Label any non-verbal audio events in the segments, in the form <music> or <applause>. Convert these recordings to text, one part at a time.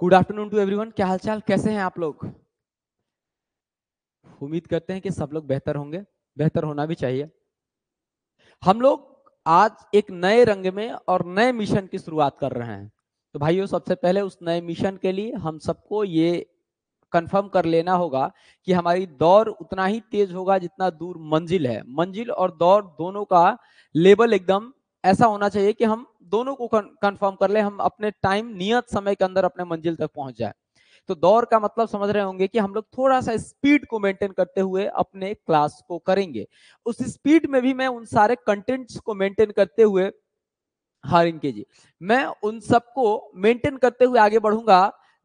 Good afternoon to everyone क्या हालचाल कैसे हैं आप लोग उम्मीद करते हैं कि सब लोग बेहतर होंगे बेहतर होना भी चाहिए हम लोग आज एक नए रंग में और नए मिशन की शुरुआत कर रहे हैं तो भाइयों सबसे पहले उस नए मिशन के लिए हम सबको ये कंफर्म कर लेना होगा कि हमारी दौड़ उतना ही तेज होगा जितना दूर मंजिल है मंजिल और दौड़ दोनों का लेवल एकदम ऐसा होना चाहिए कि हम दोनों को कंफर्म कर ले हम अपने टाइम नियत समय के अंदर अपने मंजिल तक पहुंच जाए तो दौड़ का मतलब समझ रहे होंगे कि हम लोग थोड़ा सा स्पीड को मेंटेन करते हुए अपने क्लास को करेंगे उस स्पीड में भी मैं उन सारे कंटेंट्स को मेंटेन करते हुए हारिन के जी मैं उन सबको मेंटेन करते हुए आगे बढ़ूंगा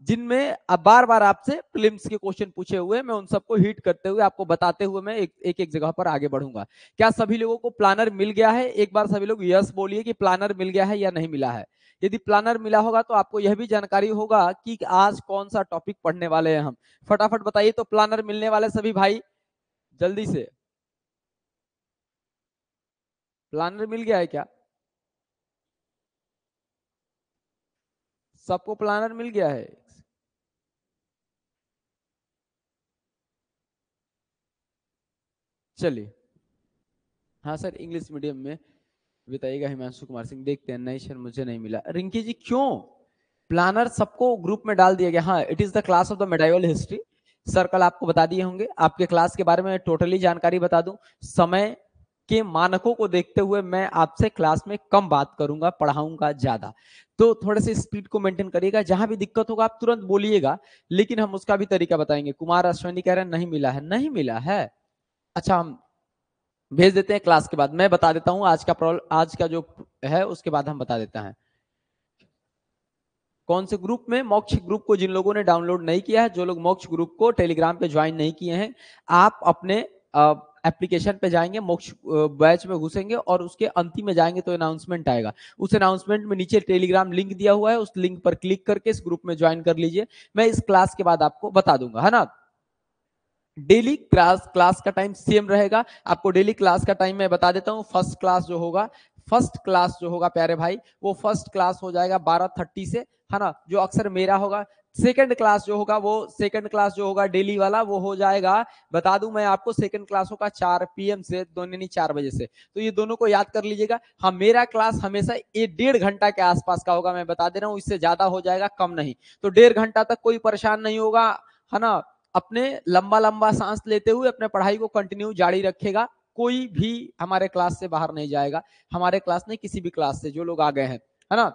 जिनमें अब बार बार आपसे प्रिलिम्स के क्वेश्चन पूछे हुए मैं उन सबको हिट करते हुए आपको बताते हुए मैं एक एक, एक जगह पर आगे बढ़ूंगा क्या सभी लोगों को प्लानर मिल गया है एक बार सभी लोग यस बोलिए कि प्लानर मिल गया है या नहीं मिला है यदि प्लानर मिला होगा तो आपको यह भी जानकारी होगा कि आज कौन सा टॉपिक पढ़ने वाले हैं हम फटाफट बताइए तो प्लानर मिलने वाले सभी भाई जल्दी से प्लानर मिल गया है क्या सबको प्लानर मिल गया है चलिए हाँ सर इंग्लिश मीडियम में बताइएगा हिमांशु कुमार सिंह देखते हैं नहीं सर मुझे नहीं मिला रिंकी जी क्यों प्लानर सबको ग्रुप में डाल दिया गया हाँ it is the class of the medieval history sir कल आपको बता दिए होंगे आपके क्लास के बारे में टोटली जानकारी बता दूं समय के मानकों को देखते हुए मैं आपसे क्लास में कम बात करूंगा पढ़ाऊंगा ज्यादा तो थोड़े से स्पीड को मेंटेन करिएगा जहां भी दिक्कत होगा आप तुरंत बोलिएगा लेकिन हम उसका भी तरीका बताएंगे कुमार अश्वनी कह रहे हैं नहीं मिला है नहीं मिला है अच्छा हम भेज देते हैं क्लास के बाद मैं बता देता हूँ आज का आज का जो है उसके बाद हम बता देते हैं कौन से ग्रुप में मोक्ष ग्रुप को जिन लोगों ने डाउनलोड नहीं किया है जो लोग मोक्ष ग्रुप को टेलीग्राम पे ज्वाइन नहीं किए हैं आप अपने एप्लीकेशन पे जाएंगे मोक्ष बैच में घुसेंगे और उसके अंतिम में जाएंगे तो अनाउंसमेंट आएगा उस अनाउंसमेंट में नीचे टेलीग्राम लिंक दिया हुआ है उस लिंक पर क्लिक करके इस ग्रुप में ज्वाइन कर लीजिए मैं इस क्लास के बाद आपको बता दूंगा है ना डेली क्लास क्लास का टाइम सेम रहेगा आपको डेली क्लास का टाइम मैं बता देता हूँ फर्स्ट क्लास जो होगा फर्स्ट क्लास जो होगा प्यारे भाई वो फर्स्ट क्लास हो जाएगा बारह थर्टी से है ना जो अक्सर मेरा होगा सेकंड क्लास जो होगा वो सेकंड क्लास जो होगा डेली वाला वो हो जाएगा बता दूं मैं आपको सेकंड क्लास होगा चार पीएम से दोनों नहीं चार बजे से तो ये दोनों को याद कर लीजिएगा हाँ मेरा क्लास हमेशा ये डेढ़ घंटा के आसपास का होगा मैं बता दे रहा हूँ इससे ज्यादा हो जाएगा कम नहीं तो डेढ़ घंटा तक कोई परेशान नहीं होगा है ना अपने लंबा लंबा सांस लेते हुए अपने पढ़ाई को कंटिन्यू जारी रखेगा कोई भी हमारे क्लास से बाहर नहीं जाएगा हमारे क्लास नहीं किसी भी क्लास से जो लोग आ गए हैं है ना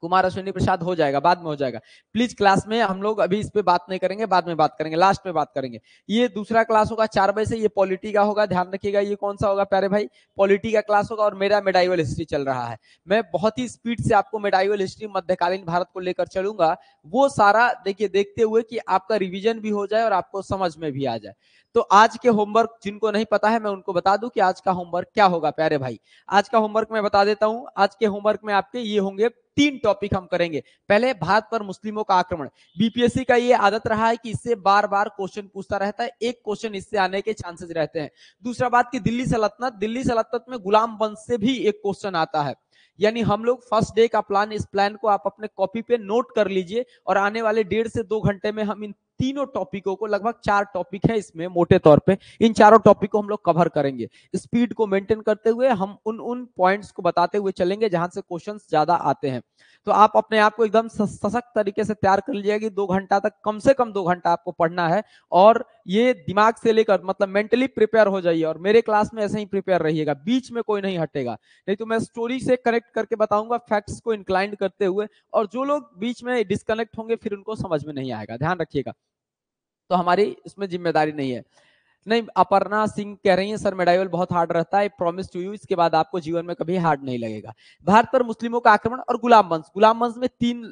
कुमार अश्विनी प्रसाद हो जाएगा बाद में हो जाएगा प्लीज क्लास में हम लोग अभी इस पे बात नहीं करेंगे बाद में बात करेंगे लास्ट में बात करेंगे ये दूसरा क्लास होगा चार बजे से ये पॉलिटी का होगा ध्यान रखिएगा ये कौन सा होगा प्यारे भाई पॉलिटी का क्लास होगा और मेरा मेडाइवल हिस्ट्री चल रहा है मैं बहुत ही स्पीड से आपको मेडाइवल हिस्ट्री मध्यकालीन भारत को लेकर चलूंगा वो सारा देखिए देखते हुए कि आपका रिविजन भी हो जाए और आपको समझ में भी आ जाए तो आज के होमवर्क जिनको नहीं पता है मैं उनको बता दूं कि आज का होमवर्क क्या होगा प्यारे भाई आज का होमवर्क मैं बता देता हूं आज के होमवर्क में आपके ये होंगे तीन टॉपिक हम करेंगे पहले भारत पर मुस्लिमों का आक्रमण बीपीएससी का ये आदत रहा है कि इससे बार बार क्वेश्चन पूछता रहता है एक क्वेश्चन इससे आने के चांसेस रहते हैं दूसरा बात की दिल्ली सलतनत दिल्ली सलतनत में गुलाम वंश से भी एक क्वेश्चन आता है यानी हम लोग फर्स्ट डे का प्लान इस प्लान को आप अपने कॉपी पे नोट कर लीजिए और आने वाले डेढ़ से दो घंटे में हम इन तीनों टॉपिकों को लगभग चार टॉपिक है इसमें मोटे तौर पे इन चारों टॉपिक को हम लोग कवर करेंगे स्पीड को मेंटेन करते हुए हम उन उन पॉइंट्स को बताते हुए चलेंगे जहां से क्वेश्चन ज्यादा आते हैं तो आप अपने आप को एकदम सशक्त तरीके से तैयार कर लीजिएगा कि दो घंटा तक कम से कम दो घंटा आपको पढ़ना है और ये दिमाग से लेकर मतलब मेंटली प्रिपेयर हो जाइए और मेरे क्लास में ऐसे ही प्रिपेयर रहिएगा बीच में कोई नहीं हटेगा नहीं तो मैं स्टोरी से कनेक्ट करके बताऊंगा फैक्ट्स को इंक्लाइंड करते हुए और जो लोग बीच में डिस्कनेक्ट होंगे फिर उनको समझ में नहीं आएगा ध्यान रखिएगा तो हमारी इसमें जिम्मेदारी नहीं है नहीं अपर्णा सिंह कह रही हैं सर मेडाइवल बहुत हार्ड रहता है प्रॉमिस टू यू इसके बाद आपको जीवन में कभी हार्ड नहीं लगेगा भारत पर मुस्लिमों का आक्रमण और गुलाम वंश गुलाम वंश में तीन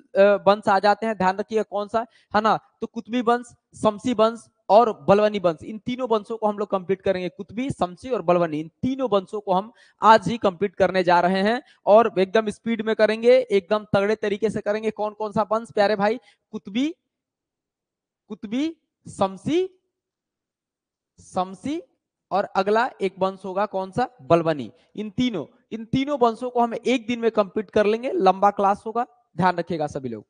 वंश आ जाते हैं ध्यान रखिएगा कौन सा है ना तो कुतबी वंश शमसी वंश और बलवनी वंश इन तीनों वंशों को हम लोग कंप्लीट करेंगे कुतबी शमसी और बलवनी इन तीनों वंशों को हम आज ही कंप्लीट करने जा रहे हैं और एकदम स्पीड में करेंगे एकदम तगड़े तरीके से करेंगे कौन कौन सा वंश प्यारे भाई कुतबी कुतबी समसी समसी और अगला एक वंश होगा कौन सा बलबनी इन तीनों इन तीनों वंशों को हम एक दिन में कंप्लीट कर लेंगे लंबा क्लास होगा ध्यान रखिएगा सभी लोग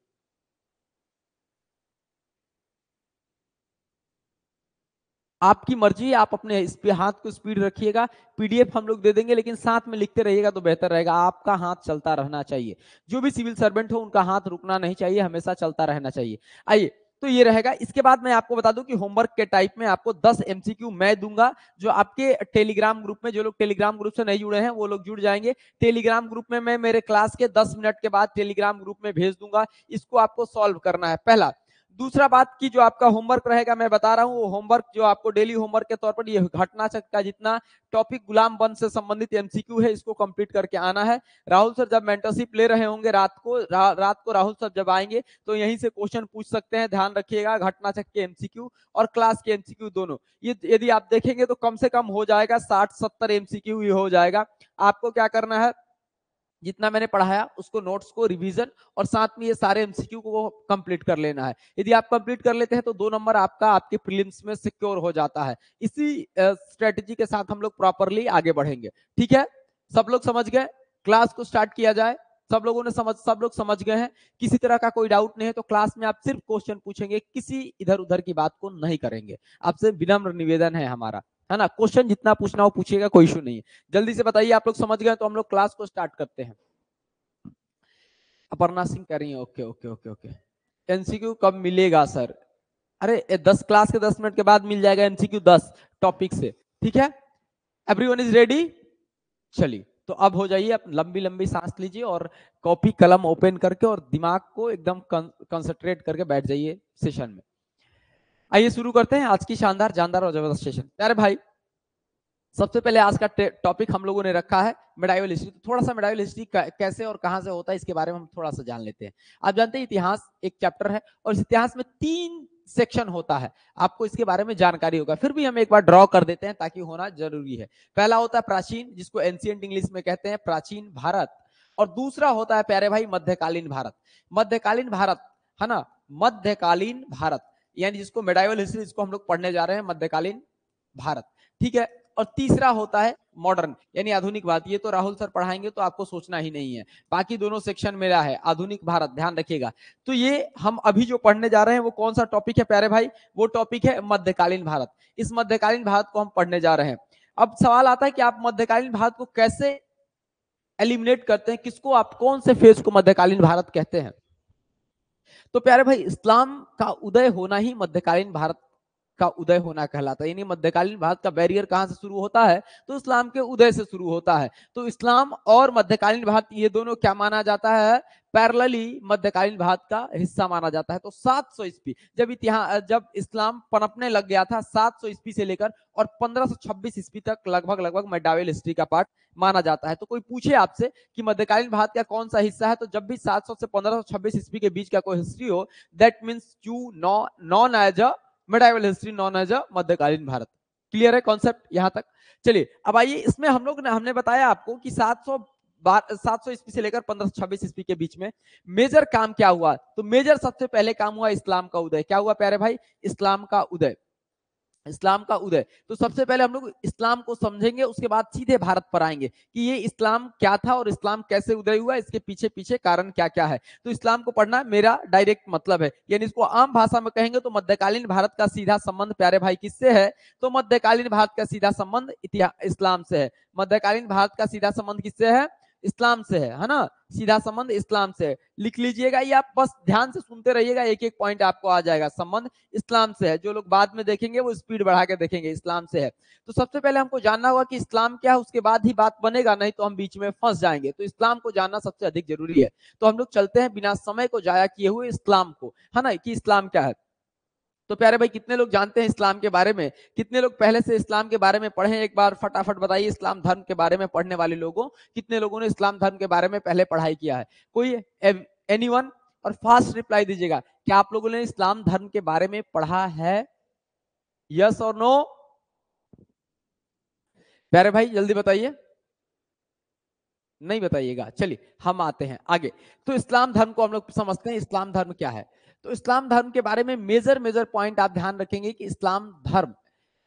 आपकी मर्जी आप अपने हाथ को स्पीड रखिएगा पीडीएफ हम लोग दे देंगे लेकिन साथ में लिखते रहिएगा तो बेहतर रहेगा आपका हाथ चलता रहना चाहिए जो भी सिविल सर्वेंट हो उनका हाथ रुकना नहीं चाहिए हमेशा चलता रहना चाहिए आइए तो ये रहेगा इसके बाद मैं आपको बता दूं कि होमवर्क के टाइप में आपको 10 एमसीक्यू मैं दूंगा जो आपके टेलीग्राम ग्रुप में जो लोग टेलीग्राम ग्रुप से नहीं जुड़े हैं वो लोग जुड़ जाएंगे टेलीग्राम ग्रुप में मैं मेरे क्लास के 10 मिनट के बाद टेलीग्राम ग्रुप में भेज दूंगा इसको आपको सॉल्व करना है पहला दूसरा बात की जो आपका होमवर्क रहेगा मैं बता रहा हूँ होमवर्क जो आपको डेली होमवर्क के तौर पर ये घटना चक्र का जितना टॉपिक गुलाम बंद से संबंधित एमसीक्यू है इसको कंप्लीट करके आना है राहुल सर जब मेंटरशिप ले रहे होंगे रात को रा, रात को राहुल सर जब आएंगे तो यहीं से क्वेश्चन पूछ सकते हैं ध्यान रखिएगा घटना चक्र के एमसीक्यू और क्लास के एमसीक्यू दोनों ये यदि आप देखेंगे तो कम से कम हो जाएगा साठ सत्तर एमसीक्यू ये हो जाएगा आपको क्या करना है जितना मैंने पढ़ाया उसको नोट्स को रिवीजन और साथ में ये सारे एमसीक्यू को कंप्लीट कर लेना है यदि आप कंप्लीट कर लेते हैं तो दो नंबर आपका आपके प्रीलिम्स में सिक्योर हो जाता है इसी स्ट्रेटेजी के साथ हम लोग प्रॉपरली आगे बढ़ेंगे ठीक है सब लोग समझ गए क्लास को स्टार्ट किया जाए सब लोगों ने समझ सब लोग समझ गए हैं किसी तरह का कोई डाउट नहीं है तो क्लास में आप सिर्फ क्वेश्चन पूछेंगे किसी इधर उधर की बात को नहीं करेंगे आपसे विनम्र निवेदन है हमारा है ना क्वेश्चन जितना पूछना हो पूछिएगा कोई इशू नहीं है जल्दी से बताइए आप लोग समझ गए तो हम लोग क्लास को स्टार्ट करते हैं अपर्णा सिंह कह रही है okay okay okay okay MCQ कब मिलेगा सर अरे दस क्लास के दस मिनट के बाद मिल जाएगा एनसीक्यू दस टॉपिक से ठीक है एवरी वन इज रेडी चलिए तो अब हो जाइए आप लंबी लंबी सांस लीजिए और कॉपी कलम ओपन करके और दिमाग को एकदम कंसंट्रेट करके बैठ जाइए सेशन में आइए शुरू करते हैं आज की शानदार जानदार और जबरदस्त सेशन प्यारे भाई सबसे पहले आज का टॉपिक हम लोगों ने रखा है मेडाइवल हिस्ट्री तो थोड़ा सा मेडाइवल हिस्ट्री कैसे और कहां से होता है इसके बारे में हम थोड़ा सा जान लेते हैं आप जानते हैं इतिहास एक चैप्टर है और इस इतिहास में तीन सेक्शन होता है आपको इसके बारे में जानकारी होगा फिर भी हम एक बार ड्रॉ कर देते हैं ताकि होना जरूरी है पहला होता है प्राचीन जिसको एंसियंट इंग्लिश में कहते हैं प्राचीन भारत और दूसरा होता है प्यारे भाई मध्यकालीन भारत मध्यकालीन भारत है ना मध्यकालीन भारत यानी जिसको मेडाइवल हिस्ट्री जिसको हम लोग पढ़ने जा रहे हैं मध्यकालीन भारत ठीक है और तीसरा होता है मॉडर्न यानी आधुनिक भारत ये तो राहुल सर पढ़ाएंगे तो आपको सोचना ही नहीं है बाकी दोनों सेक्शन मिला है आधुनिक भारत ध्यान रखिएगा तो ये हम अभी जो पढ़ने जा रहे हैं वो कौन सा टॉपिक है प्यारे भाई वो टॉपिक है मध्यकालीन भारत इस मध्यकालीन भारत को हम पढ़ने जा रहे हैं अब सवाल आता है कि आप मध्यकालीन भारत को कैसे एलिमिनेट करते हैं किसको आप कौन से फेज को मध्यकालीन भारत कहते हैं तो प्यारे भाई इस्लाम का उदय होना ही मध्यकालीन भारत का उदय होना कहलाता है यानी मध्यकालीन भारत का बैरियर कहां से शुरू होता है तो इस्लाम के उदय से शुरू होता है तो इस्लाम और मध्यकालीन भारत ये दोनों क्या माना जाता है पैरलली मध्यकालीन भारत का हिस्सा माना जाता है तो 700 सौ ईस्वी जब इतिहास जब इस्लाम पनपने लग गया था 700 सौ ईस्वी से लेकर और 1526 सौ ईस्वी तक लगभग लगभग मेडावेल हिस्ट्री का पार्ट माना जाता है तो कोई पूछे आपसे कि मध्यकालीन भारत का कौन सा हिस्सा है तो जब भी 700 से 1526 ईस्वी के बीच का कोई हिस्ट्री हो that means you known as a medieval history known as a मध्यकालीन भारत क्लियर है कॉन्सेप्ट यहाँ तक चलिए अब आइए इसमें हम लोग हमने बताया आपको कि 700 सात सौ ईस्वी से लेकर पंद्रह सौ छब्बीस ईस्वी के बीच में मेजर काम क्या हुआ तो मेजर सबसे पहले काम हुआ इस्लाम का उदय क्या हुआ प्यारे भाई इस्लाम का उदय इस्लाम का उदय तो सबसे पहले हम लोग इस्लाम को समझेंगे उसके बाद सीधे भारत पर आएंगे कि ये इस्लाम क्या था और इस्लाम कैसे उदय हुआ इसके पीछे पीछे कारण क्या क्या है तो इस्लाम को पढ़ना मेरा डायरेक्ट मतलब है यानी इसको आम भाषा में कहेंगे तो मध्यकालीन भारत का सीधा संबंध प्यारे भाई किससे है तो मध्यकालीन भारत का सीधा संबंध इतिहास इस्लाम से है मध्यकालीन भारत का सीधा संबंध किससे है इस्लाम से है है ना सीधा संबंध इस्लाम से है लिख लीजिएगा ये आप बस ध्यान से सुनते रहिएगा एक एक पॉइंट आपको आ जाएगा संबंध इस्लाम से है जो लोग बाद में देखेंगे वो स्पीड बढ़ा के देखेंगे इस्लाम से है तो सबसे पहले हमको जानना होगा कि इस्लाम क्या है उसके बाद ही बात बनेगा नहीं तो हम बीच में फंस जाएंगे तो इस्लाम को जानना सबसे अधिक जरूरी है तो हम लोग चलते हैं बिना समय को जाया किए हुए इस्लाम को है ना कि इस्लाम क्या है तो प्यारे भाई कितने लोग जानते हैं इस्लाम के बारे में कितने लोग पहले से इस्लाम के बारे में पढ़े एक बार फटाफट बताइए इस्लाम धर्म के बारे में पढ़ने वाले लोगों कितने लोगों ने इस्लाम धर्म के बारे में पहले पढ़ाई किया है कोई एनी और फास्ट रिप्लाई दीजिएगा क्या आप लोगों ने इस्लाम धर्म के बारे में पढ़ा है यस और नो प्यारे भाई जल्दी बताइए नहीं बताइएगा चलिए हम आते हैं आगे तो इस्लाम धर्म को हम लोग समझते हैं इस्लाम धर्म क्या है तो इस्लाम धर्म के बारे में मेजर मेजर पॉइंट आप ध्यान रखेंगे कि इस्लाम धर्म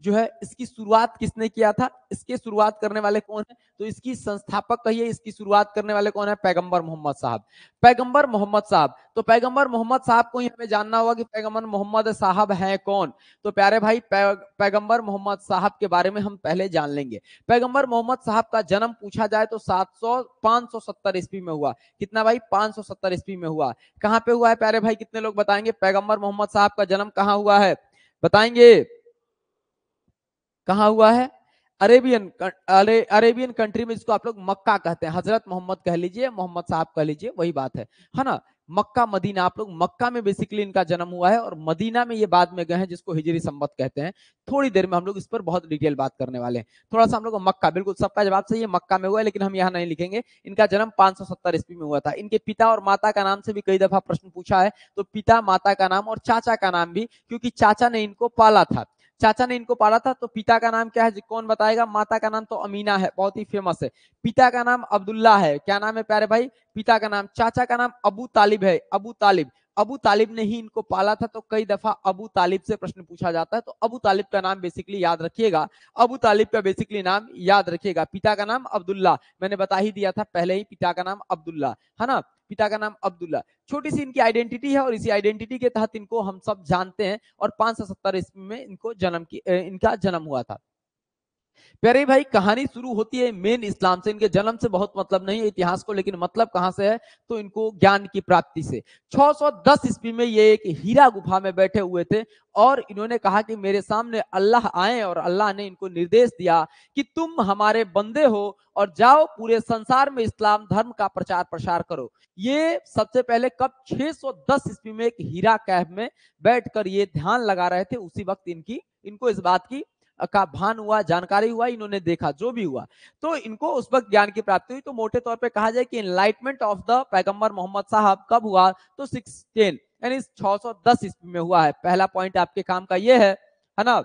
जो है इसकी शुरुआत किसने किया था इसके शुरुआत करने वाले कौन है तो इसकी संस्थापक कहिए इसकी शुरुआत करने वाले कौन है पैगंबर मोहम्मद साहब पैगंबर मोहम्मद साहब तो पैगंबर मोहम्मद साहब को ही हमें जानना होगा कि पैगंबर मोहम्मद साहब हैं कौन तो प्यारे भाई पै, पैगंबर मोहम्मद साहब के बारे में हम पहले जान लेंगे पैगंबर मोहम्मद साहब का जन्म पूछा जाए तो सात सौ पांच सौ सत्तर ईस्वी में हुआ कितना भाई पांच सौ सत्तर ईस्वी में हुआ कहाँ पे हुआ है प्यारे भाई कितने लोग बताएंगे पैगंबर मोहम्मद साहब का जन्म कहाँ हुआ है बताएंगे कहा हुआ है अरेबियन अरे, अरेबियन कंट्री में जिसको आप लोग मक्का कहते हैं हजरत मोहम्मद कह लीजिए मोहम्मद साहब कह लीजिए वही बात है है ना मक्का मदीना आप लोग मक्का में बेसिकली इनका जन्म हुआ है और मदीना में ये बाद में गए हैं जिसको हिजरी संबत कहते हैं थोड़ी देर में हम लोग इस पर बहुत डिटेल बात करने वाले हैं थोड़ा सा हम लोग मक्का बिल्कुल सबका जवाब सही है मक्का में हुआ है लेकिन हम यहाँ नहीं लिखेंगे इनका जन्म 570 ईस्वी में हुआ था इनके पिता और माता का नाम से भी कई दफा प्रश्न पूछा है तो पिता माता का नाम और चाचा का नाम भी क्योंकि चाचा ने इनको पाला था चाचा ने इनको पाला था तो पिता का नाम क्या है जी कौन बताएगा माता का नाम तो अमीना है बहुत ही फेमस है पिता का नाम अब्दुल्ला है क्या नाम है प्यारे भाई पिता का नाम चाचा का नाम अबू तालिब है अबू तालिब अबू तालिब ने ही इनको पाला था तो कई दफा अबू तालिब से प्रश्न पूछा जाता है तो अबू तालिब का नाम बेसिकली याद रखिएगा अबू तालिब का बेसिकली नाम याद रखिएगा पिता का नाम अब्दुल्ला मैंने बता ही दिया था पहले ही पिता का नाम अब्दुल्ला है ना पिता का नाम अब्दुल्ला छोटी सी इनकी आइडेंटिटी है और इसी आइडेंटिटी के तहत इनको हम सब जानते हैं और पांच सौ सत्तर ईस्वी में इनको जन्म की इनका जन्म हुआ था प्यारे भाई कहानी शुरू होती है मेन इस्लाम से इनके जन्म से बहुत मतलब नहीं है इतिहास को लेकिन मतलब कहां से है तो इनको ज्ञान की प्राप्ति से 610 सौ ईस्वी में ये एक हीरा गुफा में बैठे हुए थे और इन्होंने कहा कि मेरे सामने अल्लाह आए और अल्लाह ने इनको निर्देश दिया कि तुम हमारे बंदे हो और जाओ पूरे संसार में इस्लाम धर्म का प्रचार प्रसार करो ये सबसे पहले कब 610 सौ ईस्वी में एक हीरा कैब में बैठकर ये ध्यान लगा रहे थे उसी वक्त इनकी इनको इस बात की का भान हुआ जानकारी हुआ इन्होंने देखा जो भी हुआ तो इनको उस वक्त ज्ञान की प्राप्ति हुई तो मोटे तौर पे कहा जाए कि इनलाइटमेंट ऑफ द पैगम्बर मोहम्मद साहब कब हुआ तो सिक्स टेन यानी 610 ईस्वी में हुआ है पहला पॉइंट आपके काम का ये है है ना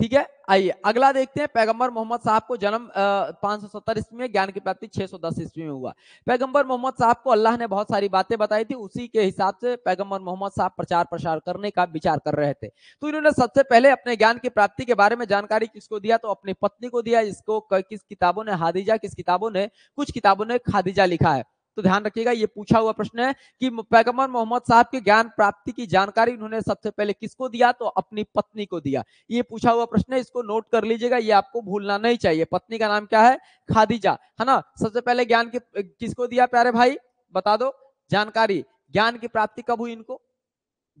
ठीक है आइए अगला देखते हैं पैगंबर मोहम्मद साहब को जन्म पांच सौ सत्तर ईस्वी में ज्ञान की प्राप्ति 610 ईस्वी में हुआ पैगंबर मोहम्मद साहब को अल्लाह ने बहुत सारी बातें बताई थी उसी के हिसाब से पैगंबर मोहम्मद साहब प्रचार प्रसार करने का विचार कर रहे थे तो इन्होंने सबसे पहले अपने ज्ञान की प्राप्ति के बारे में जानकारी किसको दिया तो अपनी पत्नी को दिया इसको किस किताबों ने हादिजा किस किताबों ने कुछ किताबों ने खादिजा लिखा है तो ध्यान रखिएगा ये पूछा हुआ प्रश्न है कि पैगम्बर मोहम्मद साहब के ज्ञान प्राप्ति की जानकारी उन्होंने सबसे पहले किसको दिया तो अपनी पत्नी को दिया ये पूछा हुआ प्रश्न है इसको नोट कर लीजिएगा ये आपको भूलना नहीं चाहिए पत्नी का नाम क्या है खादीजा है ना सबसे पहले ज्ञान की किसको दिया प्यारे भाई बता दो जानकारी ज्ञान की प्राप्ति कब हुई इनको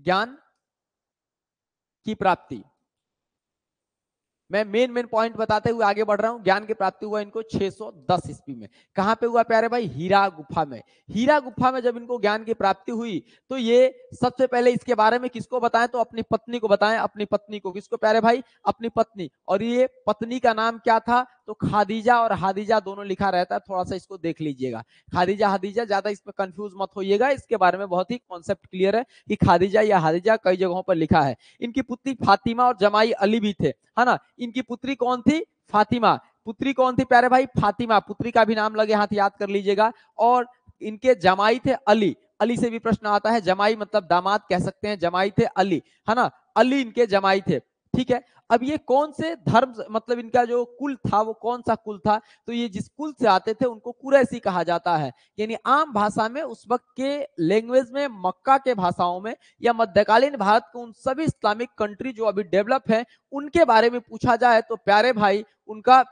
ज्ञान की प्राप्ति मैं मेन मेन पॉइंट बताते हुए आगे बढ़ रहा हूं ज्ञान की प्राप्ति हुआ इनको 610 ईस्वी में कहां पे हुआ प्यारे भाई हीरा गुफा में हीरा गुफा में जब इनको ज्ञान की प्राप्ति हुई तो ये सबसे पहले इसके बारे में किसको बताएं तो अपनी पत्नी को बताएं अपनी पत्नी को किसको प्यारे भाई अपनी पत्नी और ये पत्नी का नाम क्या था तो खादीजा और हादीजा दोनों लिखा रहता है थोड़ा सा इसको देख लीजिएगा खादीजा हादीजा ज्यादा इसमें कंफ्यूज मत होइएगा इसके बारे में बहुत ही कॉन्सेप्ट क्लियर है कि खादीजा या हादीजा कई जगहों पर लिखा है इनकी पुत्री फातिमा और जमाई अली भी थे है ना इनकी पुत्री कौन थी फातिमा पुत्री कौन थी प्यारे भाई फातिमा पुत्री का भी नाम लगे हाथ याद कर लीजिएगा और इनके जमाई थे अली अली से भी प्रश्न आता है जमाई मतलब दामाद कह सकते हैं जमाई थे अली है ना अली इनके जमाई थे ठीक है अब ये कौन से धर्म मतलब इनका जो कुल था वो कौन सा कुल था तो ये जिस कुल से आते थे उनको कुरैसी कहा जाता है यानी आम भाषा में उस वक्त के लैंग्वेज में मक्का के भाषाओं में या मध्यकालीन भारत के उन सभी इस्लामिक कंट्री जो अभी डेवलप है उनके बारे में पूछा जाए तो प्यारे भाई उनका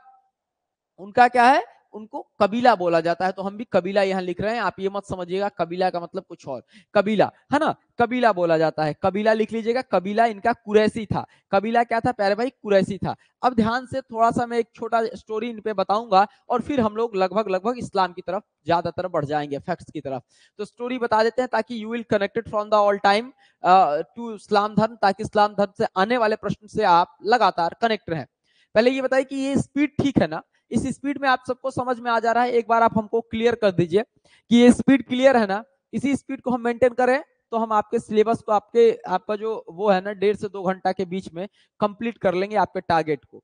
उनका क्या है उनको कबीला बोला जाता है तो हम भी कबीला यहाँ लिख रहे हैं आप ये मत समझिएगा कबीला का मतलब कुछ और कबीला है ना कबीला बोला जाता है कबीला लिख लीजिएगा कबीला इनका कुरैसी था कबीला क्या था प्यारे भाई कुरैसी था अब ध्यान से थोड़ा सा मैं एक छोटा स्टोरी इन पे बताऊंगा और फिर हम लोग लगभग लगभग इस्लाम की तरफ ज्यादातर बढ़ जाएंगे फैक्ट्स की तरफ तो स्टोरी बता देते हैं ताकि you will connected from the all time to इस्लाम धर्म ताकि इस्लाम धर्म से आने वाले प्रश्न से आप लगातार कनेक्ट रहें पहले ये बताइए कि ये स्पीड ठीक है ना इस स्पीड में आप सबको समझ में आ जा रहा है एक बार आप हमको क्लियर कर दीजिए कि ये स्पीड क्लियर है ना इसी स्पीड को हम मेंटेन करें तो हम आपके सिलेबस को आपके आपका जो वो है ना डेढ़ से दो घंटा के बीच में कंप्लीट कर लेंगे आपके टारगेट को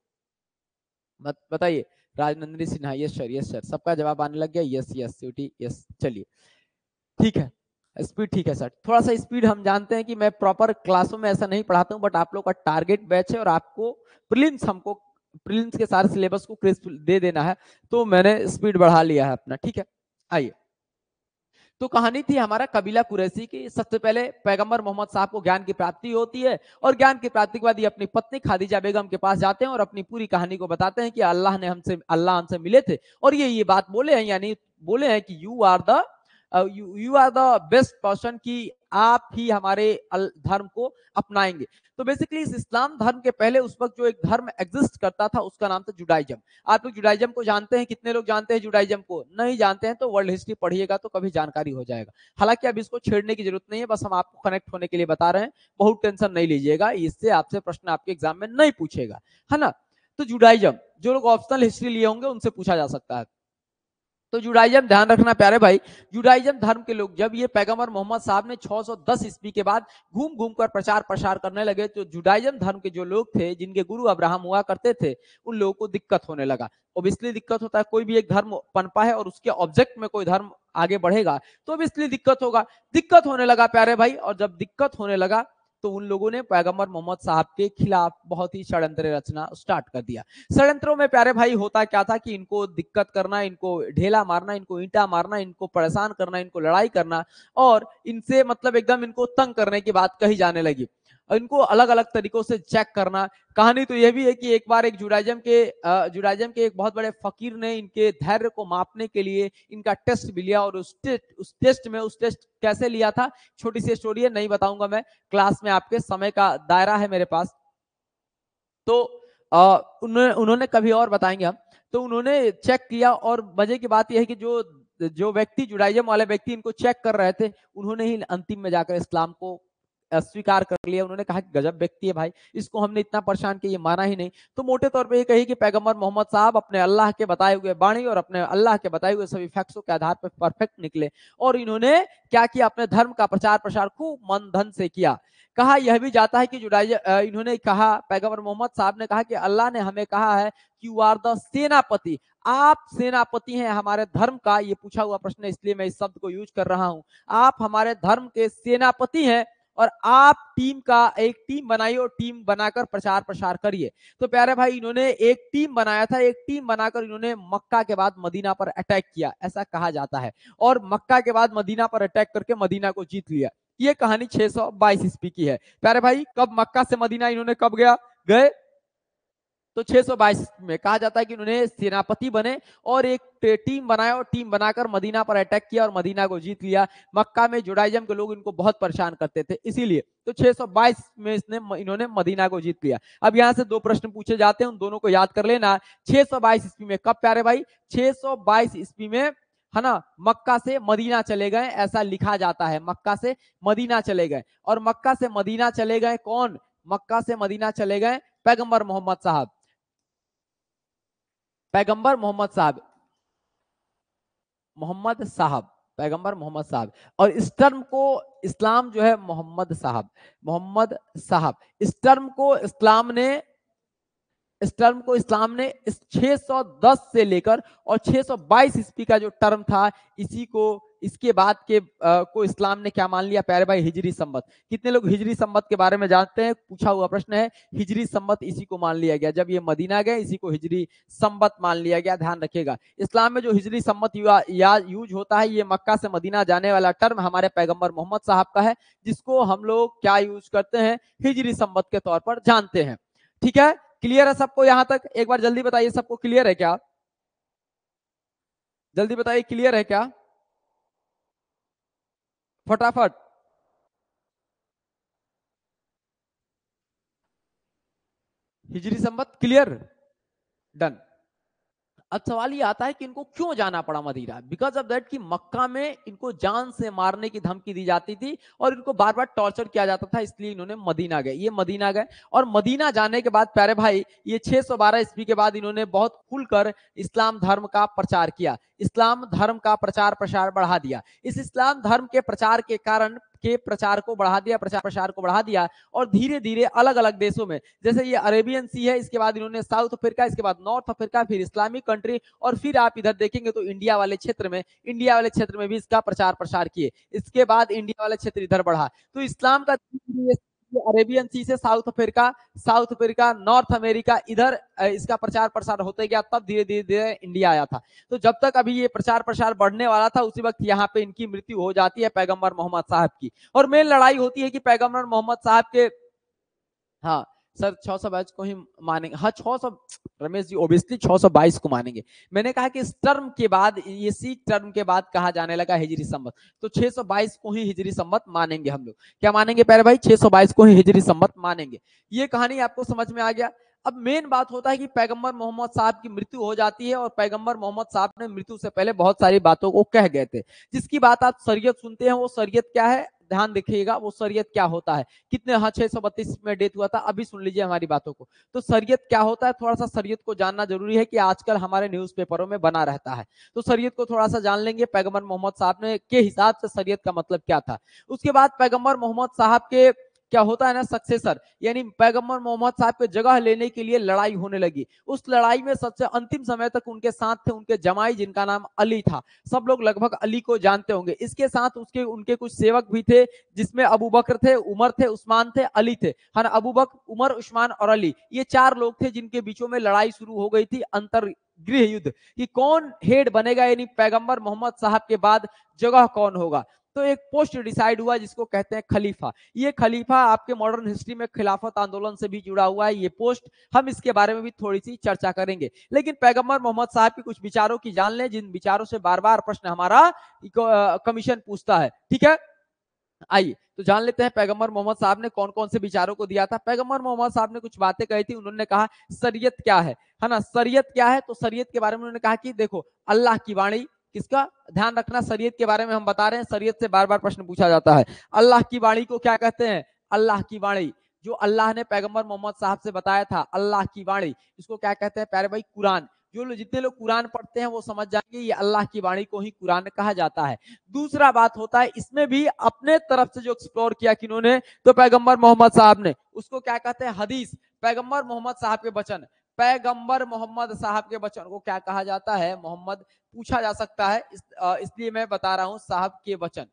बताइए Rajnandini Sinha yes sir yes sir सबका जवाब आने लग गया यस यस सी यस चलिए ठीक है स्पीड ठीक है सर थोड़ा सा स्पीड हम जानते हैं कि मैं प्रॉपर क्लासों में ऐसा नहीं पढ़ाता हूँ बट आप लोग का टारगेट बैच है और आपको प्रिलिम्स हमको प्रिलिम्स के सारे सिलेबस को क्रिस्प दे देना है तो मैंने स्पीड बढ़ा लिया है अपना ठीक है आइए तो कहानी थी हमारा कबीला कुरैसी की सबसे पहले पैगंबर मोहम्मद साहब को ज्ञान की प्राप्ति होती है और ज्ञान की प्राप्ति के बाद ये अपनी पत्नी खादीजा बेगम के पास जाते हैं और अपनी पूरी कहानी को बताते हैं कि अल्लाह ने हमसे अल्लाह हमसे मिले थे और ये ये बात बोले हैं यानी बोले हैं कि you are the you are the best person की आप ही हमारे धर्म को अपनाएंगे तो बेसिकली इस इस्लाम धर्म के पहले उस वक्त जो एक धर्म एग्जिस्ट करता था उसका नाम था जुडाइजम आप लोग जुडाइजम को जानते हैं कितने लोग जानते हैं जुडाइजम को नहीं जानते हैं तो वर्ल्ड हिस्ट्री पढ़िएगा तो कभी जानकारी हो जाएगा हालांकि अब इसको छेड़ने की जरूरत नहीं है बस हम आपको कनेक्ट होने के लिए बता रहे हैं बहुत टेंशन नहीं लीजिएगा इससे आपसे प्रश्न आपके एग्जाम में नहीं पूछेगा है ना तो जुडाइजम जो लोग ऑप्शनल हिस्ट्री लिए होंगे उनसे पूछा जा सकता है तो जुडाइजम ध्यान रखना प्यारे भाई जुडाइजम धर्म के लोग जब ये पैगंबर मोहम्मद साहब ने 610 ईस्वी के बाद घूम घूम कर प्रचार प्रसार करने लगे तो जुडाइजम धर्म के जो लोग थे जिनके गुरु अब्राहम हुआ करते थे उन लोगों को दिक्कत होने लगा अब इसलिए दिक्कत होता है कोई भी एक धर्म पनपा है और उसके ऑब्जेक्ट में कोई धर्म आगे बढ़ेगा तो अब इसलिए दिक्कत होगा दिक्कत होने लगा प्यारे भाई और जब दिक्कत होने लगा तो उन लोगों ने पैगम्बर मोहम्मद साहब के खिलाफ बहुत ही षडयंत्र रचना स्टार्ट कर दिया षडयंत्रों में प्यारे भाई होता क्या था कि इनको दिक्कत करना इनको ढेला मारना इनको ईंटा मारना इनको परेशान करना इनको लड़ाई करना और इनसे मतलब एकदम इनको तंग करने की बात कही जाने लगी इनको अलग अलग तरीकों से चेक करना कहानी तो यह भी है कि एक बार एक जुडाइजम के जुडाइजम के एक बहुत बड़े फकीर ने इनके धैर्य को मापने के लिए इनका टेस्ट भी लिया और उस टेस्ट उस टेस्ट में उस टेस्ट कैसे लिया था छोटी सी स्टोरी है नहीं बताऊंगा मैं क्लास में आपके समय का दायरा है मेरे पास तो उन्होंने उन्होंने कभी और बताएंगे हम तो उन्होंने चेक किया और मजे की बात यह है कि जो जो व्यक्ति जुडाइजम वाले व्यक्ति इनको चेक कर रहे थे उन्होंने ही अंतिम में जाकर इस्लाम को अस्वीकार कर लिया उन्होंने कहा कि गजब व्यक्ति है भाई इसको हमने इतना परेशान किया ये माना ही नहीं तो मोटे तौर पर ये कही कि पैगम्बर मोहम्मद साहब अपने अल्लाह के बताए हुए बाणी और अपने अल्लाह के बताए हुए सभी फैक्सों के आधार पर परफेक्ट निकले और इन्होंने क्या किया अपने धर्म का प्रचार प्रसार खूब मन धन से किया कहा यह भी जाता है कि जुडाई इन्होंने कहा पैगम्बर मोहम्मद साहब ने कहा कि अल्लाह ने हमें कहा है कि यू आर द सेनापति आप सेनापति हैं हमारे धर्म का ये पूछा हुआ प्रश्न इसलिए मैं इस शब्द को यूज कर रहा हूं आप हमारे धर्म के सेनापति हैं और आप टीम का एक टीम बनाइए और टीम बनाकर प्रचार प्रसार करिए तो प्यारे भाई इन्होंने एक टीम बनाया था एक टीम बनाकर इन्होंने मक्का के बाद मदीना पर अटैक किया ऐसा कहा जाता है और मक्का के बाद मदीना पर अटैक करके मदीना को जीत लिया ये कहानी 622 सौ ईस्वी की है प्यारे भाई कब मक्का से मदीना इन्होंने कब गया गए तो 622 में कहा जाता है कि उन्होंने सेनापति बने और एक टीम बनाया और टीम बनाकर मदीना पर अटैक किया और मदीना को जीत लिया मक्का में जुडाइजम के लोग इनको बहुत परेशान करते थे इसीलिए तो 622 में इसने इन्होंने मदीना को जीत लिया अब यहाँ से दो प्रश्न पूछे जाते हैं उन दोनों को याद कर लेना छे ईस्वी में कब प्यारे भाई छे ईस्वी में है ना मक्का से मदीना चले गए ऐसा लिखा जाता है मक्का से मदीना चले गए और मक्का से मदीना चले गए कौन मक्का से मदीना चले गए पैगंबर मोहम्मद साहब पैगंबर मोहम्मद साहब मोहम्मद साहब पैगंबर मोहम्मद साहब और इस टर्म को इस्लाम जो है मोहम्मद साहब मोहम्मद साहब इस टर्म को इस्लाम ने इस टर्म को इस्लाम ने इस 610 से लेकर और 622 सौ ईस्वी का जो टर्म था इसी को इसके बाद के आ, को इस्लाम ने क्या मान लिया प्यारे भाई हिजरी संबत कितने लोग हिजरी संबत के बारे में जानते हैं पूछा हुआ प्रश्न है हिजरी संबत इसी को मान लिया गया जब ये मदीना गए इसी को हिजरी संबत मान लिया गया ध्यान रखिएगा इस्लाम में जो हिजरी सम्मत या यूज होता है ये मक्का से मदीना जाने वाला टर्म हमारे पैगम्बर मोहम्मद साहब का है जिसको हम लोग क्या यूज करते हैं हिजरी संबत के तौर पर जानते हैं ठीक है क्लियर है सबको यहाँ तक एक बार जल्दी बताइए सबको क्लियर है क्या जल्दी बताइए क्लियर है क्या फटाफट हिजरी संबत क्लियर डन अब सवाल ये आता है कि इनको क्यों जाना पड़ा मदीरा बिकॉज ऑफ दैट कि मक्का में इनको जान से मारने की धमकी दी जाती थी और इनको बार बार टॉर्चर किया जाता था इसलिए इन्होंने मदीना गए ये मदीना गए और मदीना जाने के बाद प्यारे भाई ये 612 सौ ईस्वी के बाद इन्होंने बहुत खुलकर इस्लाम धर्म का प्रचार किया इस्लाम धर्म का प्रचार प्रसार बढ़ा दिया इस इस्लाम धर्म के प्रचार के कारण के प्रचार को बढ़ा दिया प्रचार प्रसार को बढ़ा दिया और धीरे धीरे अलग अलग देशों में जैसे ये अरेबियन सी है इसके बाद इन्होंने साउथ अफ्रीका इसके बाद नॉर्थ अफ्रीका फिर इस्लामिक कंट्री और फिर आप इधर देखेंगे तो इंडिया वाले क्षेत्र में इंडिया वाले क्षेत्र में भी इसका प्रचार प्रसार किए इसके बाद इंडिया वाला क्षेत्र इधर बढ़ा तो इस्लाम का अरेबियन सी से South Africa South Africa North America इधर इसका प्रचार प्रसार होते गया तब धीरे धीरे धीरे इंडिया आया था तो जब तक अभी ये प्रचार प्रसार बढ़ने वाला था उसी वक्त यहाँ पे इनकी मृत्यु हो जाती है पैगम्बर मोहम्मद साहब की और मेन लड़ाई होती है कि पैगम्बर मोहम्मद साहब के हाँ सर 622 को ही मानेंगे हाँ 600 रमेश जी ओबियसली 622 को मानेंगे मैंने कहा कि इस टर्म के बाद इसी टर्म के बाद कहा जाने लगा हिजरी संबत तो 622 को ही हिजरी संबत मानेंगे हम लोग क्या मानेंगे प्यारे भाई 622 को ही हिजरी संबत मानेंगे ये कहानी आपको समझ में आ गया अब मेन बात होता है कि पैगंबर मोहम्मद साहब की मृत्यु हो जाती है और पैगंबर मोहम्मद साहब ने मृत्यु से पहले बहुत सारी बातों को कह गए थे जिसकी बात आप सरियत सुनते हैं वो सरियत क्या है ध्यान देखिएगा वो शरीयत क्या होता है कितने हाँ छह में डेथ हुआ था अभी सुन लीजिए हमारी बातों को तो शरीयत क्या होता है थोड़ा सा शरीयत को जानना जरूरी है कि आजकल हमारे न्यूज में बना रहता है तो शरीयत को थोड़ा सा जान लेंगे पैगम्बर मोहम्मद साहब ने के हिसाब से शरीयत का मतलब क्या था उसके बाद पैगम्बर मोहम्मद साहब के क्या होता है ना सक्सेसर यानी पैगम्बर मोहम्मद साहब के जगह लेने के लिए लड़ाई होने लगी उस लड़ाई में सबसे अंतिम समय तक उनके साथ थे उनके जमाई जिनका नाम अली था सब लोग लगभग अली को जानते होंगे इसके साथ उसके उनके कुछ सेवक भी थे जिसमें अबू बकर थे उमर थे उस्मान थे अली थे हाँ अबू बकर उमर उस्मान और अली ये चार लोग थे जिनके बीचों में लड़ाई शुरू हो गई थी अंतर गृह युद्ध कि कौन हेड बनेगा यानी पैगंबर मोहम्मद साहब के बाद जगह कौन होगा तो एक पोस्ट डिसाइड हुआ जिसको कहते हैं खलीफा ये खलीफा आपके मॉडर्न हिस्ट्री में खिलाफत आंदोलन से भी जुड़ा हुआ है ये पोस्ट हम इसके बारे में भी थोड़ी सी चर्चा करेंगे लेकिन पैगम्बर मोहम्मद साहब के कुछ विचारों की जान लें जिन विचारों से बार बार प्रश्न हमारा कमीशन पूछता है ठीक है आइए तो जान लेते हैं पैगम्बर मोहम्मद साहब ने कौन कौन से विचारों को दिया था पैगम्बर मोहम्मद साहब ने कुछ बातें कही थी उन्होंने कहा सरियत क्या है है ना सरियत क्या है तो सरियत के बारे में उन्होंने कहा कि देखो अल्लाह की वाणी किसका ध्यान रखना शरीयत के बारे में हम बता रहे हैं शरीयत से बार बार प्रश्न पूछा जाता है अल्लाह की वाणी को क्या कहते हैं अल्लाह की वाणी जो अल्लाह ने पैगंबर मोहम्मद साहब से बताया था अल्लाह की वाणी इसको क्या कहते हैं प्यारे भाई कुरान जो लोग जितने लोग कुरान पढ़ते हैं वो समझ जाएंगे ये अल्लाह की वाणी को ही कुरान कहा जाता है दूसरा बात होता है इसमें भी अपने तरफ से जो एक्सप्लोर किया किन्होंने तो पैगंबर मोहम्मद साहब ने उसको क्या कहते हैं हदीस पैगंबर मोहम्मद साहब के वचन पैगंबर मोहम्मद साहब के बचन को क्या कहा जाता है मोहम्मद पूछा जा सकता है इस, इसलिए मैं बता रहा हूं साहब के वचन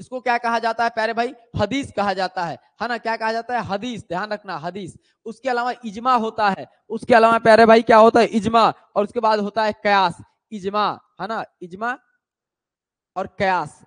इसको क्या कहा जाता है प्यारे भाई हदीस कहा जाता है है ना क्या कहा जाता है हदीस ध्यान रखना हदीस उसके अलावा इजमा होता है उसके अलावा प्यारे भाई क्या होता है इजमा और उसके बाद होता है कयास इजमा है ना इजमा और कयास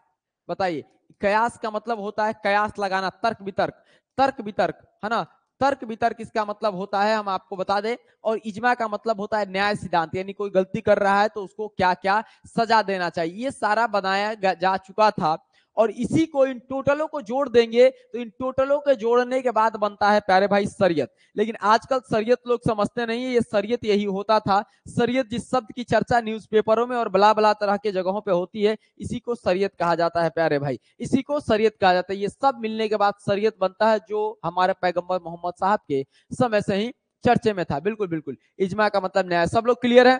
बताइए कयास का मतलब होता है कयास लगाना तर्क वितर्क तर्क वितर्क है ना तर्क वितर्क इसका मतलब होता है हम आपको बता दें और इजमा का मतलब होता है न्याय सिद्धांत यानी कोई गलती कर रहा है तो उसको क्या क्या सजा देना चाहिए ये सारा बनाया जा चुका था और इसी को इन टोटलों को जोड़ देंगे तो इन टोटलों के जोड़ने के बाद बनता है प्यारे भाई सरियत लेकिन आजकल सरियत लोग समझते नहीं है ये सरियत यही होता था सरियत जिस शब्द की चर्चा न्यूज़पेपरों में और बला बला तरह के जगहों पे होती है इसी को सरियत कहा जाता है प्यारे भाई इसी को सरियत कहा जाता है ये सब मिलने के बाद सरियत बनता है जो हमारे पैगम्बर मोहम्मद साहब के समय से ही चर्चे में था बिल्कुल बिल्कुल इजमा का मतलब न्याय सब लोग क्लियर है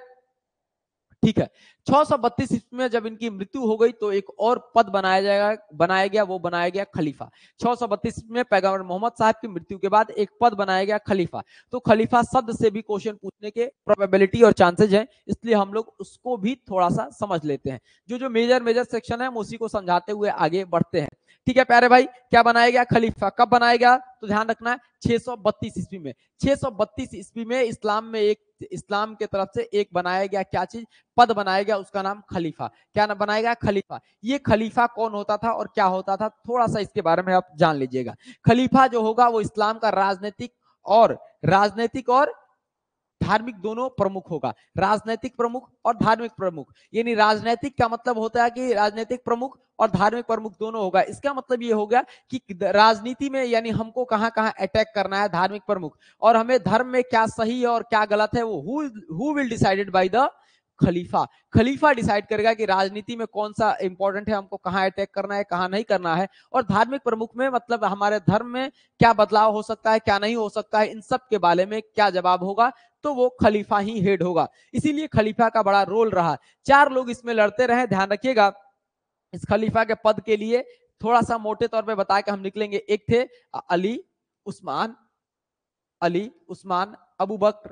ठीक है छह सौ बत्तीस ईस्वी में जब इनकी मृत्यु हो गई तो एक और पद बनाया जाएगा बनाया गया वो बनाया गया खलीफा छह सौ बत्तीस ईस्वी में पैगंबर मोहम्मद साहब की मृत्यु के बाद एक पद बनाया गया खलीफा तो खलीफा शब्द से भी क्वेश्चन पूछने के प्रोबेबिलिटी और चांसेज हैं इसलिए हम लोग उसको भी थोड़ा सा समझ लेते हैं जो जो मेजर मेजर सेक्शन है हम उसी को समझाते हुए आगे बढ़ते हैं ठीक है प्यारे भाई क्या बनाया गया खलीफा कब बनाया गया तो ध्यान रखना है 632 ईस्वी में 632 ईस्वी में इस्लाम में एक इस्लाम के तरफ से एक बनाया गया क्या चीज पद बनाया गया उसका नाम खलीफा क्या नाम बनाया गया खलीफा ये खलीफा कौन होता था और क्या होता था थोड़ा सा इसके बारे में आप जान लीजिएगा खलीफा जो होगा वो इस्लाम का राजनीतिक और राजनीतिक और धार्मिक दोनों प्रमुख होगा राजनैतिक प्रमुख और धार्मिक प्रमुख यानी राजनैतिक का मतलब होता है कि राजनैतिक प्रमुख और धार्मिक प्रमुख दोनों होगा इसका मतलब ये हो गया कि राजनीति में यानी हमको कहाँ कहाँ अटैक करना है धार्मिक प्रमुख और हमें धर्म में क्या सही है और क्या गलत है वो who will decided by the खलीफा खलीफा डिसाइड करेगा कि राजनीति में कौन सा इंपॉर्टेंट है हमको कहां अटैक करना है कहां नहीं करना है और धार्मिक प्रमुख में मतलब हमारे धर्म में क्या बदलाव हो सकता है क्या नहीं हो सकता है इन सब के बारे में क्या जवाब होगा तो वो खलीफा ही हेड होगा इसीलिए खलीफा का बड़ा रोल रहा चार लोग इसमें लड़ते रहे ध्यान रखिएगा इस खलीफा के पद के लिए थोड़ा सा मोटे तौर पर बता हम निकलेंगे एक थे Ali Usman Ali Usman Abu Bakr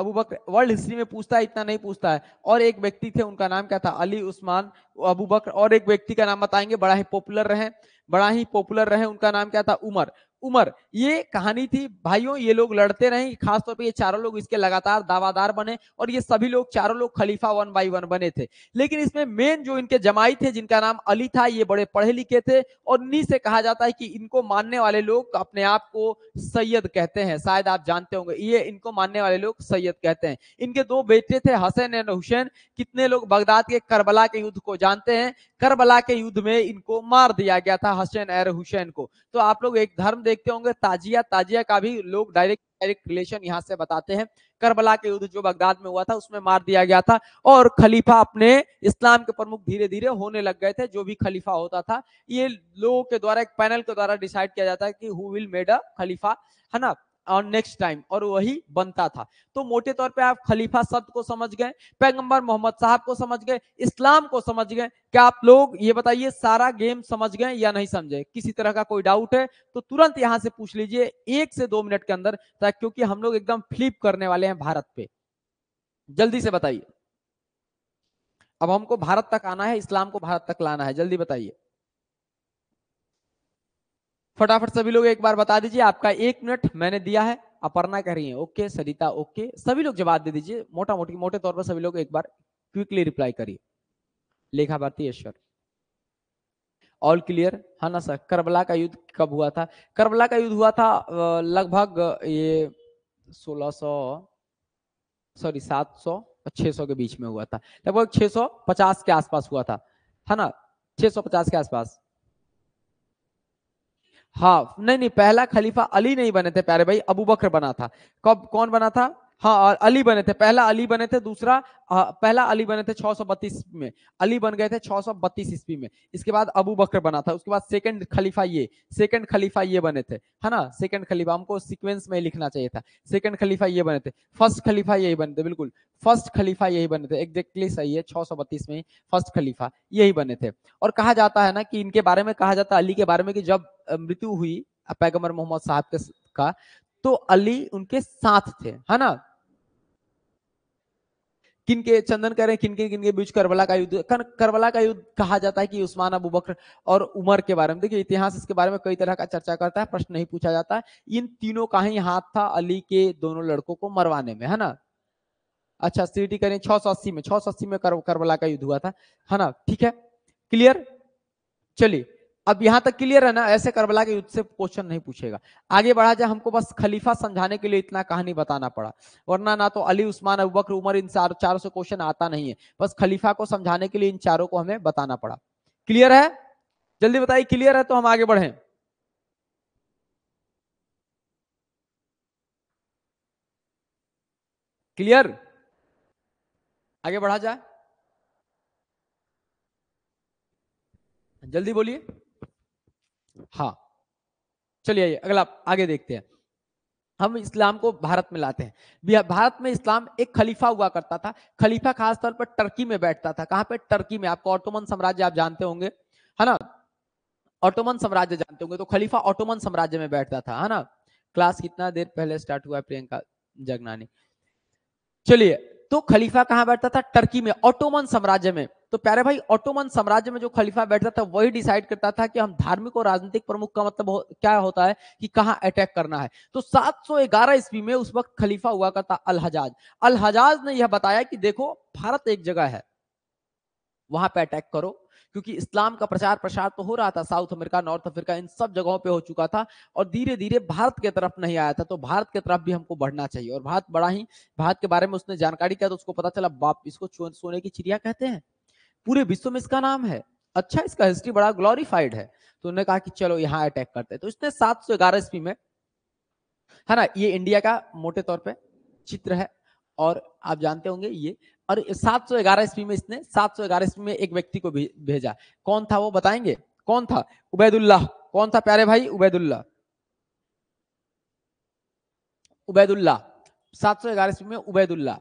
Abu Bakr world history में पूछता है इतना नहीं पूछता है और एक व्यक्ति थे उनका नाम क्या था अली उस्मान अबू बकर और एक व्यक्ति का नाम बताएंगे बड़ा ही पॉपुलर रहे बड़ा ही पॉपुलर रहे उनका नाम क्या था उमर उमर ये कहानी थी भाइयों ये लोग लड़ते रहे खासतौर पर ये चारों लोग इसके लगातार दावादार बने और ये सभी लोग चारों लोग खलीफा वन बाई वन बने थे लेकिन इसमें मेन जो इनके जमाई थे जिनका नाम अली था ये बड़े पढ़े लिखे थे और नी से कहा जाता है कि इनको मानने वाले लोग अपने आप को सैयद कहते हैं शायद आप जानते होंगे ये इनको मानने वाले लोग सैयद कहते हैं इनके दो बेटे थे हसन एंड हुसैन कितने लोग बगदाद के करबला के युद्ध को जानते हैं करबला के युद्ध में इनको मार दिया गया था हसन एर हुसैन को तो आप लोग एक धर्म देखते होंगे ताजिया ताजिया का भी लोग डायरेक्ट डायरेक्ट रिलेशन यहाँ से बताते हैं करबला के युद्ध जो बगदाद में हुआ था उसमें मार दिया गया था और खलीफा अपने इस्लाम के प्रमुख धीरे धीरे होने लग गए थे जो भी खलीफा होता था ये लोगों के द्वारा एक पैनल के द्वारा डिसाइड किया जाता है कि हु विल मेड अ खलीफा है ना और नेक्स्ट टाइम और वही बनता था तो मोटे तौर पे आप खलीफा शब्द को समझ गए पैगंबर मोहम्मद साहब को समझ गए इस्लाम को समझ गए क्या आप लोग ये बताइए सारा गेम समझ गए या नहीं समझे किसी तरह का कोई डाउट है तो तुरंत यहाँ से पूछ लीजिए एक से दो मिनट के अंदर ताकि क्योंकि हम लोग एकदम फ्लिप करने वाले हैं भारत पे जल्दी से बताइए अब हमको भारत तक आना है इस्लाम को भारत तक लाना है जल्दी बताइए फटाफट सभी लोग एक बार बता दीजिए आपका एक मिनट मैंने दिया है अपर्णा कह रही है ओके सरिता ओके सभी लोग जवाब दे दीजिए मोटा मोटी मोटे तौर पर सभी लोग एक बार क्विकली रिप्लाई करिए लेखा भारती ईश्वर ऑल क्लियर है ना सर करबला का युद्ध कब हुआ था करबला का युद्ध हुआ था लगभग ये 1600 सॉरी 700 और सौ के बीच में हुआ था लगभग 650 के आसपास हुआ था है हाँ ना 650 के आसपास हाँ नहीं नहीं पहला खलीफा अली नहीं बने थे प्यारे भाई अबू बकर बना था कब कौन बना था हाँ और अली बने थे पहला अली बने थे दूसरा आ, पहला अली बने थे 632 में अली बन गए थे 632 ईस्वी में इसके बाद अबू बकर बना था उसके बाद सेकंड खलीफा ये सेकंड खलीफा ये बने थे है ना सेकंड खलीफा हमको सीक्वेंस में लिखना चाहिए था सेकंड खलीफा ये बने थे फर्स्ट खलीफा यही बने थे बिल्कुल फर्स्ट खलीफा यही बने थे एग्जैक्टली सही है 632 में फर्स्ट खलीफा यही बने थे और कहा जाता है ना कि इनके बारे में कहा जाता है अली के बारे में कि जब मृत्यु हुई पैगम्बर मोहम्मद साहब के का तो अली उनके साथ थे है ना किनके चंदन करें किन के बीच करबला का युद्ध करबला का युद्ध कहा जाता है कि उस्मान अबू बकर और उमर के बारे में देखिए इतिहास इसके बारे में कई तरह का चर्चा करता है प्रश्न नहीं पूछा जाता है इन तीनों का ही हाथ था अली के दोनों लड़कों को मरवाने में है ना अच्छा सीटी करें छह सौ अस्सी में छह सौ अस्सी में कर, करबला का युद्ध हुआ था है ना ठीक है क्लियर चलिए अब यहां तक क्लियर है ना ऐसे करबला के युद्ध से क्वेश्चन नहीं पूछेगा आगे बढ़ा जाए हमको बस खलीफा समझाने के लिए इतना कहानी बताना पड़ा वरना ना तो अली उस्मान अब उमर इन चार चारों से क्वेश्चन आता नहीं है बस खलीफा को समझाने के लिए इन चारों को हमें बताना पड़ा क्लियर है जल्दी बताइए क्लियर है तो हम आगे बढ़े क्लियर आगे बढ़ा जाए जल्दी बोलिए हाँ चलिए अगला आगे देखते हैं हम इस्लाम को भारत में लाते हैं भारत में इस्लाम एक खलीफा हुआ करता था खलीफा खासतौर पर टर्की में बैठता था कहां पे टर्की में आपको ऑटोमन साम्राज्य आप जानते होंगे है ना ऑटोमन साम्राज्य जानते होंगे तो खलीफा ऑटोमन साम्राज्य में बैठता था है ना क्लास कितना देर पहले स्टार्ट हुआ प्रियंका जगनानी चलिए तो खलीफा कहां बैठता था टर्की में ऑटोमन साम्राज्य में तो प्यारे भाई ऑटोमन साम्राज्य में जो खलीफा बैठता था वही डिसाइड करता था कि हम धार्मिक और राजनीतिक प्रमुख का मतलब हो, क्या होता है कि कहां अटैक करना है तो 711 ईस्वी में उस वक्त खलीफा हुआ करता अल हजाज अल हजाज ने यह बताया कि देखो भारत एक जगह है वहां पर अटैक करो क्योंकि इस्लाम का प्रचार प्रसार तो हो रहा था साउथ अमेरिका नॉर्थ अफ्रीका इन सब जगहों पे हो चुका था और धीरे धीरे भारत के तरफ नहीं आया था तो भारत के तरफ भी हमको बढ़ना चाहिए और भारत बड़ा ही भारत के बारे में उसने जानकारी किया तो उसको पता चला बाप इसको सोने की चिड़िया कहते हैं पूरे विश्व में इसका नाम है अच्छा इसका हिस्ट्री बड़ा ग्लोरीफाइड है तो उन्होंने कहा कि चलो यहाँ अटैक करते हैं तो इसने सात सौ ग्यारह ईस्वी में है ना ये इंडिया का मोटे तौर पर चित्र है और आप जानते होंगे ये और सात सौ ग्यारह ईस्वी में इसने सात सौ ग्यारह ईस्वी में एक व्यक्ति को भेजा कौन था वो बताएंगे कौन था उबैदुल्लाह कौन था प्यारे भाई उबैदुल्लाह उबैदुल्लाह सात सौ ग्यारह ईस्वी में उबैदुल्लाह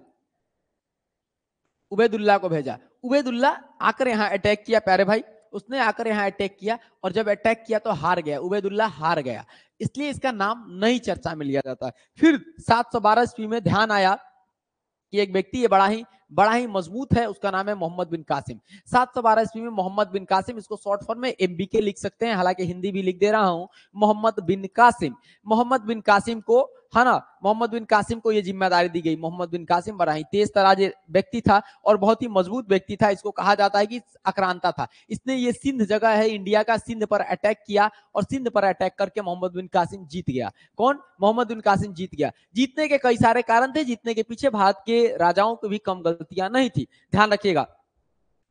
उबैदुल्लाह को भेजा उबैदुल्लाह आकर यहाँ अटैक किया प्यारे भाई उसने आकर यहाँ अटैक किया और जब अटैक किया तो हार गया उबैदुल्लाह हार गया इसलिए इसका नाम नहीं चर्चा में लिया जाता फिर सात सौ बारह ईस्वी में ध्यान आया कि एक व्यक्ति ये बड़ा ही बड़ा ही मजबूत है उसका नाम है मोहम्मद बिन कासिम सात सौ बारह ईस्वी में मोहम्मद बिन कासिम इसको शॉर्ट फॉर्म में एम लिख सकते हैं हालांकि हिंदी भी लिख दे रहा हूं मोहम्मद बिन कासिम मोहम्मद बिन कासिम को है ना मोहम्मद बिन कासिम को यह जिम्मेदारी दी गई मोहम्मद बिन कासिम बड़ा ही तेज तराज व्यक्ति था और बहुत ही मजबूत व्यक्ति था इसको कहा जाता है कि अक्रांता था इसने ये सिंध जगह है इंडिया का सिंध पर अटैक किया और सिंध पर अटैक करके मोहम्मद बिन कासिम जीत गया कौन मोहम्मद बिन कासिम जीत गया जीतने के कई सारे कारण थे जीतने के पीछे भारत के राजाओं को भी कम गलत गलतियां नहीं थी ध्यान रखिएगा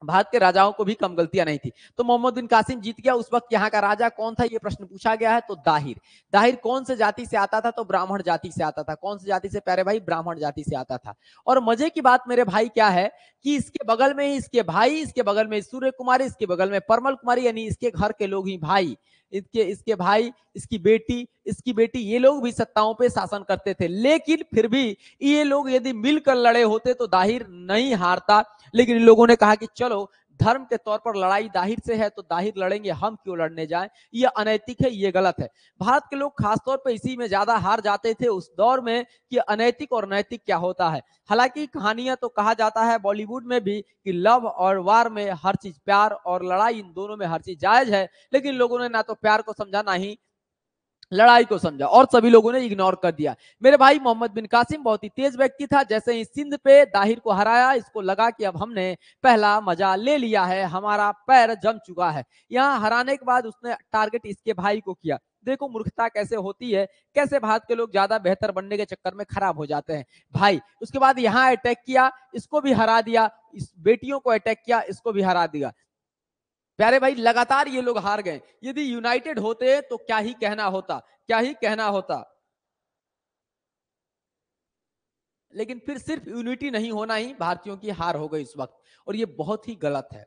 भारत के राजाओं को भी कम गलतियां नहीं थी तो मोहम्मद बिन कासिम जीत गया उस वक्त यहाँ का राजा कौन था ये प्रश्न पूछा गया है तो दाहिर दाहिर कौन से जाति से आता था तो ब्राह्मण जाति से आता था कौन से जाति से प्यारे भाई ब्राह्मण जाति से आता था और मजे की बात मेरे भाई क्या है कि इसके बगल में ही इसके भाई इसके बगल में सूर्य कुमारी इसके बगल में परमल कुमारी यानी इसके घर के लोग ही भाई इसके इसके भाई इसकी बेटी इसकी बेटी ये लोग भी सत्ताओं पे शासन करते थे लेकिन फिर भी ये लोग यदि मिलकर लड़े होते तो दाहिर नहीं हारता लेकिन इन लोगों ने कहा कि चलो धर्म के तौर पर लड़ाई दाहिर से है तो दाहिर लड़ेंगे हम क्यों लड़ने जाए ये अनैतिक है ये गलत है भारत के लोग खासतौर पर इसी में ज्यादा हार जाते थे उस दौर में कि अनैतिक और नैतिक क्या होता है हालांकि कहानियां तो कहा जाता है बॉलीवुड में भी कि लव और वार में हर चीज प्यार और लड़ाई इन दोनों में हर चीज जायज है लेकिन लोगों ने ना तो प्यार को समझा ना ही लड़ाई को समझा और सभी लोगों ने इग्नोर कर दिया मेरे भाई मोहम्मद बिन कासिम बहुत ही तेज व्यक्ति था जैसे ही सिंध पे दाहिर को हराया इसको लगा कि अब हमने पहला मजा ले लिया है हमारा पैर जम चुका है यहाँ हराने के बाद उसने टारगेट इसके भाई को किया देखो मूर्खता कैसे होती है कैसे भारत के लोग ज्यादा बेहतर बनने के चक्कर में खराब हो जाते हैं भाई उसके बाद यहाँ अटैक किया इसको भी हरा दिया इस बेटियों को अटैक किया इसको भी हरा दिया प्यारे भाई लगातार ये लोग हार गए यदि यूनाइटेड होते तो क्या ही कहना होता क्या ही कहना होता लेकिन फिर सिर्फ यूनिटी नहीं होना ही भारतीयों की हार हो गई इस वक्त और ये बहुत ही गलत है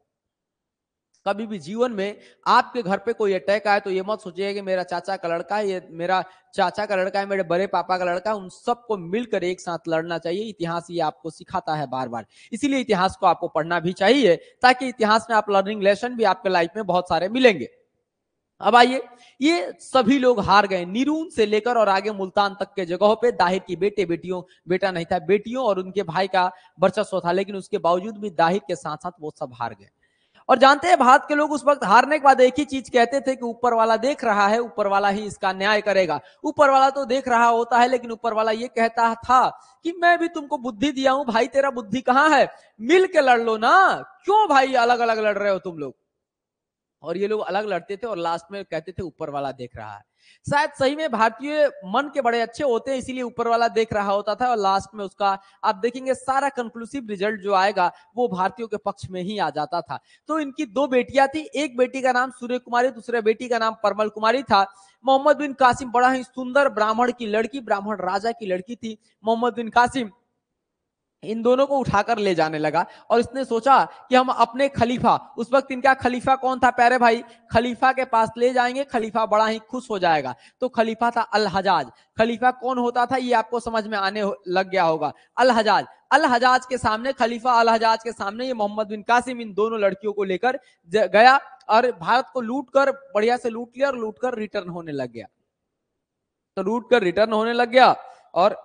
कभी भी जीवन में आपके घर पे कोई अटैक आए तो ये मत सोचिए कि मेरा चाचा का लड़का है ये मेरा चाचा का लड़का है मेरे बड़े पापा का लड़का है उन सबको मिलकर एक साथ लड़ना चाहिए इतिहास ये आपको सिखाता है बार बार इसीलिए इतिहास को आपको पढ़ना भी चाहिए ताकि इतिहास में आप लर्निंग लेसन भी आपके लाइफ में बहुत सारे मिलेंगे अब आइए ये सभी लोग हार गए निरून से लेकर और आगे मुल्तान तक के जगहों पे दाहिर की बेटे बेटियों बेटा नहीं था बेटियों और उनके भाई का वर्चस्व था लेकिन उसके बावजूद भी दाहिर के साथ साथ वो सब हार गए और जानते हैं भारत के लोग उस वक्त हारने के बाद एक ही चीज कहते थे कि ऊपर वाला देख रहा है ऊपर वाला ही इसका न्याय करेगा ऊपर वाला तो देख रहा होता है लेकिन ऊपर वाला ये कहता था कि मैं भी तुमको बुद्धि दिया हूं भाई तेरा बुद्धि कहाँ है मिल के लड़ लो ना क्यों भाई अलग अलग लड़ रहे हो तुम लोग और ये लोग अलग लड़ते थे और लास्ट में कहते थे ऊपर वाला देख रहा है शायद सही में भारतीय मन के बड़े अच्छे होते हैं इसीलिए ऊपर वाला देख रहा होता था और लास्ट में उसका आप देखेंगे सारा कंक्लूसिव रिजल्ट जो आएगा वो भारतीयों के पक्ष में ही आ जाता था तो इनकी दो बेटियां थी एक बेटी का नाम सूर्य कुमारी दूसरे बेटी का नाम परमल कुमारी था मोहम्मद बिन कासिम बड़ा ही सुंदर ब्राह्मण की लड़की ब्राह्मण राजा की लड़की थी मोहम्मद बिन कासिम इन दोनों को उठाकर ले जाने लगा और इसने सोचा कि हम अपने खलीफा उस वक्त इनका खलीफा कौन था प्यारे भाई खलीफा के पास ले जाएंगे खलीफा बड़ा ही खुश हो जाएगा तो खलीफा था अल हजाज खलीफा कौन होता था ये आपको समझ में आने लग गया होगा अल हजाज अल हजाज के सामने खलीफा अल हजाज के सामने ये मोहम्मद बिन कासिम इन दोनों लड़कियों को लेकर गया और भारत को लूट कर बढ़िया से लूट लिया और लूट कर रिटर्न होने लग गया तो लूट कर रिटर्न होने लग गया और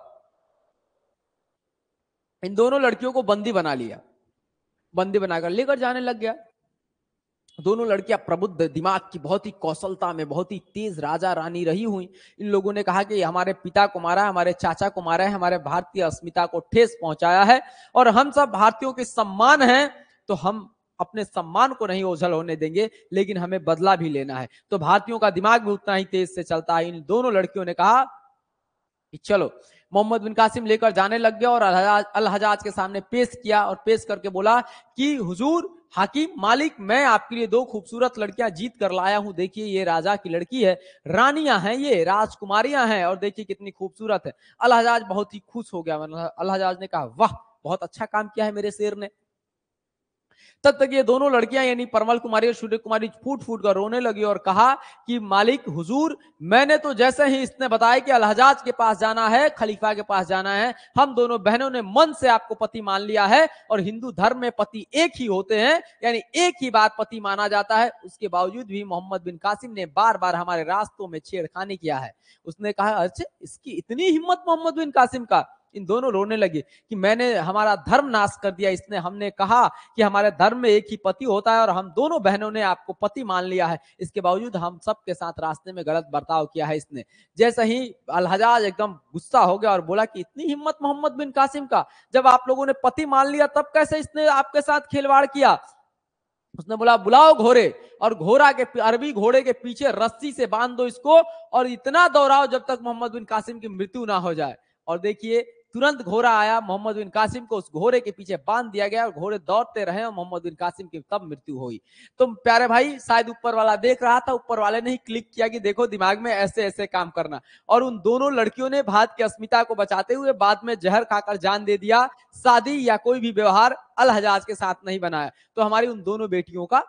इन दोनों लड़कियों को बंदी बना लिया बंदी बनाकर लेकर जाने लग गया दोनों लड़कियां प्रबुद्ध दिमाग की बहुत ही कौशलता में बहुत ही तेज राजा रानी रही हुई इन लोगों ने कहा कि हमारे पिता को मारा है हमारे चाचा को मारा है हमारे भारतीय अस्मिता को ठेस पहुंचाया है और हम सब भारतीयों के सम्मान हैं तो हम अपने सम्मान को नहीं ओझल होने देंगे लेकिन हमें बदला भी लेना है तो भारतीयों का दिमाग भी उतना ही तेज से चलता है इन दोनों लड़कियों ने कहा कि चलो मोहम्मद बिन कासिम लेकर जाने लग गया और अल हजाज के सामने पेश किया और पेश करके बोला कि हुजूर हाकिम मालिक मैं आपके लिए दो खूबसूरत लड़कियां जीत कर लाया हूं देखिए ये राजा की लड़की है रानियां हैं ये राजकुमारियां हैं और देखिए कितनी खूबसूरत है अल हजाज बहुत ही खुश हो गया अल हजाज ने कहा वाह बहुत अच्छा काम किया है मेरे शेर ने तब तक ये दोनों लड़कियां यानी परमल कुमारी और सूर्य कुमारी फूट फूट कर रोने लगी और कहा कि मालिक हुजूर मैंने तो जैसे ही इसने बताया कि अलहजाज के पास जाना है खलीफा के पास जाना है हम दोनों बहनों ने मन से आपको पति मान लिया है और हिंदू धर्म में पति एक ही होते हैं यानी एक ही बार पति माना जाता है उसके बावजूद भी मोहम्मद बिन कासिम ने बार बार हमारे रास्तों में छेड़खानी किया है उसने कहा अच्छा इसकी इतनी हिम्मत मोहम्मद बिन कासिम का इन दोनों रोने लगे कि मैंने हमारा धर्म नाश कर दिया इसने हमने कहा कि हमारे धर्म में एक ही पति होता है और हम दोनों बहनों ने आपको पति मान लिया है इसके बावजूद हम सबके साथ रास्ते में गलत बर्ताव किया है इसने जैसे ही अलहजाज एकदम गुस्सा हो गया और बोला कि इतनी हिम्मत मोहम्मद बिन कासिम का जब आप लोगों ने पति मान लिया तब कैसे इसने आपके साथ खिलवाड़ किया उसने बोला बुलाओ घोड़े और घोड़ा के अरबी घोड़े के पीछे रस्सी से बांध दो इसको और इतना दौड़ाओ जब तक मोहम्मद बिन कासिम की मृत्यु ना हो जाए और देखिए तुरंत घोरा आया मोहम्मद बिन कासिम को उस घोड़े के पीछे बांध दिया गया और घोड़े दौड़ते रहे और मोहम्मद बिन कासिम की तब मृत्यु हुई तो प्यारे भाई शायद ऊपर वाला देख रहा था ऊपर वाले ने ही क्लिक किया कि देखो दिमाग में ऐसे ऐसे काम करना और उन दोनों लड़कियों ने भारत की अस्मिता को बचाते हुए बाद में जहर खाकर जान दे दिया शादी या कोई भी व्यवहार अल हजाज के साथ नहीं बनाया तो हमारी उन दोनों बेटियों का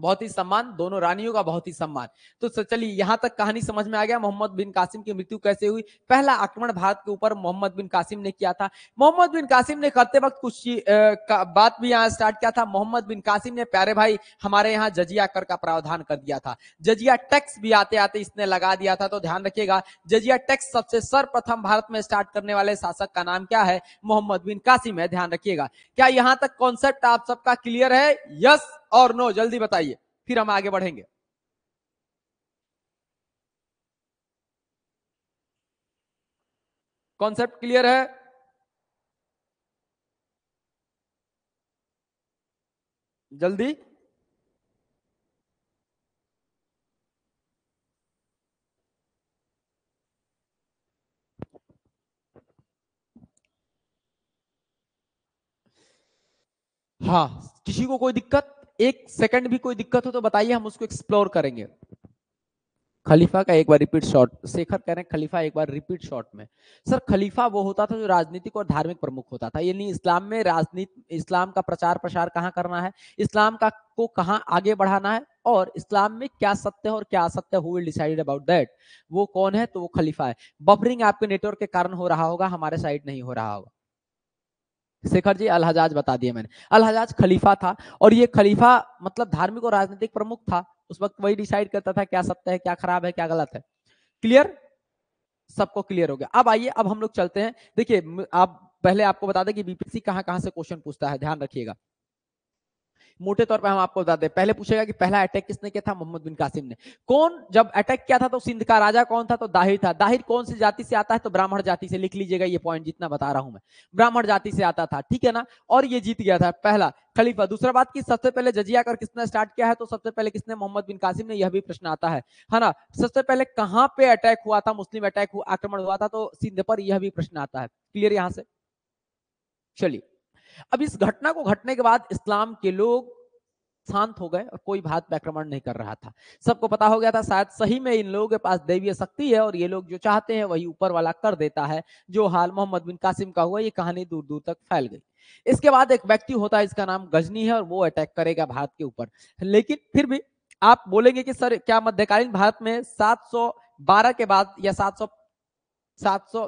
बहुत ही सम्मान दोनों रानियों का बहुत ही सम्मान तो चलिए यहाँ तक कहानी समझ में आ गया मोहम्मद बिन कासिम की मृत्यु कैसे हुई पहला आक्रमण भारत के ऊपर मोहम्मद बिन कासिम ने किया था मोहम्मद बिन कासिम ने करते वक्त कुछ का, बात भी यहाँ स्टार्ट किया था मोहम्मद बिन कासिम ने प्यारे भाई हमारे यहाँ जजिया कर का प्रावधान कर दिया था जजिया टैक्स भी आते आते इसने लगा दिया था तो ध्यान रखिएगा जजिया टैक्स सबसे सर्वप्रथम भारत में स्टार्ट करने वाले शासक का नाम क्या है मोहम्मद बिन कासिम है ध्यान रखिएगा क्या यहाँ तक कॉन्सेप्ट आप सबका क्लियर है यस और नो जल्दी बताइए फिर हम आगे बढ़ेंगे कॉन्सेप्ट क्लियर है जल्दी हाँ किसी को कोई दिक्कत एक सेकंड भी कोई दिक्कत हो तो बताइए हम उसको एक्सप्लोर करेंगे खलीफा का एक बार रिपीट शॉट शेखर कह रहे हैं खलीफा एक बार रिपीट शॉट में सर खलीफा वो होता था जो राजनीतिक और धार्मिक प्रमुख होता था यानी इस्लाम में राजनीति इस्लाम का प्रचार प्रसार कहाँ करना है इस्लाम का को कहाँ आगे बढ़ाना है और इस्लाम में क्या सत्य है और क्या असत्य डिसाइडेड अबाउट दैट वो कौन है तो वो खलीफा है बफरिंग आपके नेटवर्क के कारण हो रहा होगा हमारे साइड नहीं हो रहा होगा शेखर जी अलहजाज बता दिए मैंने अलहजाज खलीफा था और ये खलीफा मतलब धार्मिक और राजनीतिक प्रमुख था उस वक्त वही डिसाइड करता था क्या सत्य है क्या खराब है क्या गलत है क्लियर सबको क्लियर हो गया अब आइए अब हम लोग चलते हैं देखिए आप पहले आपको बता दें कि बीपीसी कहां कहां से क्वेश्चन पूछता है ध्यान रखिएगा मोटे तौर पर हम आपको बता दें पहले पूछेगा कि पहला अटैक किसने किया था मोहम्मद बिन कासिम ने कौन जब अटैक किया था तो सिंध का राजा कौन था तो दाहिर था दाहिर कौन सी जाति से आता है तो ब्राह्मण जाति से लिख लीजिएगा ये पॉइंट जितना बता रहा हूं मैं ब्राह्मण जाति से आता था ठीक है ना और ये जीत गया था पहला खलीफा दूसरा बात की सबसे पहले जजिया कर किसने स्टार्ट किया है तो सबसे पहले किसने मोहम्मद बिन कासिम ने यह भी प्रश्न आता है है ना सबसे पहले कहाँ पे अटैक हुआ था मुस्लिम अटैक आक्रमण हुआ था तो सिंध पर यह भी प्रश्न आता है क्लियर यहाँ से चलिए अब इस घटना को घटने के बाद इस्लाम के लोग शांत हो गए और कोई भारत पे आक्रमण नहीं कर रहा था सबको पता हो गया था शायद सही में इन लोगों के पास दैवीय शक्ति है और ये लोग जो चाहते हैं वही ऊपर वाला कर देता है जो हाल मोहम्मद बिन कासिम का हुआ ये कहानी दूर दूर तक फैल गई इसके बाद एक व्यक्ति होता है इसका नाम गजनी है और वो अटैक करेगा भारत के ऊपर लेकिन फिर भी आप बोलेंगे कि सर क्या मध्यकालीन भारत में सात के बाद या सात सौ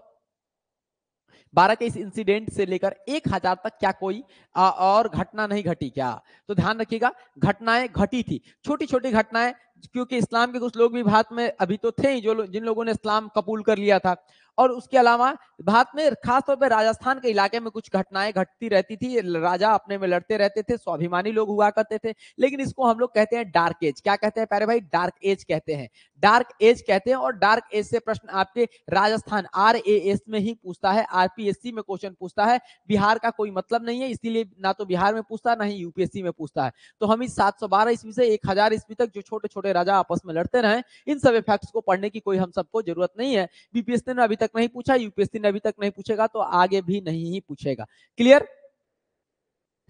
बारह के इस इंसिडेंट से लेकर एक हजार तक क्या कोई आ, और घटना नहीं घटी क्या तो ध्यान रखिएगा घटनाएं घटी थी छोटी छोटी घटनाएं क्योंकि इस्लाम के कुछ लोग भी भारत में अभी तो थे ही जो जिन लोगों ने इस्लाम कबूल कर लिया था और उसके अलावा भारत में खासतौर पर राजस्थान के इलाके में कुछ घटनाएं घटती रहती थी राजा अपने में लड़ते रहते थे स्वाभिमानी लोग हुआ करते थे लेकिन इसको हम लोग कहते हैं डार्क एज क्या कहते हैं प्यारे भाई डार्क एज कहते हैं डार्क एज कहते हैं और डार्क एज से प्रश्न आपके राजस्थान आर ए एस में ही पूछता है आरपीएससी में क्वेश्चन पूछता है बिहार का कोई मतलब नहीं है इसीलिए ना तो बिहार में पूछता ना ही यूपीएससी में पूछता है तो हम इस सात सौ बारह ईस्वी से एक हजार ईस्वी तक जो छोटे छोटे छोटे राजा आपस में लड़ते रहे इन सब इफेक्ट्स को पढ़ने की कोई हम सबको जरूरत नहीं है बीपीएससी ने अभी तक नहीं पूछा यूपीएससी ने अभी तक नहीं पूछेगा तो आगे भी नहीं ही पूछेगा क्लियर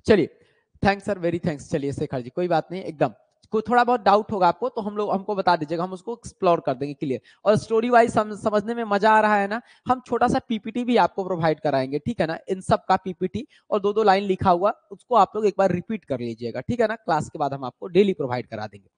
चलिए थैंक्स सर वेरी थैंक्स चलिए शेखर जी कोई बात नहीं एकदम कोई थोड़ा बहुत डाउट होगा आपको तो हम लोग हमको बता दीजिएगा हम उसको एक्सप्लोर कर देंगे क्लियर और स्टोरी वाइज सम, समझने में मजा आ रहा है ना हम छोटा सा पीपीटी भी आपको प्रोवाइड कराएंगे ठीक है ना इन सब का पीपीटी और दो दो लाइन लिखा हुआ उसको आप लोग एक बार रिपीट कर लीजिएगा ठीक है ना क्लास के बाद हम आपको डेली प्रोवाइड करा देंगे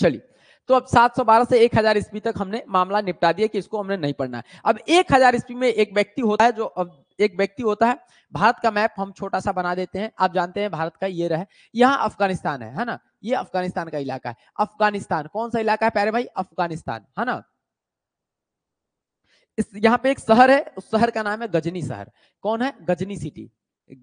चलिए तो अब 712 से 1000 हजार ईस्वी तक हमने मामला निपटा दिया कि इसको हमने नहीं पढ़ना है अब 1000 हजार ईस्वी में एक व्यक्ति होता है जो अब एक व्यक्ति होता है भारत का मैप हम छोटा सा बना देते हैं आप जानते हैं भारत का ये रहे यहाँ अफगानिस्तान है है ना ये अफगानिस्तान का इलाका है अफगानिस्तान कौन सा इलाका है प्यारे भाई अफगानिस्तान है ना इस यहाँ पे एक शहर है उस शहर का नाम है गजनी शहर कौन है गजनी सिटी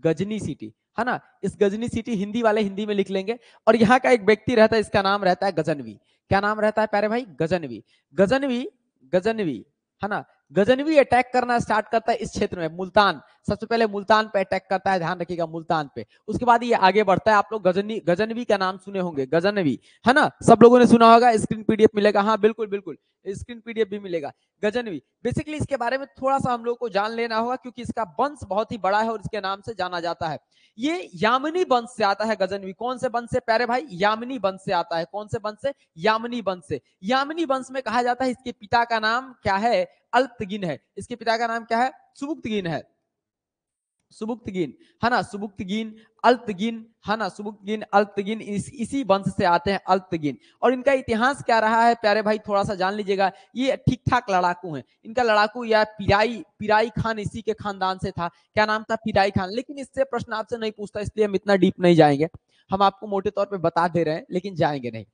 गजनी सिटी है ना इस गजनी सिटी हिंदी वाले हिंदी में लिख लेंगे और यहाँ का एक व्यक्ति रहता है इसका नाम रहता है गजनवी क्या नाम रहता है प्यारे भाई गजनवी गजनवी गजनवी है ना गजनवी अटैक करना स्टार्ट करता है इस क्षेत्र में मुल्तान सबसे पहले मुल्तान पे अटैक करता है ध्यान रखिएगा मुल्तान पे उसके बाद ये आगे बढ़ता है आप लोग गजनी गजनवी का नाम सुने होंगे गजनवी है ना सब लोगों ने सुना होगा स्क्रीन पीडीएफ मिलेगा हाँ बिल्कुल बिल्कुल स्क्रीन पीडीएफ भी मिलेगा गजनवी बेसिकली इसके बारे में थोड़ा सा हम लोग को जान लेना होगा क्योंकि इसका वंश बहुत ही बड़ा है और इसके नाम से जाना जाता है ये यामिनी वंश से आता है गजनवी कौन से वंश से प्यारे भाई यामिनी वंश से आता है कौन से वंश से यामिनी वंश से यामिनी वंश में कहा जाता है इसके पिता का नाम क्या है अल्पगिन है इसके पिता का नाम क्या है सुबुक्तगिन है सुबुक्तगिन है ना सुबुक्तगिन अल्पगिन है ना सुबुक्तगिन अल्पगिन इस, इसी वंश से आते हैं अल्पगिन और इनका इतिहास क्या रहा है प्यारे भाई थोड़ा सा जान लीजिएगा ये ठीक ठाक लड़ाकू हैं इनका लड़ाकू या पिराई पिराई खान इसी के खानदान से था क्या नाम था पिराई खान लेकिन इससे प्रश्न आपसे नहीं पूछता इसलिए हम इतना डीप नहीं जाएंगे हम आपको मोटे तौर पर बता दे रहे हैं लेकिन जाएंगे नहीं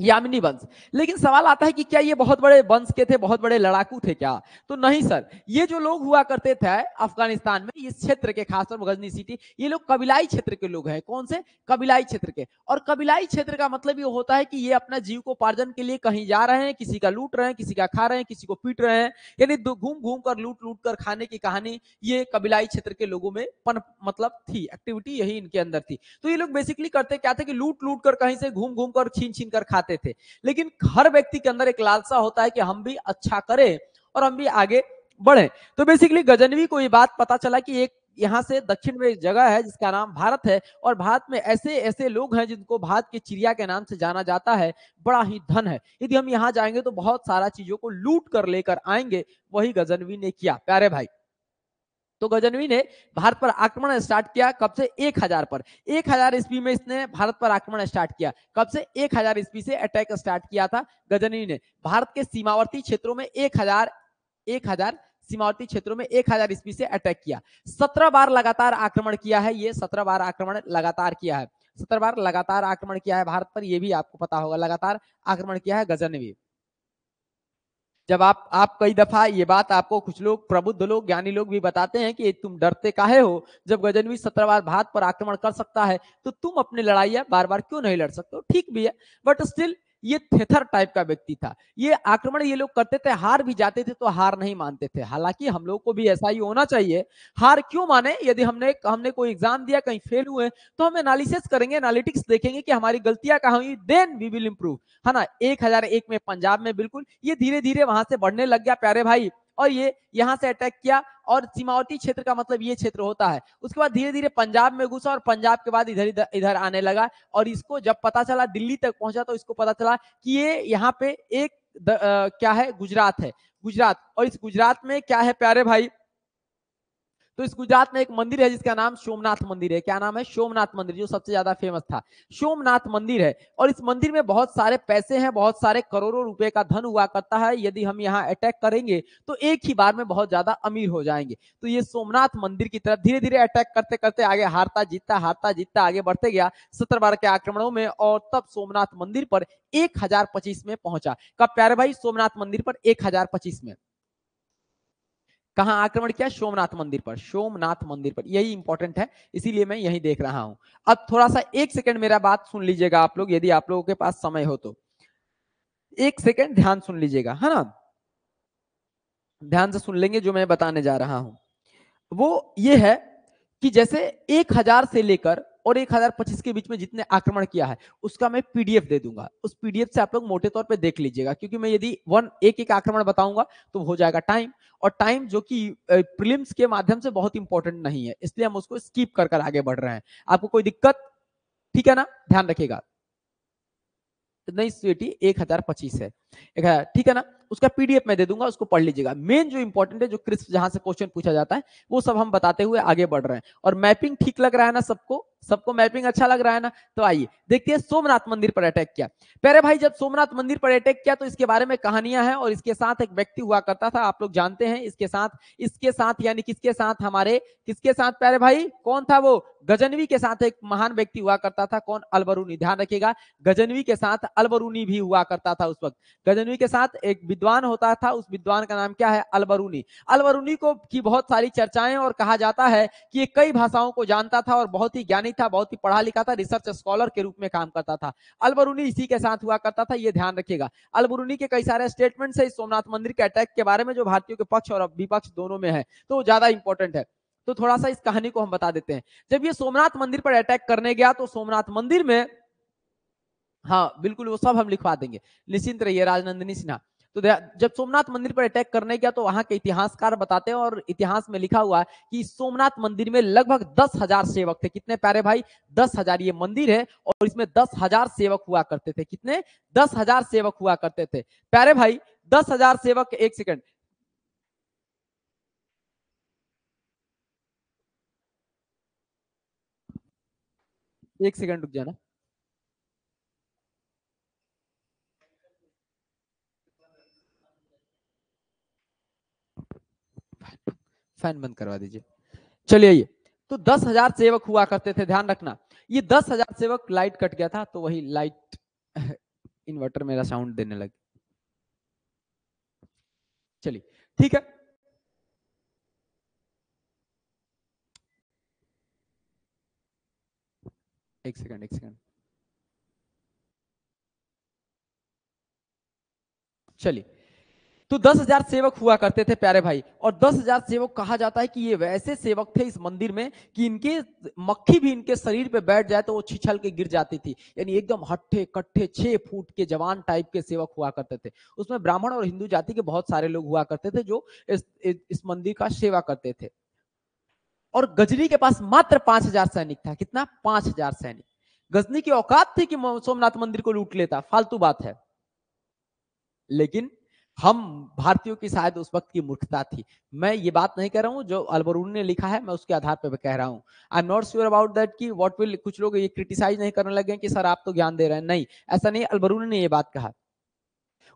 यामिनी वंश लेकिन सवाल आता है कि क्या ये बहुत बड़े वंश के थे बहुत बड़े लड़ाकू थे क्या तो नहीं सर ये जो लोग हुआ करते थे अफगानिस्तान में इस क्षेत्र के खासतौर गजनी सिटी ये लोग कबिलाई क्षेत्र के लोग हैं कौन से कबिलाई क्षेत्र के और कबिलाई क्षेत्र का मतलब ये होता है कि ये अपना जीव को पार्जन के लिए कहीं जा रहे हैं किसी का लूट रहे हैं किसी का खा रहे हैं किसी को पीट रहे हैं यानी घूम घूम कर लूट लूट कर खाने की कहानी ये कबिलाई क्षेत्र के लोगों में पन मतलब थी एक्टिविटी यही इनके अंदर थी तो ये लोग बेसिकली करते क्या थे कि लूट लूट कर कहीं से घूम घूम कर छीन छीन कर खाते चाहते थे लेकिन हर व्यक्ति के अंदर एक लालसा होता है कि हम भी अच्छा करें और हम भी आगे बढ़े तो बेसिकली गजनवी को ये बात पता चला कि एक यहाँ से दक्षिण में एक जगह है जिसका नाम भारत है और भारत में ऐसे ऐसे लोग हैं जिनको भारत की चिड़िया के नाम से जाना जाता है बड़ा ही धन है यदि हम यहाँ जाएंगे तो बहुत सारा चीजों को लूट कर लेकर आएंगे वही गजनवी ने किया प्यारे भाई तो गजनवी ने भारत पर आक्रमण स्टार्ट किया कब से एक हजार पर एक हजार ईस्वी में इसने भारत पर आक्रमण स्टार्ट किया कब से एक हजार ईस्वी से अटैक स्टार्ट किया था गजनवी ने भारत के सीमावर्ती क्षेत्रों में एक हजार एक हजार सीमावर्ती क्षेत्रों में एक हजार ईस्वी से अटैक किया सत्रह बार लगातार आक्रमण किया है ये सत्रह बार आक्रमण लगातार किया है सत्रह बार लगातार आक्रमण किया है भारत पर यह भी आपको पता होगा लगातार आक्रमण किया है गजनवी जब आप आप कई दफा ये बात आपको कुछ लोग प्रबुद्ध लोग ज्ञानी लोग भी बताते हैं कि तुम डरते काहे हो जब गजनवी बार भारत पर आक्रमण कर सकता है तो तुम अपनी लड़ाइया बार बार क्यों नहीं लड़ सकते हो ठीक भी है बट स्टिल ये थेथर टाइप का व्यक्ति था ये आक्रमण ये लोग करते थे हार भी जाते थे तो हार नहीं मानते थे हालांकि हम लोग को भी ऐसा ही होना चाहिए हार क्यों माने यदि हमने हमने कोई एग्जाम दिया कहीं फेल हुए तो हम एनालिसिस करेंगे एनालिटिक्स देखेंगे कि हमारी गलतियां कहा हुई देन वी विल इंप्रूव है ना एक हजार एक में पंजाब में बिल्कुल ये धीरे धीरे वहां से बढ़ने लग गया प्यारे भाई और ये यहाँ से अटैक किया और सीमावर्ती क्षेत्र का मतलब ये क्षेत्र होता है उसके बाद धीरे धीरे पंजाब में घुसा और पंजाब के बाद इधर इधर इधर आने लगा और इसको जब पता चला दिल्ली तक पहुंचा तो इसको पता चला कि ये यहाँ पे एक द, आ, क्या है गुजरात है गुजरात और इस गुजरात में क्या है प्यारे भाई तो इस गुजरात में एक मंदिर है जिसका नाम सोमनाथ मंदिर है क्या नाम है सोमनाथ मंदिर जो सबसे ज्यादा फेमस था सोमनाथ मंदिर है और इस मंदिर में बहुत सारे पैसे हैं बहुत सारे करोड़ों रुपए का धन हुआ करता है यदि हम यहाँ अटैक करेंगे तो एक ही बार में बहुत ज्यादा अमीर हो जाएंगे तो ये सोमनाथ मंदिर की तरफ धीरे धीरे अटैक करते करते आगे हारता जीतता हारता जीतता आगे बढ़ते गया सत्र बार के आक्रमणों में और तब सोमनाथ मंदिर पर एक में पहुंचा कब प्यारे भाई सोमनाथ मंदिर पर एक में कहा आक्रमण किया सोमनाथ मंदिर पर सोमनाथ मंदिर पर यही इंपॉर्टेंट है इसीलिए मैं यही देख रहा हूं अब थोड़ा सा एक सेकंड मेरा बात सुन लीजिएगा आप लोग यदि आप लोगों के पास समय हो तो एक सेकंड ध्यान सुन लीजिएगा है ना ध्यान से सुन लेंगे जो मैं बताने जा रहा हूं वो ये है कि जैसे एक हजार से लेकर और एक हजार पच्चीस के बीच में जितने आक्रमण किया है उसका मैं पीडीएफ दे दूंगा उस पीडीएफ से आप लोग मोटे तौर पे देख लीजिएगा क्योंकि मैं यदि वन एक एक आक्रमण बताऊंगा तो हो जाएगा टाइम और टाइम जो कि प्रीलिम्स के माध्यम से बहुत इंपॉर्टेंट नहीं है इसलिए हम उसको स्कीप कर कर आगे बढ़ रहे हैं आपको कोई दिक्कत ठीक है ना ध्यान रखिएगा नहीं स्वीटी एक हजार पच्चीस है एक ठीक है ना उसका पीडीएफ मैं दे दूंगा उसको पढ़ लीजिएगा मेन जो इंपॉर्टेंट है जो क्रिस्प जहां से क्वेश्चन पूछा जाता है वो सब हम बताते हुए आगे बढ़ रहे हैं और मैपिंग ठीक लग रहा है ना सबको सबको मैपिंग अच्छा लग रहा है ना तो आइए देखते हैं सोमनाथ मंदिर पर अटैक किया पहले भाई जब सोमनाथ मंदिर पर अटैक किया तो इसके बारे में कहानियां हैं और इसके साथ एक व्यक्ति हुआ करता था आप लोग जानते हैं इसके साथ इसके साथ यानी किसके साथ हमारे किसके साथ पहले भाई कौन था वो गजनवी के साथ एक महान व्यक्ति हुआ करता था कौन अलबरूनी ध्यान रखिएगा गजनवी के साथ अलबरूनी भी हुआ करता था उस वक्त गजनवी के साथ एक विद्वान होता था उस विद्वान का नाम क्या है अलबरूनी अलबरूनी को की बहुत सारी चर्चाएं और कहा जाता है कि ये कई भाषाओं को जानता था और बहुत ही ज्ञानी था बहुत ही पढ़ा लिखा था रिसर्च स्कॉलर के रूप में काम करता था अलबरूनी इसी के साथ हुआ करता था ये ध्यान रखिएगा अलबरूनी के कई सारे स्टेटमेंट है सोमनाथ मंदिर के अटैक के बारे में जो भारतीयों के पक्ष और विपक्ष दोनों में है तो ज्यादा इंपॉर्टेंट है तो थोड़ा सा इस कहानी को हम बता देते हैं जब ये सोमनाथ मंदिर पर अटैक करने गया तो सोमनाथ मंदिर में हाँ बिल्कुल वो सब हम लिखवा देंगे निश्चिंत रहिए राजनंदिनी सिन्हा तो जब सोमनाथ मंदिर पर अटैक करने गया तो वहां के इतिहासकार बताते हैं और इतिहास में लिखा हुआ कि सोमनाथ मंदिर में लगभग दस हजार सेवक थे कितने प्यारे भाई दस हजार ये मंदिर है और इसमें दस हजार सेवक हुआ करते थे कितने दस हजार सेवक हुआ करते थे प्यारे भाई दस हजार सेवक एक सेकंड एक सेकंड रुक जाना फैन बंद करवा दीजिए चलिए ये तो दस हजार सेवक हुआ करते थे ध्यान रखना ये दस हजार सेवक लाइट कट गया था तो वही लाइट <laughs> इन्वर्टर मेरा साउंड देने लगे चलिए ठीक है एक सेकंड एक सेकंड चलिए तो दस हजार सेवक हुआ करते थे प्यारे भाई और दस हजार सेवक कहा जाता है कि ये वैसे सेवक थे इस मंदिर में कि इनके मक्खी भी इनके शरीर पे बैठ जाए तो वो छिछल के गिर जाती थी यानी एकदम हट्ठे कट्ठे छह फुट के जवान टाइप के सेवक हुआ करते थे उसमें ब्राह्मण और हिंदू जाति के बहुत सारे लोग हुआ करते थे जो इस, इस मंदिर का सेवा करते थे और गजनी के पास मात्र पांच हजार सैनिक था कितना पांच हजार सैनिक गजनी की औकात थी कि सोमनाथ मंदिर को लूट लेता फालतू बात है लेकिन हम भारतीयों की शायद उस वक्त की मूर्खता थी मैं ये बात नहीं कह रहा हूँ जो अलबरून ने लिखा है मैं उसके आधार पर कह रहा हूँ I am not sure about that कि व्हाट विल कुछ लोग ये क्रिटिसाइज नहीं करने लगे कि सर आप तो ज्ञान दे रहे हैं नहीं ऐसा नहीं अलबरून ने ये बात कहा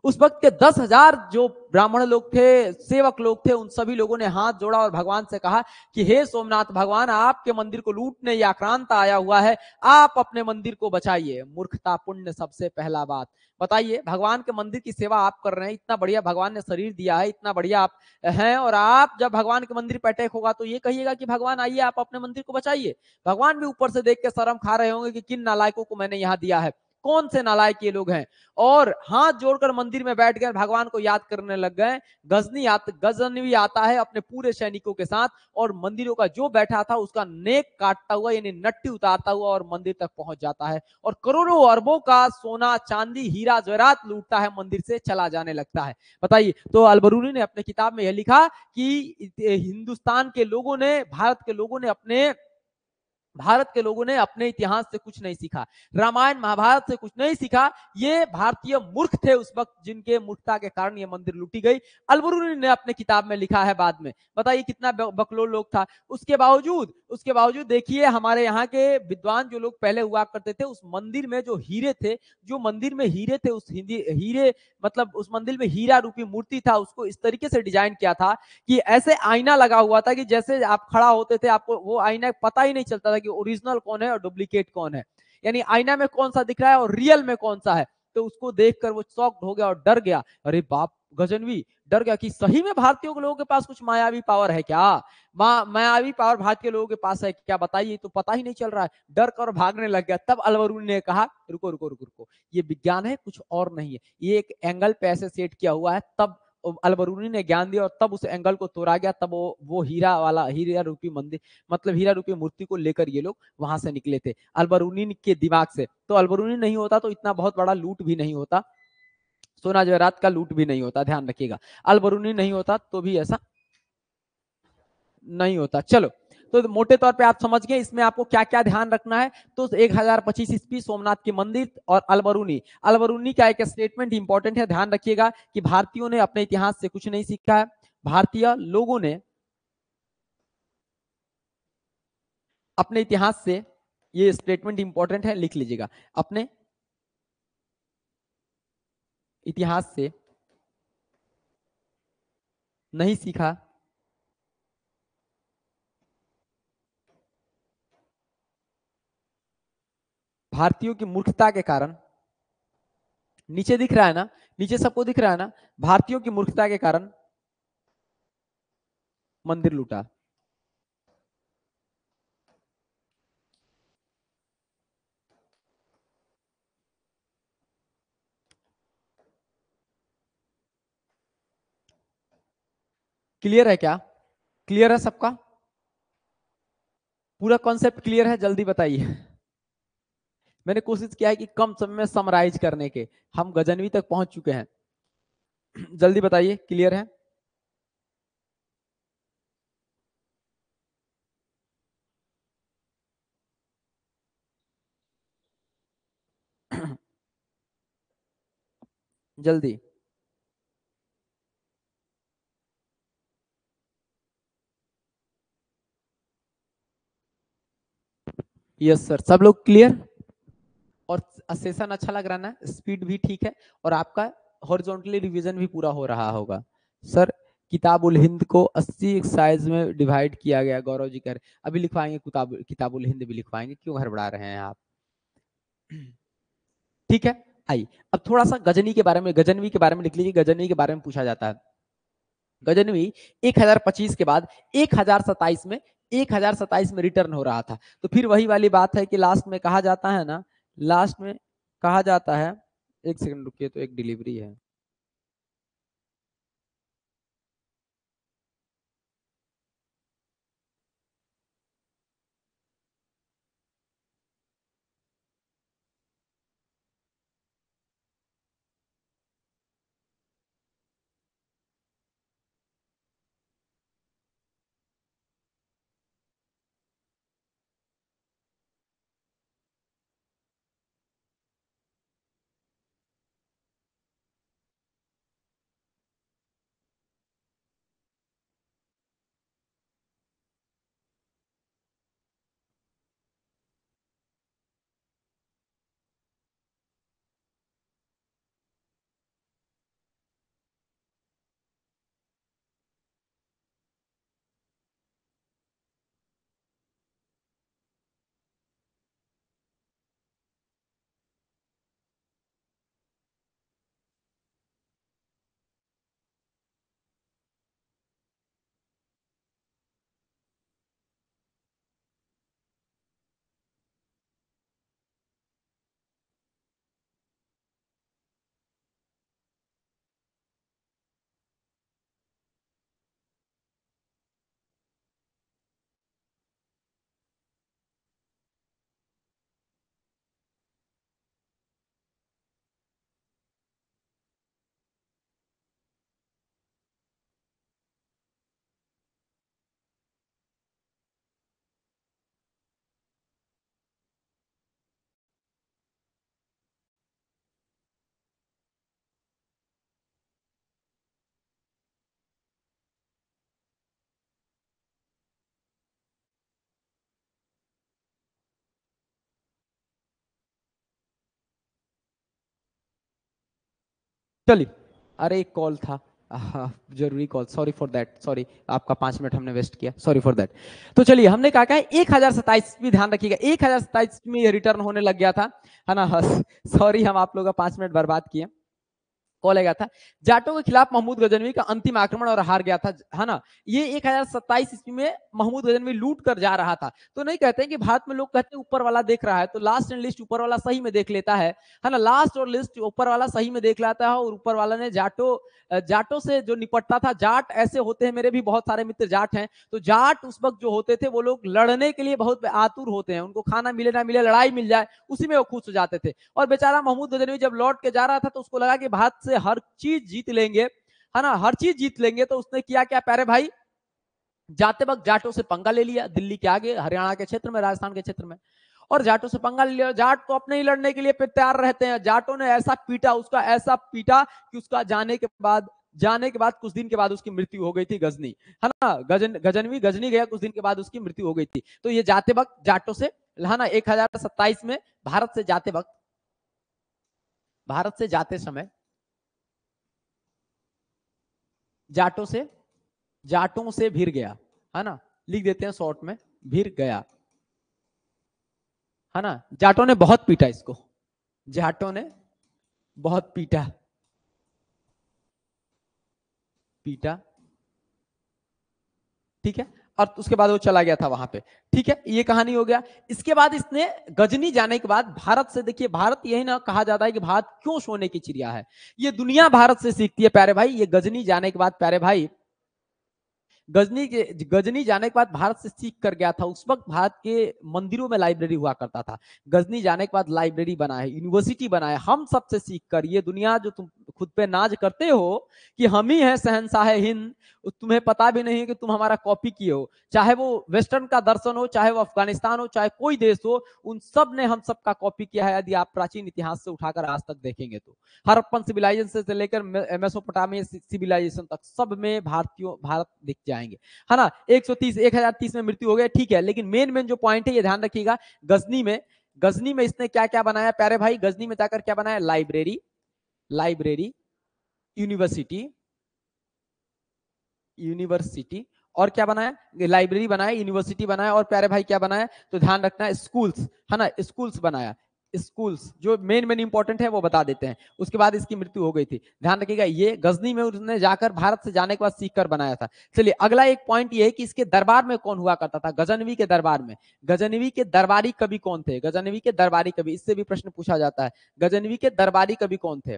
उस वक्त के दस हजार जो ब्राह्मण लोग थे सेवक लोग थे उन सभी लोगों ने हाथ जोड़ा और भगवान से कहा कि हे सोमनाथ भगवान आपके मंदिर को लूटने या आक्रांत आया हुआ है आप अपने मंदिर को बचाइए मूर्खता पुण्य सबसे पहला बात बताइए भगवान के मंदिर की सेवा आप कर रहे हैं इतना बढ़िया भगवान ने शरीर दिया है इतना बढ़िया आप हैं और आप जब भगवान के मंदिर पर अटैक होगा तो ये कहिएगा कि भगवान आइए आप अपने मंदिर को बचाइए भगवान भी ऊपर से देख के शर्म खा रहे होंगे कि किन नालायकों को मैंने यहाँ दिया है कौन से नालायक ये लोग हैं और हाथ जोड़कर मंदिर में बैठ गए भगवान को याद करने लग गए गजनी आत, गजनवी आता है अपने पूरे सैनिकों के साथ और मंदिरों का जो बैठा था उसका नेक काटता हुआ यानी नट्टी उतारता हुआ और मंदिर तक पहुंच जाता है और करोड़ों अरबों का सोना चांदी हीरा जवेरात लूटता है मंदिर से चला जाने लगता है बताइए तो अलबरूनी ने अपने किताब में यह लिखा कि हिंदुस्तान के लोगों ने भारत के लोगों ने अपने भारत के लोगों ने अपने इतिहास से कुछ नहीं सीखा रामायण महाभारत से कुछ नहीं सीखा ये भारतीय मूर्ख थे उस वक्त जिनके मूर्खता के कारण ये मंदिर लूटी गई अलबरूनी ने अपने किताब में लिखा है बाद में बताइए कितना बकलो लोग था उसके बावजूद उसके बावजूद देखिए हमारे यहाँ के विद्वान जो लोग पहले हुआ करते थे उस मंदिर में जो हीरे थे जो मंदिर में हीरे थे उस हिंदी हीरे मतलब उस मंदिर में हीरा रूपी मूर्ति था उसको इस तरीके से डिजाइन किया था कि ऐसे आईना लगा हुआ था कि जैसे आप खड़ा होते थे आपको वो आईना पता ही नहीं चलता था कि ओरिजिनल कौन है और डुप्लीकेट कौन है यानी आईना में कौन सा दिख रहा है और रियल में कौन सा है तो उसको देखकर वो चौक हो गया और डर गया अरे बाप गजनवी डर गया कि सही में भारतीयों के लोगों के पास कुछ मायावी पावर है क्या मायावी पावर भारत के लोगों के पास है क्या बताइए तो पता ही नहीं चल रहा है डर कर भागने लग गया तब अलवरून ने कहा रुको रुको रुको रुको ये विज्ञान है कुछ और नहीं है ये एक एंगल पैसे सेट किया हुआ है तब अलबरूनी ने ज्ञान दिया और तब उस एंगल को तोड़ा गया तब वो वो हीरा वाला हीरा रूपी मंदिर मतलब हीरा रूपी मूर्ति को लेकर ये लोग वहां से निकले थे अलबरूनी के दिमाग से तो अलबरूनी नहीं होता तो इतना बहुत बड़ा लूट भी नहीं होता सोना जवाहरात का लूट भी नहीं होता ध्यान रखिएगा अलबरूनी नहीं होता तो भी ऐसा नहीं होता चलो तो मोटे तौर पे आप समझ गए इसमें आपको क्या क्या ध्यान रखना है तो एक हजार पच्चीस ईस्वी सोमनाथ के मंदिर और अलबरूनी अलबरूनी का एक स्टेटमेंट इंपॉर्टेंट है ध्यान रखिएगा कि भारतीयों ने अपने इतिहास से कुछ नहीं सीखा है भारतीय लोगों ने अपने इतिहास से ये स्टेटमेंट इंपॉर्टेंट है लिख लीजिएगा अपने इतिहास से नहीं सीखा भारतीयों की मूर्खता के कारण नीचे दिख रहा है ना नीचे सबको दिख रहा है ना भारतीयों की मूर्खता के कारण मंदिर लूटा क्लियर है क्या क्लियर है सबका पूरा कॉन्सेप्ट क्लियर है जल्दी बताइए मैंने कोशिश किया है कि कम समय में समराइज करने के हम गजनवी तक पहुंच चुके हैं <clears throat> जल्दी बताइए क्लियर है <clears throat> जल्दी यस सर सब लोग क्लियर सेशन अच्छा लग रहा ना स्पीड भी ठीक है और आपका हॉरिजॉन्टली रिवीजन भी पूरा हो रहा होगा सर किताबुल हिंद को 80 एक्सरसाइज में डिवाइड किया गया गौरव जी कर अभी लिखवाएंगे किताब किताबुल हिंद भी लिखवाएंगे क्यों हड़बड़ा रहे हैं आप ठीक है आई अब थोड़ा सा गजनी के बारे में गजनवी के बारे में लिख लीजिए गजनवी के बारे में पूछा जाता है गजनवी एक के बाद एक में एक में रिटर्न हो रहा था तो फिर वही वाली बात है कि लास्ट में कहा जाता है ना लास्ट में कहा जाता है एक सेकंड रुकिए तो एक डिलीवरी है चलिए अरे एक कॉल था जरूरी call sorry for that sorry आपका पांच मिनट हमने वेस्ट किया सॉरी फॉर दैट तो चलिए हमने कहा क्या एक हजार सताइस भी ध्यान रखिएगा एक हजार सताइस में रिटर्न होने लग गया था है ना सॉरी <laughs> हम आप लोग का पांच मिनट बर्बाद किया कॉल गया था जाटो के खिलाफ महमूद गजनवी का अंतिम आक्रमण और हार गया था है ना ये एक हजार ईस्वी में महमूद गजनवी लूट कर जा रहा था तो नहीं कहते हैं कि भारत में लोग कहते हैं ऊपर वाला देख रहा है तो लास्ट एंड लिस्ट ऊपर वाला सही में देख लेता है है ना लास्ट और लिस्ट ऊपर वाला सही में देख लेता है और ऊपर वाला ने जाटो जाटो से जो निपटता था जाट ऐसे होते हैं मेरे भी बहुत सारे मित्र जाट हैं तो जाट उस वक्त जो होते थे वो लोग लड़ने के लिए बहुत आतुर होते हैं उनको खाना मिले ना मिले लड़ाई मिल जाए उसी में वो खुश हो जाते थे और बेचारा महमूद गजनवी जब लौट के जा रहा था तो उसको लगा कि भारत से से हर चीज जीत लेंगे है ना हर चीज जीत लेंगे तो उसने किया क्या प्यारे भाई जाते वक्त जाटों से पंगा ले लिया दिल्ली के आगे हरियाणा के क्षेत्र में राजस्थान के क्षेत्र में और जाटों से पंगा ले लिया जाट तो अपने ही लड़ने के लिए तैयार रहते हैं जाटों ने ऐसा पीटा उसका ऐसा पीटा कि उसका जाने के बाद जाने के बाद कुछ दिन के बाद उसकी मृत्यु हो गई थी गजनी है ना गजन गजनवी गजनी गया कुछ दिन के बाद उसकी मृत्यु हो गई थी तो ये जाते वक्त जाटों से है ना एक में भारत से जाते वक्त भारत से जाते समय जाटों से जाटों से भिर गया है ना लिख देते हैं शॉर्ट में भिर गया है ना जाटों ने बहुत पीटा इसको जाटों ने बहुत पीटा पीटा ठीक है और उसके बाद वो चला गया था वहां पे ठीक है ये कहानी हो गया इसके बाद इसने गजनी जाने के बाद भारत से देखिए भारत यही ना कहा जाता है कि भारत क्यों सोने की चिड़िया है ये दुनिया भारत से सीखती है प्यारे भाई ये गजनी जाने के बाद प्यारे भाई गजनी के गजनी जाने के बाद भारत से सीख कर गया था उस वक्त भारत के मंदिरों में लाइब्रेरी हुआ करता था गजनी जाने के बाद लाइब्रेरी बना है यूनिवर्सिटी बना है हम सबसे सीख कर ये दुनिया जो तुम खुद पे नाज करते हो कि हम ही हैं सहनशाह हिंद तुम्हें पता भी नहीं है कि तुम हमारा कॉपी किए हो चाहे वो वेस्टर्न का दर्शन हो चाहे वो अफगानिस्तान हो चाहे कोई देश हो उन सब ने हम सबका कॉपी किया है यदि आप प्राचीन इतिहास से उठाकर आज तक देखेंगे तो हरप्पन सिविलाइजेशन से लेकर मेसोपोटामिया सिविलाइजेशन तक सब में भारतीयों भारत दिख जाएंगे है ना एक सौ में मृत्यु हो गया ठीक है लेकिन मेन मेन जो पॉइंट है ये ध्यान रखिएगा गजनी में गजनी में इसने क्या क्या बनाया प्यारे भाई गजनी में जाकर क्या बनाया लाइब्रेरी लाइब्रेरी यूनिवर्सिटी यूनिवर्सिटी और क्या बनाया लाइब्रेरी बनाया यूनिवर्सिटी बनाया और प्यारे भाई क्या बनाया तो ध्यान रखना स्कूल्स है ना स्कूल्स बनाया स्कूल्स जो मेन मेन इंपॉर्टेंट है वो बता देते हैं उसके बाद इसकी मृत्यु हो गई थी ध्यान रखिएगा ये गजनी में उसने जाकर भारत से जाने के बाद सीख कर बनाया था चलिए अगला एक पॉइंट ये है कि इसके दरबार में कौन हुआ करता था गजनवी के दरबार में गजनवी के दरबारी कवि कौन थे गजनवी के दरबारी कवि इससे भी प्रश्न पूछा जाता है गजनवी के दरबारी कवि कौन थे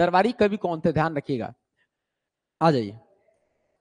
दरबारी कवि कौन थे ध्यान रखिएगा आ जाइए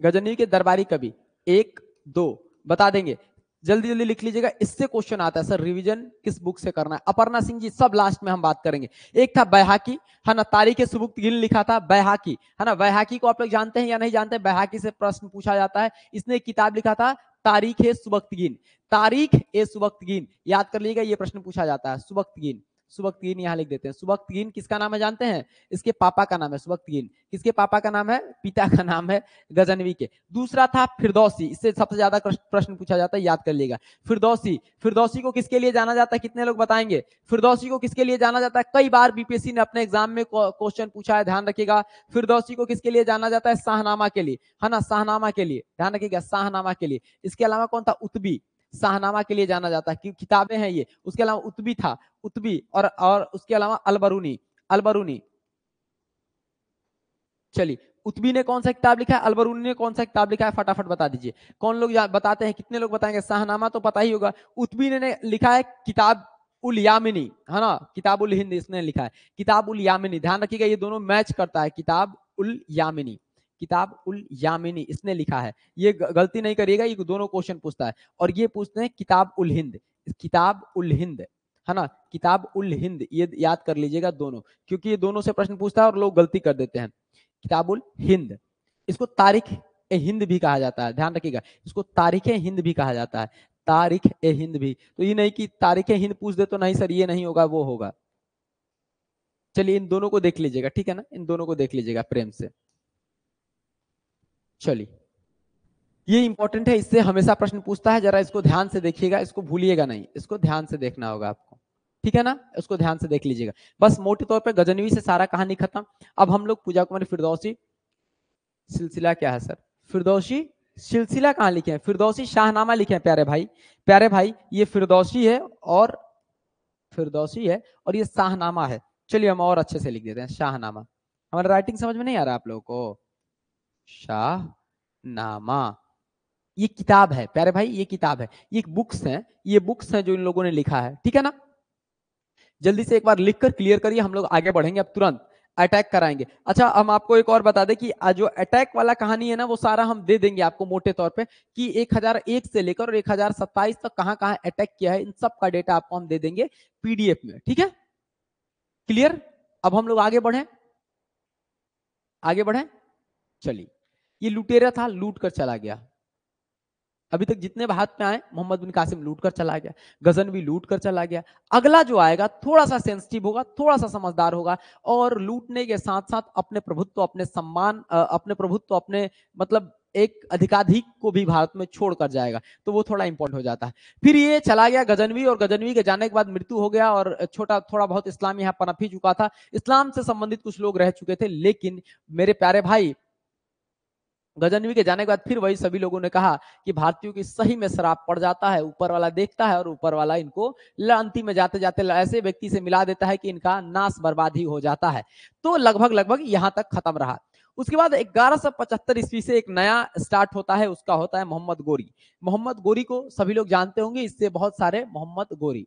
गजनी के दरबारी कवि एक दो बता देंगे जल्दी जल्दी लिख लीजिएगा इससे क्वेश्चन आता है सर रिवीजन किस बुक से करना है अपर्णा सिंह जी सब लास्ट में हम बात करेंगे एक था बैहाकी है ना तारीख सुबुक्त गिल लिखा था बैहाकी है ना बैहाकी को आप लोग जानते हैं या नहीं जानते बैहाकी से प्रश्न पूछा जाता है इसने एक किताब लिखा था तारीख ए सुबक्त गिन तारीख ए सुबक्त गिन याद कर लीजिएगा ये प्रश्न पूछा जाता है सुबक्त गिन सुबक तीन यहाँ लिख देते हैं सुबक तीन किसका नाम है जानते हैं इसके पापा का नाम है सुबक तीन किसके पापा का नाम है पिता का नाम है गजनवी के दूसरा था फिरदौसी इससे सबसे ज्यादा प्रश्न पूछा जाता है याद कर लिएगा फिरदौसी फिरदौसी को किसके लिए जाना जाता है कितने लोग बताएंगे फिरदौसी को किसके लिए जाना जाता है कई बार बीपीएससी ने अपने एग्जाम में क्वेश्चन पूछा है ध्यान रखेगा फिरदौसी को किसके लिए जाना जाता है शाहनामा के लिए है ना शाहनामा के लिए ध्यान रखिएगा शाहनामा के लिए इसके अलावा कौन था उत्बी शाहनामा के लिए जाना जाता है कि किताबें हैं ये उसके अलावा उत्बी था उत्बी और और उसके अलावा अलबरूनी अलबरूनी चलिए उत्बी ने कौन सा किताब लिखा है अलबरूनी ने कौन सा किताब लिखा है फटाफट बता दीजिए कौन लोग बताते हैं कितने लोग बताएंगे शाहनामा तो पता ही होगा उत्बी ने, ने लिखा है किताब उल यामिनी है ना किताब उल हिंद इसने लिखा है किताब उल यामिनी ध्यान रखिएगा ये दोनों मैच करता है किताब उल यामिनी किताब उल यामिनी इसने लिखा है ये गलती नहीं करिएगा ये दोनों क्वेश्चन पूछता है और ये पूछते हैं किताब उल हिंद किताब उल हिंद है ना किताब उल हिंद ये याद कर लीजिएगा दोनों क्योंकि ये दोनों से प्रश्न पूछता है और लोग गलती कर देते हैं किताब उल हिंद इसको तारीख ए हिंद भी कहा जाता है ध्यान रखिएगा इसको तारीख ए हिंद भी कहा जाता है तारीख ए हिंद भी तो ये नहीं कि तारीख ए हिंद पूछ दे तो नहीं सर ये नहीं होगा वो होगा चलिए इन दोनों को देख लीजिएगा ठीक है ना इन दोनों को देख लीजिएगा प्रेम से चलिए ये इंपॉर्टेंट है इससे हमेशा प्रश्न पूछता है जरा इसको ध्यान से देखिएगा इसको भूलिएगा नहीं इसको ध्यान से देखना होगा आपको ठीक है ना इसको ध्यान से देख लीजिएगा बस मोटे तौर पर गजनवी से सारा कहानी खत्म अब हम लोग पूजा कुमारी फिरदौसी सिलसिला क्या है सर फिरदौसी सिलसिला कहाँ लिखे हैं फिरदौसी शाहनामा लिखे हैं प्यारे भाई प्यारे भाई ये फिरदौसी है और फिरदौसी है और ये शाहनामा है चलिए हम और अच्छे से लिख देते हैं शाहनामा हमारा राइटिंग समझ में नहीं आ रहा आप लोगों को शाहनामा ये किताब है प्यारे भाई ये किताब है ये बुक्स हैं ये बुक्स हैं जो इन लोगों ने लिखा है ठीक है ना जल्दी से एक बार लिखकर क्लियर करिए हम लोग आगे बढ़ेंगे अब तुरंत अटैक कराएंगे अच्छा हम आपको एक और बता दें कि जो अटैक वाला कहानी है ना वो सारा हम दे देंगे आपको मोटे तौर पे कि 1001 से लेकर और 1027 तक कहां कहां अटैक किया है इन सब का डेटा आपको हम दे देंगे पीडीएफ में ठीक है क्लियर अब हम लोग आगे बढ़े आगे बढ़े चलिए ये लुटेरा था लूट कर चला गया अभी तक जितने भारत में आए मोहम्मद बिन कासिम लूट कर चला गया गजन भी लूट कर चला गया अगला जो आएगा थोड़ा सा सेंसिटिव होगा थोड़ा सा समझदार होगा और लूटने के साथ साथ अपने प्रभुत्व अपने सम्मान अपने प्रभुत्व अपने मतलब एक अधिकाधिक को भी भारत में छोड़ कर जाएगा तो वो थोड़ा इंपॉर्टेंट हो जाता है फिर ये चला गया गजनवी और गजनवी के जाने के बाद मृत्यु हो गया और छोटा थोड़ा बहुत इस्लाम यहाँ पनप ही चुका था इस्लाम से संबंधित कुछ लोग रह चुके थे लेकिन मेरे प्यारे भाई गजनवी के जाने के बाद फिर वही सभी लोगों ने कहा कि भारतीयों की सही में शराब पड़ जाता है ऊपर वाला देखता है और ऊपर वाला इनको अंतिम में जाते जाते ऐसे व्यक्ति से मिला देता है कि इनका नाश बर्बाद ही हो जाता है तो लगभग लगभग यहाँ तक खत्म रहा उसके बाद ग्यारह सौ पचहत्तर ईस्वी से एक नया स्टार्ट होता है उसका होता है मोहम्मद गोरी मोहम्मद गोरी को सभी लोग जानते होंगे इससे बहुत सारे मोहम्मद गोरी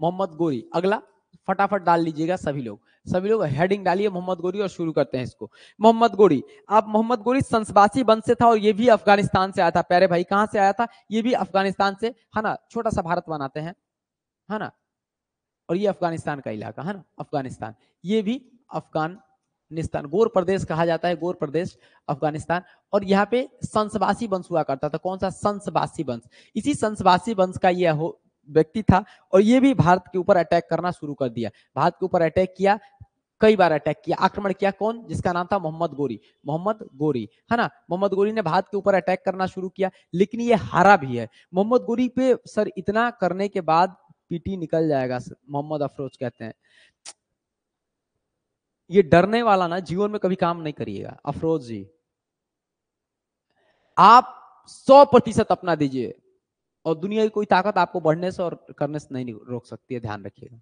मोहम्मद गोरी अगला फटाफट डाल लीजिएगा सभी लोग सभी लोग हेडिंग डालिए मोहम्मद गोरी और शुरू करते हैं इसको मोहम्मद गोरी आप मोहम्मद गोरी संसवासी वंश से था और ये भी अफगानिस्तान से आया था प्यारे भाई कहां से आया था ये भी अफगानिस्तान से है ना छोटा सा भारत बनाते हैं है ना और ये अफगानिस्तान का इलाका है ना अफगानिस्तान ये भी अफगानिस्तान गोर प्रदेश कहा जाता है गोर प्रदेश अफगानिस्तान और यहाँ पे संसवासी वंश हुआ करता था कौन सा संसवासी वंश इसी संसवासी वंश का यह हो व्यक्ति था और ये भी भारत के ऊपर अटैक करना शुरू कर दिया भारत के ऊपर अटैक किया कई बार अटैक किया आक्रमण किया कौन जिसका नाम था मोहम्मद गोरी मोहम्मद गोरी है ना मोहम्मद गोरी ने भारत के ऊपर अटैक करना शुरू किया लेकिन ये हारा भी है मोहम्मद गोरी पे सर इतना करने के बाद पीटी निकल जाएगा मोहम्मद अफरोज कहते हैं ये डरने वाला ना जीवन में कभी काम नहीं करिएगा अफरोज जी आप सौ प्रतिशत अपना दीजिए और दुनिया की कोई ताकत आपको बढ़ने से और करने से नहीं रोक सकती है ध्यान रखिएगा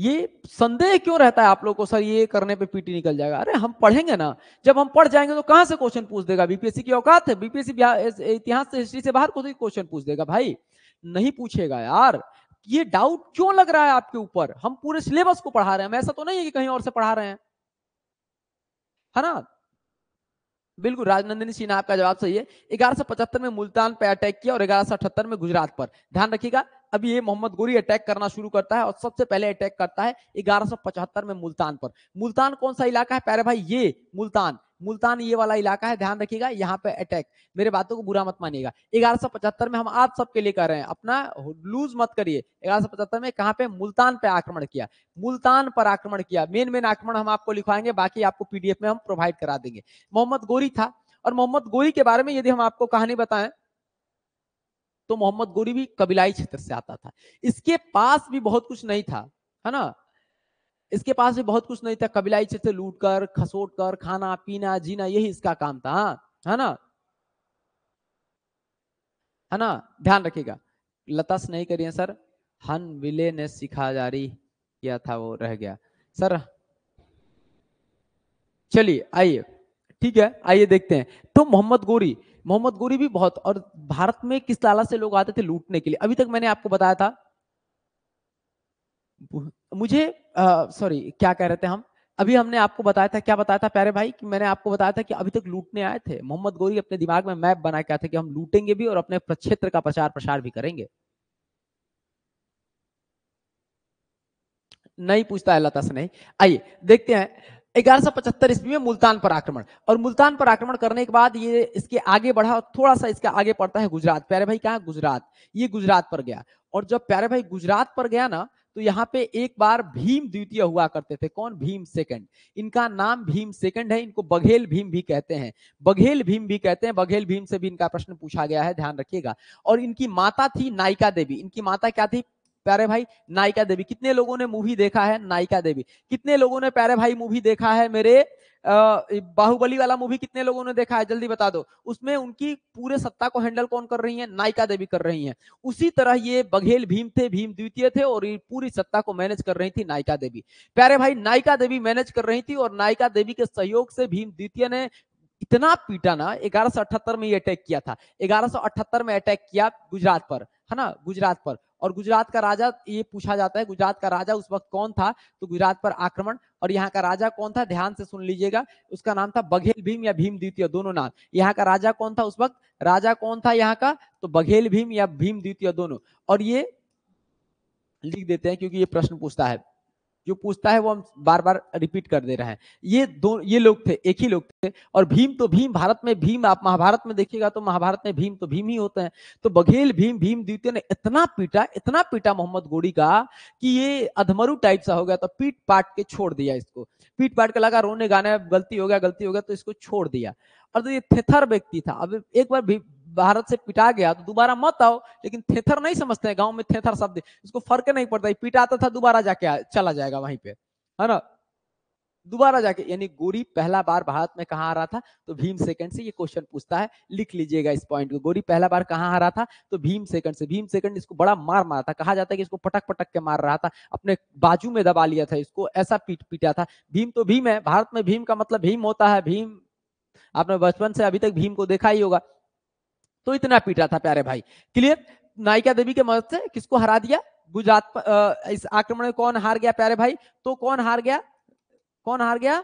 ये संदेह क्यों रहता है आप लोगों को सर ये करने पे पीटी निकल जाएगा अरे हम पढ़ेंगे ना जब हम पढ़ जाएंगे तो कहां से क्वेश्चन पूछ देगा बीपीएससी की औकात है बीपीएससी इतिहास से हिस्ट्री से बाहर को क्वेश्चन पूछ देगा भाई नहीं पूछेगा यार ये डाउट क्यों लग रहा है आपके ऊपर हम पूरे सिलेबस को पढ़ा रहे हैं हम ऐसा तो नहीं है कि कहीं और से पढ़ा रहे हैं है ना बिल्कुल राजनंदिनी सिन्हा आपका जवाब सही है ग्यारह में मुल्तान पर अटैक किया और ग्यारह में गुजरात पर ध्यान रखिएगा अभी ये मोहम्मद गोरी अटैक करना शुरू करता है और सबसे पहले अटैक करता है ग्यारह में मुल्तान पर मुल्तान कौन सा इलाका है प्यारे भाई ये मुल्तान मुल्तान ये वाला इलाका है ध्यान रखिएगा यहाँ पे अटैक मेरे बातों को बुरा मत मानिएगा ग्यारह में हम आप सबके लिए कर रहे हैं अपना लूज मत करिए ग्यारह में कहाँ पे मुल्तान पे आक्रमण किया मुल्तान पर आक्रमण किया मेन मेन आक्रमण हम आपको लिखवाएंगे बाकी आपको पीडीएफ में हम प्रोवाइड करा देंगे मोहम्मद गोरी था और मोहम्मद गोरी के बारे में यदि हम आपको कहानी बताएं तो मोहम्मद गोरी भी कबिलाई क्षेत्र से आता था इसके पास भी बहुत कुछ नहीं था है ना इसके पास भी बहुत कुछ नहीं था कबिलाई से लूट कर खसोट कर खाना पीना जीना यही इसका काम था हाँ? है ना है ना ध्यान रखिएगा लतास नहीं करिए सर हन विले ने सिखा जारी किया था वो रह गया सर चलिए आइए ठीक है आइए देखते हैं तो मोहम्मद गोरी मोहम्मद गोरी भी बहुत और भारत में किस लाला से लोग आते थे लूटने के लिए अभी तक मैंने आपको बताया था मुझे सॉरी क्या कह रहे थे हम अभी हमने आपको बताया था क्या बताया था प्यारे भाई कि मैंने आपको बताया था कि अभी तक लूटने आए थे मोहम्मद गोरी अपने दिमाग में मैप बना के आए थे कि हम लूटेंगे भी और अपने प्रक्षेत्र का प्रचार प्रसार भी करेंगे नहीं पूछता है लता से नहीं आइए देखते हैं ग्यारह सौ पचहत्तर ईस्वी में मुल्तान पर आक्रमण और मुल्तान पर आक्रमण करने के बाद ये इसके आगे बढ़ा और थोड़ा सा इसका आगे पड़ता है गुजरात प्यारे भाई कहा गुजरात ये गुजरात पर गया और जब प्यारे भाई गुजरात पर गया ना तो यहाँ पे एक बार भीम द्वितीय हुआ करते थे कौन भीम सेकंड इनका नाम भीम सेकंड है इनको बघेल भीम भी कहते हैं बघेल भीम भी कहते हैं बघेल भीम से भी इनका प्रश्न पूछा गया है ध्यान रखिएगा और इनकी माता थी नायिका देवी इनकी माता क्या थी प्यारे भाई नायिका देवी कितने लोगों ने मूवी देखा है नायिका देवी कितने लोगों ने प्यारे भाई मूवी देखा है मेरे बाहुबली वाला मूवी कितने लोगों ने देखा है जल्दी बता दो उसमें उनकी पूरे सत्ता को हैंडल कौन कर रही है नायिका देवी कर रही है उसी तरह ये बघेल भीम थे भीम द्वितीय थे और ये पूरी सत्ता को मैनेज कर रही थी नायिका देवी प्यारे भाई नायिका देवी मैनेज कर रही थी और नायिका देवी के सहयोग से भीम द्वितीय ने इतना पीटा ना ग्यारह में ये अटैक किया था ग्यारह में अटैक किया गुजरात पर है ना गुजरात पर और गुजरात का राजा ये पूछा जाता है गुजरात का राजा उस वक्त कौन था तो गुजरात पर आक्रमण और यहाँ का राजा कौन था ध्यान से सुन लीजिएगा उसका नाम था बघेल भीम या भीम द्वितीय दोनों नाम यहाँ का राजा कौन था उस वक्त राजा कौन था यहाँ का तो बघेल भीम या भीम द्वितीय दोनों और ये लिख देते हैं क्योंकि ये प्रश्न पूछता है जो पूछता है वो हम बार बार रिपीट कर दे रहे हैं ये दो ये लोग थे एक ही लोग थे और भीम तो भीम भारत में भीम आप महाभारत में देखिएगा तो महाभारत में भीम तो भीम ही होते हैं तो बघेल भीम भीम द्वितीय ने इतना पीटा इतना पीटा मोहम्मद गोड़ी का कि ये अधमरू टाइप सा हो गया तो पीट पाट के छोड़ दिया इसको पीट पाट के लगा रोने गाने गलती हो गया गलती हो गया तो इसको छोड़ दिया और तो ये थेथर व्यक्ति था अब एक बार भारत से पिटा गया तो दोबारा मत आओ लेकिन थेथर नहीं समझते हैं गांव में थेथर शब्द इसको फर्क नहीं पड़ता पिटाता था दोबारा जाके चला जाएगा वहीं पे है ना दोबारा जाके यानी गोरी पहला बार भारत में कहा आ रहा था तो भीम सेकंड से ये क्वेश्चन पूछता है लिख लीजिएगा इस पॉइंट को गोरी पहला बार कहा आ रहा था तो भीम सेकंड से भीम सेकंड इसको बड़ा मार मारा था कहा जाता है कि इसको पटक पटक के मार रहा था अपने बाजू में दबा लिया था इसको ऐसा पीट पीटा था भीम तो भीम है भारत में भीम का मतलब भीम होता है भीम आपने बचपन से अभी तक भीम को देखा ही होगा तो इतना पीटा था प्यारे भाई क्लियर नायिका देवी के मदद से किसको हरा दिया गुजरात इस आक्रमण में कौन हार गया प्यारे भाई तो कौन हार गया कौन हार गया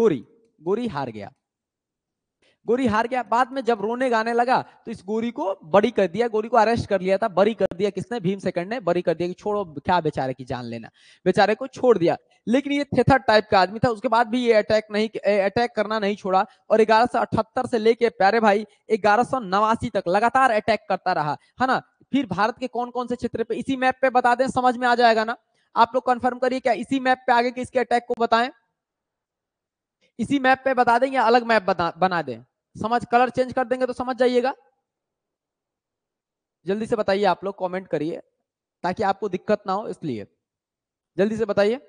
गोरी गोरी हार गया गोरी हार गया बाद में जब रोने गाने लगा तो इस गोरी को बड़ी कर दिया गोरी को अरेस्ट कर लिया था बरी कर दिया किसने भीम सेकंड ने बरी कर दिया कि छोड़ो क्या बेचारे की जान लेना बेचारे को छोड़ दिया लेकिन ये थेथर टाइप का आदमी था उसके बाद भी ये अटैक नहीं अटैक करना नहीं छोड़ा और ग्यारह सौ अठहत्तर से लेके प्यारे भाई ग्यारह नवासी तक लगातार अटैक करता रहा है ना फिर भारत के कौन कौन से क्षेत्र पे इसी मैप पे बता दें समझ में आ जाएगा ना आप लोग कंफर्म करिए क्या इसी मैप पे आगे इसके अटैक को बताएं इसी मैप पे बता दें या अलग मैप बना दें समझ कलर चेंज कर देंगे तो समझ जाइएगा जल्दी से बताइए आप लोग कमेंट करिए ताकि आपको दिक्कत ना हो इसलिए जल्दी से बताइए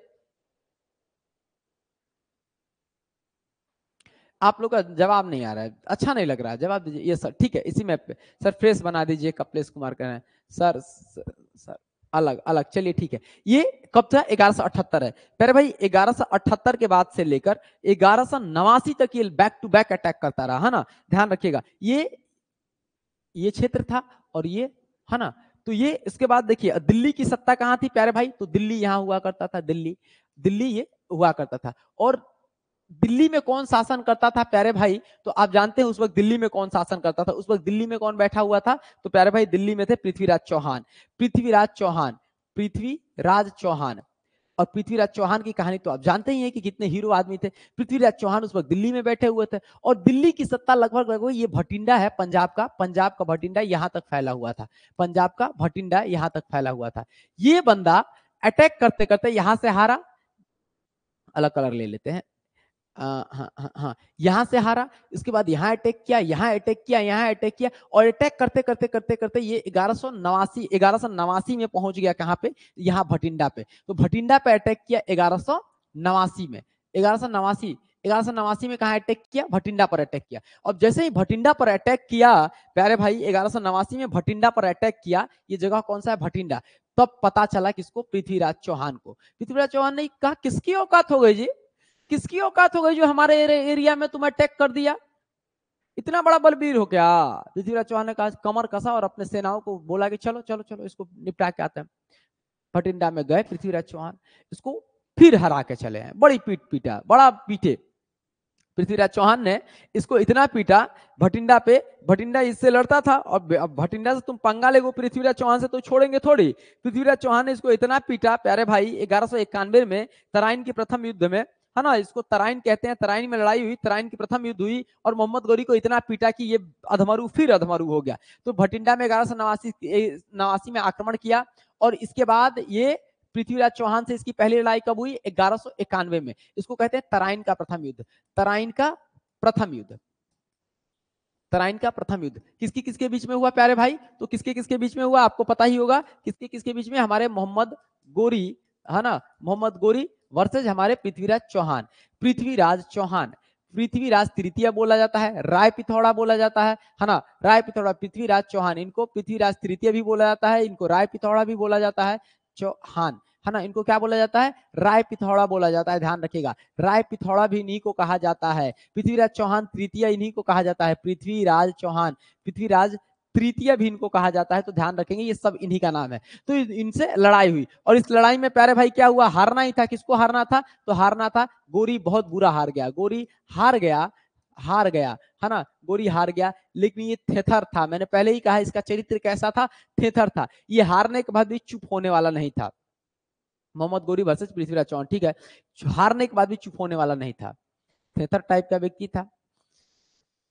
आप लोग का जवाब नहीं आ रहा है अच्छा नहीं लग रहा है जवाब दीजिए ये सर ठीक है इसी मैप पे सर फ्रेश बना दीजिए कपिलेश कुमार कह रहे हैं सर सर, सर अलग अलग चलिए ठीक है ये कब था ग्यारह है पर भाई ग्यारह के बाद से लेकर ग्यारह तक ये बैक टू बैक अटैक करता रहा है ना ध्यान रखिएगा ये ये क्षेत्र था और ये है ना तो ये इसके बाद देखिए दिल्ली की सत्ता कहाँ थी प्यारे भाई तो दिल्ली यहाँ हुआ करता था दिल्ली दिल्ली ये हुआ करता था और दिल्ली में कौन शासन करता था प्यारे भाई तो आप जानते हैं उस वक्त दिल्ली में कौन शासन करता था उस वक्त दिल्ली में कौन बैठा हुआ था तो प्यारे भाई दिल्ली में थे पृथ्वीराज चौहान पृथ्वीराज चौहान पृथ्वीराज चौहान और पृथ्वीराज चौहान की कहानी तो आप जानते ही हैं कि कितने हीरो आदमी थे पृथ्वीराज चौहान उस वक्त दिल्ली में बैठे हुए थे और दिल्ली की सत्ता लगभग लगभग ये भटिंडा है पंजाब का पंजाब का भटिंडा यहां तक फैला हुआ था पंजाब का भटिंडा यहां तक फैला हुआ था ये बंदा अटैक करते करते यहां से हारा अलग कलर ले लेते हैं हाँ, हाँ, हाँ यहां से हारा इसके बाद यहाँ अटैक किया यहाँ अटैक किया यहाँ अटैक किया और अटैक करते करते करते करते ये ग्यारह सौ नवासी ग्यारह सौ नवासी में पहुंच गया कहां पे यहां भटिंडा पे तो भटिंडा पे अटैक किया ग्यारह सौ नवासी में ग्यारह सौ नवासी ग्यारह सौ नवासी में कहा अटैक किया भटिंडा पर अटैक किया और जैसे ही भटिंडा पर अटैक किया प्यारे भाई ग्यारह सौ नवासी में भटिंडा पर अटैक किया ये जगह कौन सा है भटिंडा तब पता चला किसको पृथ्वीराज चौहान को पृथ्वीराज चौहान ने कहा किसकी औकात हो गई जी किसकी औकात हो गई जो हमारे एरिया में तुम अटैक कर दिया इतना बड़ा बलबीर हो गया पृथ्वीराज चौहान ने कहा कमर कसा और अपने सेनाओं को बोला कि चलो चलो चलो इसको निपटा के आते हैं भटिंडा में गए पृथ्वीराज चौहान इसको फिर हरा के चले हैं बड़ी पीट पीटा बड़ा पीटे पृथ्वीराज चौहान ने इसको इतना पीटा भटिंडा पे भटिंडा इससे लड़ता था और भटिंडा से तुम पंगा लेगो पृथ्वीराज चौहान से तो छोड़ेंगे थोड़ी पृथ्वीराज चौहान ने इसको इतना पीटा प्यारे भाई ग्यारह में तराइन के प्रथम युद्ध में है ना इसको तराइन कहते हैं तराइन में लड़ाई हुई तराइन की प्रथम युद्ध हुई और मोहम्मद गौरी को इतना पीटा कि ये अधमरू फिर अधमरू हो गया तो भटिंडा में ग्यारह नवासी में आक्रमण किया और इसके बाद ये पृथ्वीराज चौहान से इसकी पहली लड़ाई कब हुई ग्यारह में इसको कहते हैं तराइन का प्रथम युद्ध तराइन का प्रथम युद्ध तराइन का प्रथम युद्ध किसके किसके बीच में हुआ प्यारे भाई तो किसके किसके बीच में हुआ आपको पता ही होगा किसके किसके बीच में हमारे मोहम्मद गोरी है ना मोहम्मद गोरी वर्सेज हमारे पृथ्वीराज चौहान पृथ्वीराज चौहान पृथ्वीराज तृतीय बोला जाता है राय पिथौड़ा बोला जाता है है ना राय पिथौड़ा पृथ्वीराज चौहान इनको पृथ्वीराज तृतीय भी बोला जाता है इनको राय पिथौड़ा भी बोला जाता है चौहान है ना इनको क्या बोला जाता है राय पिथौड़ा बोला जाता है ध्यान रखिएगा राय पिथौड़ा भी इन्हीं को कहा जाता है पृथ्वीराज चौहान तृतीय इन्हीं को कहा जाता है पृथ्वीराज चौहान पृथ्वीराज तृतीय भी इनको कहा जाता है तो ध्यान रखेंगे ये सब इन्हीं का नाम है तो इनसे लड़ाई हुई और इस लड़ाई में प्यारे भाई क्या हुआ हारना ही था किसको हारना था तो हारना था गोरी बहुत बुरा हार गया गोरी हार गया हार गया है ना गोरी हार गया लेकिन ये थेथर था मैंने पहले ही कहा इसका चरित्र कैसा था थेथर था ये हारने के बाद भी चुप होने वाला नहीं था मोहम्मद गोरी वर्सेज पृथ्वीराज चौहान ठीक है हारने के बाद भी चुप होने वाला नहीं था थेथर टाइप का व्यक्ति था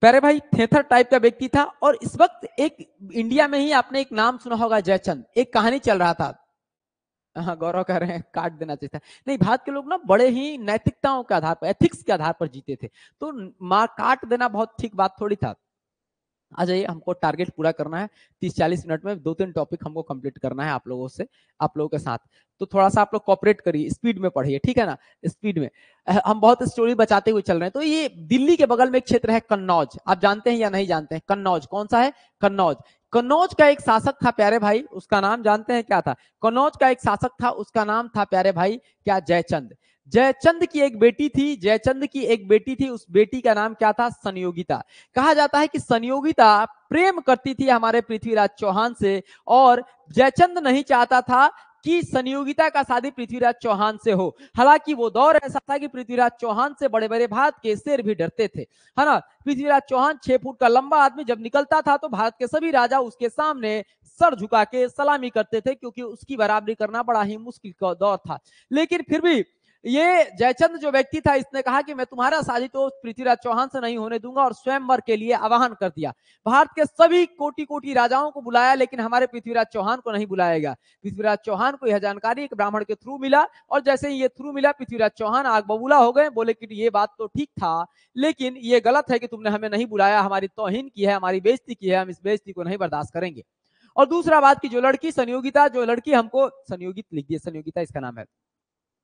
प्यारे भाई थेथर टाइप का व्यक्ति था और इस वक्त एक इंडिया में ही आपने एक नाम सुना होगा जयचंद एक कहानी चल रहा था हाँ गौरव कह रहे हैं काट देना चाहिए था नहीं भारत के लोग ना बड़े ही नैतिकताओं के आधार पर एथिक्स के आधार पर जीते थे तो मार काट देना बहुत ठीक बात थोड़ी था आ जाइए हमको टारगेट पूरा करना है तीस चालीस मिनट में दो तीन टॉपिक हमको कंप्लीट करना है आप लोगों से आप लोगों के साथ तो थोड़ा सा आप लोग कॉपरेट करिए स्पीड में पढ़िए ठीक है ना स्पीड में हम बहुत स्टोरी बचाते हुए चल रहे हैं तो ये दिल्ली के बगल में एक क्षेत्र है कन्नौज आप जानते हैं या नहीं जानते हैं कन्नौज कौन सा है कन्नौज कन्नौज का एक शासक था प्यारे भाई उसका नाम जानते हैं क्या था कन्नौज का एक शासक था उसका नाम था प्यारे भाई क्या जयचंद जयचंद की एक बेटी थी जयचंद की एक बेटी थी उस बेटी का नाम क्या था संयोगिता कहा जाता है कि संयोगिता प्रेम करती थी हमारे पृथ्वीराज चौहान से और जयचंद नहीं चाहता था कि संयोगिता का शादी पृथ्वीराज चौहान से हो हालांकि वो दौर ऐसा था कि पृथ्वीराज चौहान से बड़े बड़े भारत के शेर भी डरते थे है ना पृथ्वीराज चौहान छह फुट का लंबा आदमी जब निकलता था तो भारत के सभी राजा उसके सामने सर झुका के सलामी करते थे क्योंकि उसकी बराबरी करना बड़ा ही मुश्किल का दौर था लेकिन फिर भी ये जयचंद जो व्यक्ति था इसने कहा कि मैं तुम्हारा शादी तो पृथ्वीराज चौहान से नहीं होने दूंगा और स्वयंवर के लिए आह्वान कर दिया भारत के सभी कोटि कोटि राजाओं को बुलाया लेकिन हमारे पृथ्वीराज चौहान को नहीं बुलाएगा पृथ्वीराज चौहान को यह जानकारी एक ब्राह्मण के थ्रू मिला और जैसे ही ये थ्रू मिला पृथ्वीराज चौहान आग बबूला हो गए बोले कि ये बात तो ठीक था लेकिन ये गलत है कि तुमने हमें नहीं बुलाया हमारी तोहिन की है हमारी बेजती की है हम इस बेजती को नहीं बर्दाश्त करेंगे और दूसरा बात की जो लड़की संयोगिता जो लड़की हमको संयोगित लिख दिए संयोगिता इसका नाम है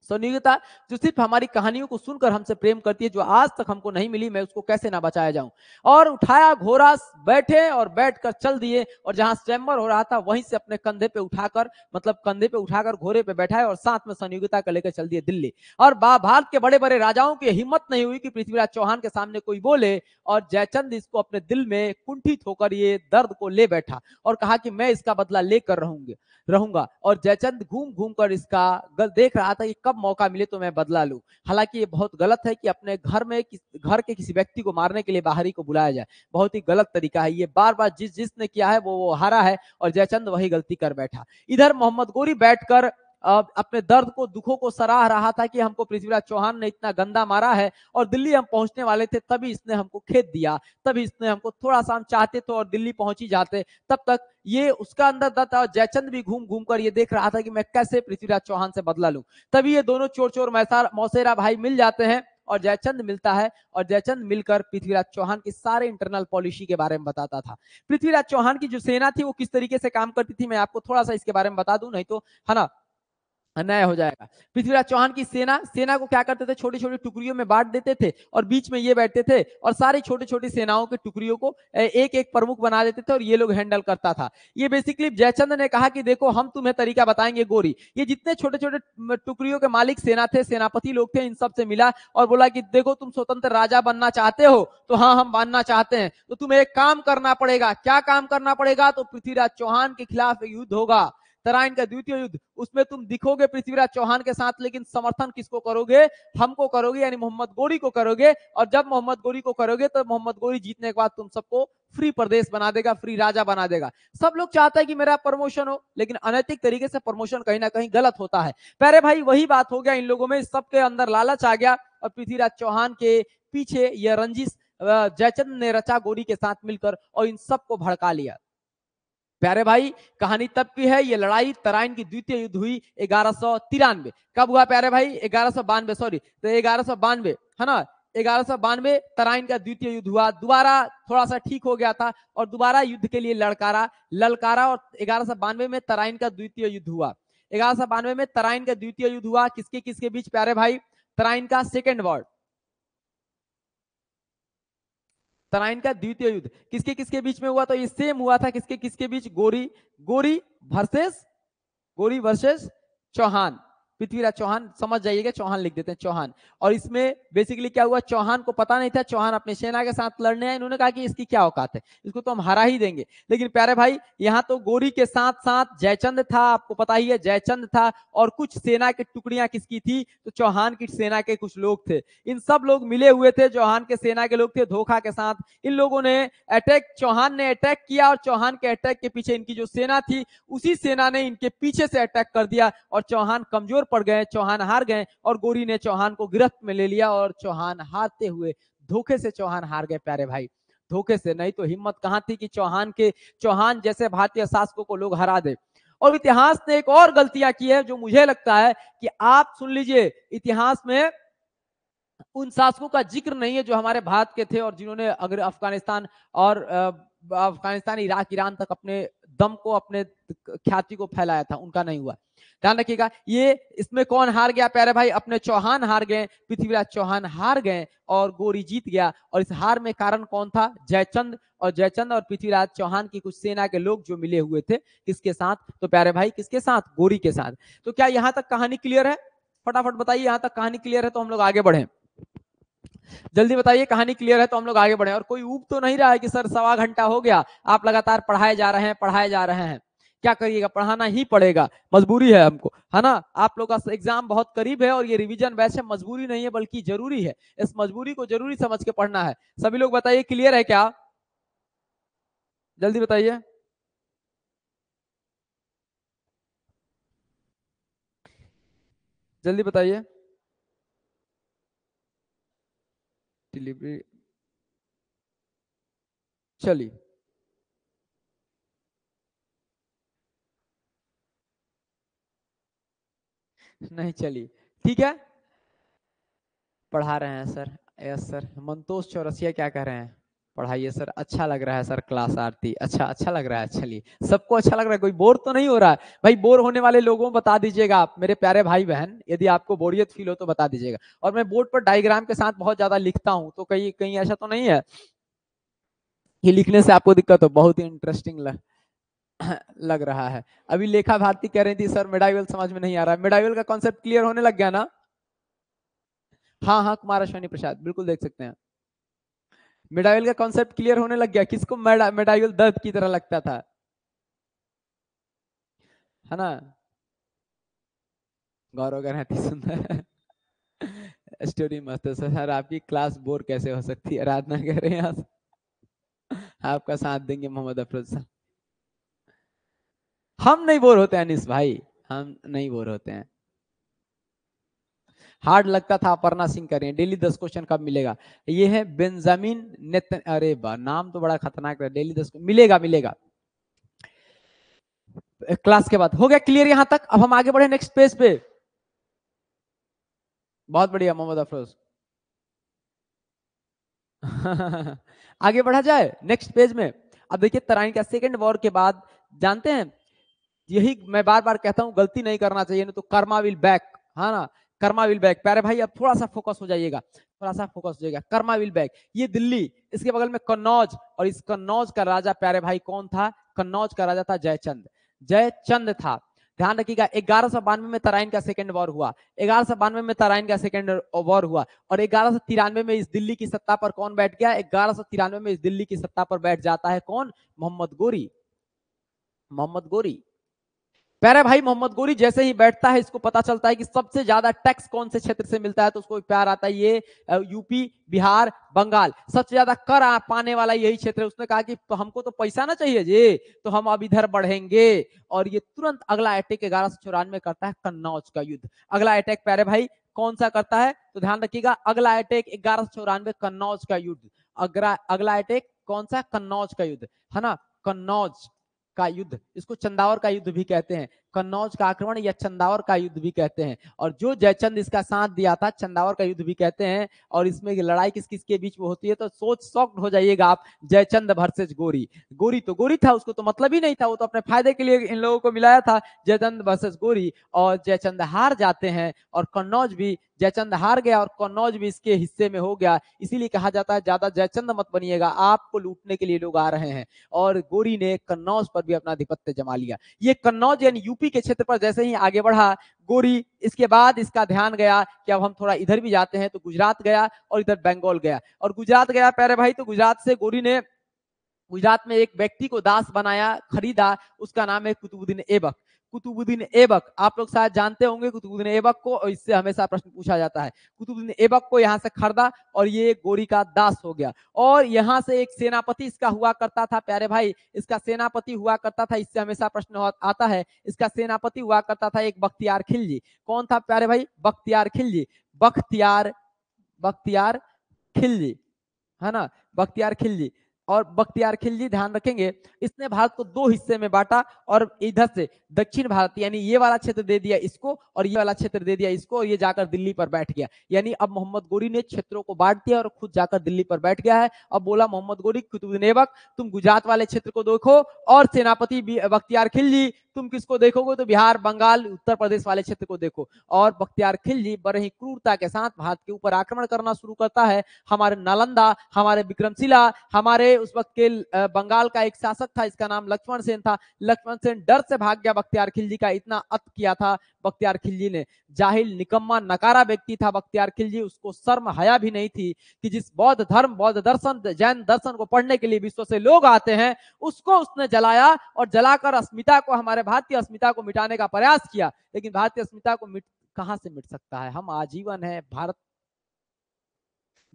स्वनियोगिता जो सिर्फ हमारी कहानियों को सुनकर हमसे प्रेम करती है जो आज तक हमको नहीं मिली मैं उसको कैसे ना बचाया जाऊं और उठाया घोड़ा बैठे और बैठकर चल दिए और जहां स्टैम्बर हो रहा था वहीं से अपने कंधे पे उठाकर मतलब कंधे पे उठाकर घोड़े पे बैठाए और साथ में स्वनियोगिता का लेकर चल दिए दिल्ली और भारत के बड़े बड़े राजाओं की हिम्मत नहीं हुई कि पृथ्वीराज चौहान के सामने कोई बोले और जयचंद इसको अपने दिल में कुंठित होकर ये दर्द को ले बैठा और कहा कि मैं इसका बदला लेकर रहूंगे रहूंगा और जयचंद घूम घूम कर इसका देख रहा था कि कब जब मौका मिले तो मैं बदला लूं हालांकि ये बहुत गलत है कि अपने घर में घर के किसी व्यक्ति को मारने के लिए बाहरी को बुलाया जाए बहुत ही गलत तरीका है ये बार बार जिस जिसने किया है वो वो हारा है और जयचंद वही गलती कर बैठा इधर मोहम्मद गोरी बैठकर अपने दर्द को दुखों को सराह रहा था कि हमको पृथ्वीराज चौहान ने इतना गंदा मारा है और दिल्ली हम पहुंचने वाले थे तभी इसने हमको खेत दिया तभी इसने हमको थोड़ा सा हम चाहते तो और दिल्ली पहुंच ही जाते तब तक ये उसका अंदर दर्द था और जयचंद भी घूम घूम कर ये देख रहा था कि मैं कैसे पृथ्वीराज चौहान से बदला लू तभी ये दोनों चोर चोर मैसार मौसेरा भाई मिल जाते हैं और जयचंद मिलता है और जयचंद मिलकर पृथ्वीराज चौहान की सारे इंटरनल पॉलिसी के बारे में बताता था पृथ्वीराज चौहान की जो सेना थी वो किस तरीके से काम करती थी मैं आपको थोड़ा सा इसके बारे में बता दूं नहीं तो है ना अन्याय हो जाएगा पृथ्वीराज चौहान की सेना सेना को क्या करते थे छोटी छोटी टुकड़ियों में बांट देते थे और बीच में ये बैठते थे और सारी छोटी छोटी सेनाओं के टुकड़ियों को एक एक प्रमुख बना देते थे और ये लोग हैंडल करता था ये बेसिकली जयचंद ने कहा कि देखो हम तुम्हें तरीका बताएंगे गोरी ये जितने छोटे छोटे टुकड़ियों के मालिक सेना थे सेनापति लोग थे इन सबसे मिला और बोला कि देखो तुम स्वतंत्र राजा बनना चाहते हो तो हाँ हम बनना चाहते हैं तो तुम्हें एक काम करना पड़ेगा क्या काम करना पड़ेगा तो पृथ्वीराज चौहान के खिलाफ युद्ध होगा तराइन का द्वितीय युद्ध उसमें तुम दिखोगे पृथ्वीराज चौहान के साथ लेकिन समर्थन किसको करोगे हमको करोगे यानी मोहम्मद गोरी को करोगे और जब मोहम्मद गोरी को करोगे तो मोहम्मद गोरी जीतने के बाद तुम सबको फ्री प्रदेश बना देगा फ्री राजा बना देगा सब लोग चाहता है कि मेरा प्रमोशन हो लेकिन अनैतिक तरीके से प्रमोशन कहीं ना कहीं गलत होता है पहले भाई वही बात हो गया इन लोगों में सबके अंदर लालच आ गया और पृथ्वीराज चौहान के पीछे यह रंजिश जयचंद ने रचा गोरी के साथ मिलकर और इन सबको भड़का लिया प्यारे भाई कहानी तब की है ये लड़ाई तराइन की द्वितीय युद्ध हुई ग्यारह कब हुआ प्यारे भाई ग्यारह सॉरी तो ग्यारह है ना ग्यारह सौ बानवे तराइन का द्वितीय युद्ध हुआ दोबारा थोड़ा सा ठीक हो गया था और दोबारा युद्ध के लिए लड़कारा ललकारा और ग्यारह सौ बानवे में तराइन का द्वितीय युद्ध हुआ ग्यारह सौ बानवे में तराइन का द्वितीय युद्ध हुआ किसके किसके बीच प्यारे भाई तराइन का सेकेंड वर्ड तराइन का द्वितीय युद्ध किसके किसके बीच में हुआ तो ये सेम हुआ था किसके किसके बीच गोरी गोरी वर्सेस गोरी वर्सेस चौहान पृथ्वीराज चौहान समझ जाइएगा चौहान लिख देते हैं चौहान और इसमें बेसिकली क्या हुआ चौहान को पता नहीं था चौहान अपने सेना के साथ लड़ने आए इन्होंने कहा कि इसकी क्या औकात है इसको तो हम हरा ही देंगे लेकिन प्यारे भाई यहाँ तो गोरी के साथ साथ जयचंद था आपको पता ही है जयचंद था और कुछ सेना की टुकड़ियां किसकी थी तो चौहान की सेना के कुछ लोग थे इन सब लोग मिले हुए थे चौहान के सेना के लोग थे धोखा के साथ इन लोगों ने अटैक चौहान ने अटैक किया और चौहान के अटैक के पीछे इनकी जो सेना थी उसी सेना ने इनके पीछे से अटैक कर दिया और चौहान कमजोर कमजोर पड़ गए चौहान हार गए और गोरी ने चौहान को गिरफ्त में ले लिया और चौहान हारते हुए धोखे से चौहान हार गए प्यारे भाई धोखे से नहीं तो हिम्मत कहाँ थी कि चौहान के चौहान जैसे भारतीय शासकों को लोग हरा दे और इतिहास ने एक और गलतियां की है जो मुझे लगता है कि आप सुन लीजिए इतिहास में उन शासकों का जिक्र नहीं है जो हमारे भारत के थे और जिन्होंने अगर अफगानिस्तान और अफगानिस्तान इराक ईरान तक अपने दम को अपने ख्याति को फैलाया था उनका नहीं हुआ ध्यान रखिएगा ये इसमें कौन हार गया प्यारे भाई अपने चौहान हार गए पृथ्वीराज चौहान हार गए और गोरी जीत गया और इस हार में कारण कौन था जयचंद और जयचंद और पृथ्वीराज चौहान की कुछ सेना के लोग जो मिले हुए थे किसके साथ तो प्यारे भाई किसके साथ गोरी के साथ तो क्या यहाँ तक कहानी क्लियर है फटाफट बताइए यहाँ तक कहानी क्लियर है तो हम लोग आगे बढ़े जल्दी बताइए कहानी क्लियर है तो हम लोग आगे बढ़े और कोई ऊब तो नहीं रहा है कि सर सवा घंटा हो गया आप लगातार पढ़ाए जा रहे हैं पढ़ाए जा रहे हैं क्या करिएगा पढ़ाना ही पड़ेगा मजबूरी है हमको है ना आप लोग का एग्जाम बहुत करीब है और ये रिवीजन वैसे मजबूरी नहीं है बल्कि जरूरी है इस मजबूरी को जरूरी समझ के पढ़ना है सभी लोग बताइए क्लियर है क्या जल्दी बताइए जल्दी बताइए डिलीवरी चलिए नहीं चलिए ठीक है पढ़ा रहे हैं sir yes sir Mantosh Chaurasia क्या कह रहे हैं पढ़ाइए सर अच्छा लग रहा है सर क्लास आरती अच्छा अच्छा लग रहा है चलिए सबको अच्छा लग रहा है कोई बोर तो नहीं हो रहा है भाई बोर होने वाले लोगों बता दीजिएगा आप मेरे प्यारे भाई बहन यदि आपको बोरियत फील हो तो बता दीजिएगा और मैं बोर्ड पर डायग्राम के साथ बहुत ज्यादा लिखता हूँ तो कहीं कहीं ऐसा तो नहीं है ये लिखने से आपको दिक्कत हो बहुत ही इंटरेस्टिंग लग <clears throat> लग रहा है अभी लेखा भारती कह रही थी सर मेडाइवल समझ में नहीं आ रहा मेडाइवल का कॉन्सेप्ट क्लियर होने लग गया ना हाँ हाँ कुमार अश्वनी प्रसाद बिल्कुल देख सकते हैं मेडाइल का कॉन्सेप्ट क्लियर होने लग गया किसको मेडाइल दर्द की तरह लगता था है ना गौरव गणहती सुंदर स्टोरी मस्त है सर आपकी क्लास बोर कैसे हो सकती है आराधना कह रहे हैं आपका साथ देंगे मोहम्मद अफरोज साहब हम नहीं बोर होते अनिस भाई हम नहीं बोर होते हैं हार्ड लगता था अपर्णा सिंह करें डेली दस क्वेश्चन कब मिलेगा ये है बेंजामिन नेतन अरे बा नाम तो बड़ा खतरनाक है डेली दस मिलेगा मिलेगा क्लास के बाद हो गया क्लियर यहां तक अब हम आगे बढ़े नेक्स्ट पेज पे बहुत बढ़िया मोहम्मद अफरोज <laughs> आगे बढ़ा जाए नेक्स्ट पेज में अब देखिए तराइन का सेकेंड वॉर के बाद जानते हैं यही मैं बार बार कहता हूं गलती नहीं करना चाहिए नहीं तो कर्मा विल बैक है ना कर्मा विल बैग प्यारे भाई अब थोड़ा सा फोकस हो जाइएगा थोड़ा सा फोकस हो जाएगा कर्मा विल बैग ये दिल्ली इसके बगल में कन्नौज और इस कन्नौज का राजा प्यारे भाई कौन था कन्नौज का राजा था जयचंद जयचंद था ध्यान रखिएगा ग्यारह सौ बानवे में तराइन का सेकंड वॉर हुआ ग्यारह सौ बानवे में तराइन का सेकंड वॉर हुआ और ग्यारह सौ तिरानवे में इस दिल्ली की सत्ता पर कौन बैठ गया ग्यारह सौ तिरानवे में इस दिल्ली की सत्ता पर बैठ जाता है कौन मोहम्मद गोरी मोहम्मद गोरी प्यारा भाई मोहम्मद गोरी जैसे ही बैठता है इसको पता चलता है कि सबसे ज्यादा टैक्स कौन से क्षेत्र से मिलता है तो उसको प्यार आता है ये यूपी बिहार बंगाल सबसे ज्यादा कर पाने वाला यही क्षेत्र है उसने कहा कि तो हमको तो पैसा ना चाहिए जी तो हम अब इधर बढ़ेंगे और ये तुरंत अगला अटैक ग्यारह सौ चौरानवे करता है कन्नौज का युद्ध अगला अटैक प्यारे भाई कौन सा करता है तो ध्यान रखिएगा अगला अटैक ग्यारह सौ चौरानवे कन्नौज का युद्ध अगला अगला अटैक कौन सा कन्नौज का युद्ध है ना कन्नौज का युद्ध इसको चंदावर का युद्ध भी कहते हैं कन्नौज का आक्रमण या चंदावर का युद्ध भी कहते हैं और जो जयचंद इसका साथ दिया था चंदावर का युद्ध भी कहते हैं और इसमें लड़ाई किस किस के बीच में होती है तो सोच सॉक्ट हो जाइएगा आप जयचंद भरसेज गोरी गोरी तो गोरी था उसको तो मतलब ही नहीं था वो तो अपने फायदे के लिए इन लोगों को मिलाया था जयचंद भरसेज गोरी और जयचंद हार जाते हैं और कन्नौज भी जयचंद हार गया और कन्नौज भी इसके हिस्से में हो गया इसीलिए कहा जाता है ज्यादा जयचंद मत बनिएगा आपको लूटने के लिए लोग आ रहे हैं और गोरी ने कन्नौज पर भी अपना अधिपत्य जमा लिया ये कन्नौज यानी यूपी के क्षेत्र पर जैसे ही आगे बढ़ा गोरी इसके बाद इसका ध्यान गया कि अब हम थोड़ा इधर भी जाते हैं तो गुजरात गया और इधर बंगाल गया और गुजरात गया प्यारे भाई तो गुजरात से गोरी ने गुजरात में एक व्यक्ति को दास बनाया खरीदा उसका नाम है कुतुबुद्दीन एबक कुतुबुद्दीन एबक आप लोग शायद जानते होंगे कुतुबुद्दीन एबक को और इससे हमेशा प्रश्न पूछा जाता है कुतुबुद्दीन एबक को यहाँ से खरीदा और ये गोरी का दास हो गया और यहाँ से एक सेनापति इसका हुआ करता था प्यारे भाई इसका सेनापति हुआ करता था इससे हमेशा प्रश्न आता है इसका सेनापति हुआ करता था एक बख्तियार खिलजी कौन था प्यारे भाई बख्तियार खिलजी बख्तियार बख्तियार खिलजी है ना बख्तियार खिलजी और बख्तियार खिलजी ध्यान रखेंगे इसने भारत को दो हिस्से में बांटा और इधर से दक्षिण भारत यानी ये वाला क्षेत्र दे दिया इसको और ये वाला क्षेत्र दे दिया इसको और ये जाकर दिल्ली पर बैठ गया यानी अब मोहम्मद गोरी ने क्षेत्रों को बांट दिया और खुद जाकर दिल्ली पर बैठ गया है अब बोला मोहम्मद गोरी कुतुबनेबक तुम गुजरात वाले क्षेत्र को देखो और सेनापति बख्तियार खिलजी तुम किसको देखोगे तो बिहार बंगाल उत्तर प्रदेश वाले क्षेत्र को देखो और बख्तियार खिलजी बड़े ही क्रूरता के साथ भारत के ऊपर आक्रमण करना शुरू करता है हमारे नालंदा हमारे विक्रमशिला हमारे उस वक्त के बंगाल का एक शासक था इसका नाम लक्ष्मण सेन था लक्ष्मण सेन डर से भाग गया बख्तियार खिलजी का इतना अत किया था बख्तियार खिलजी ने जाहिल निकम्मा नकारा व्यक्ति था बख्तियार खिलजी उसको शर्म हया भी नहीं थी कि जिस बौद्ध धर्म बौद्ध दर्शन जैन दर्शन को पढ़ने के लिए विश्व से लोग आते हैं उसको उसने जलाया और जलाकर अस्मिता को हमारे भारतीय अस्मिता को मिटाने का प्रयास किया लेकिन भारतीय अस्मिता को मिट कहां से मिट सकता है हम आजीवन है भारत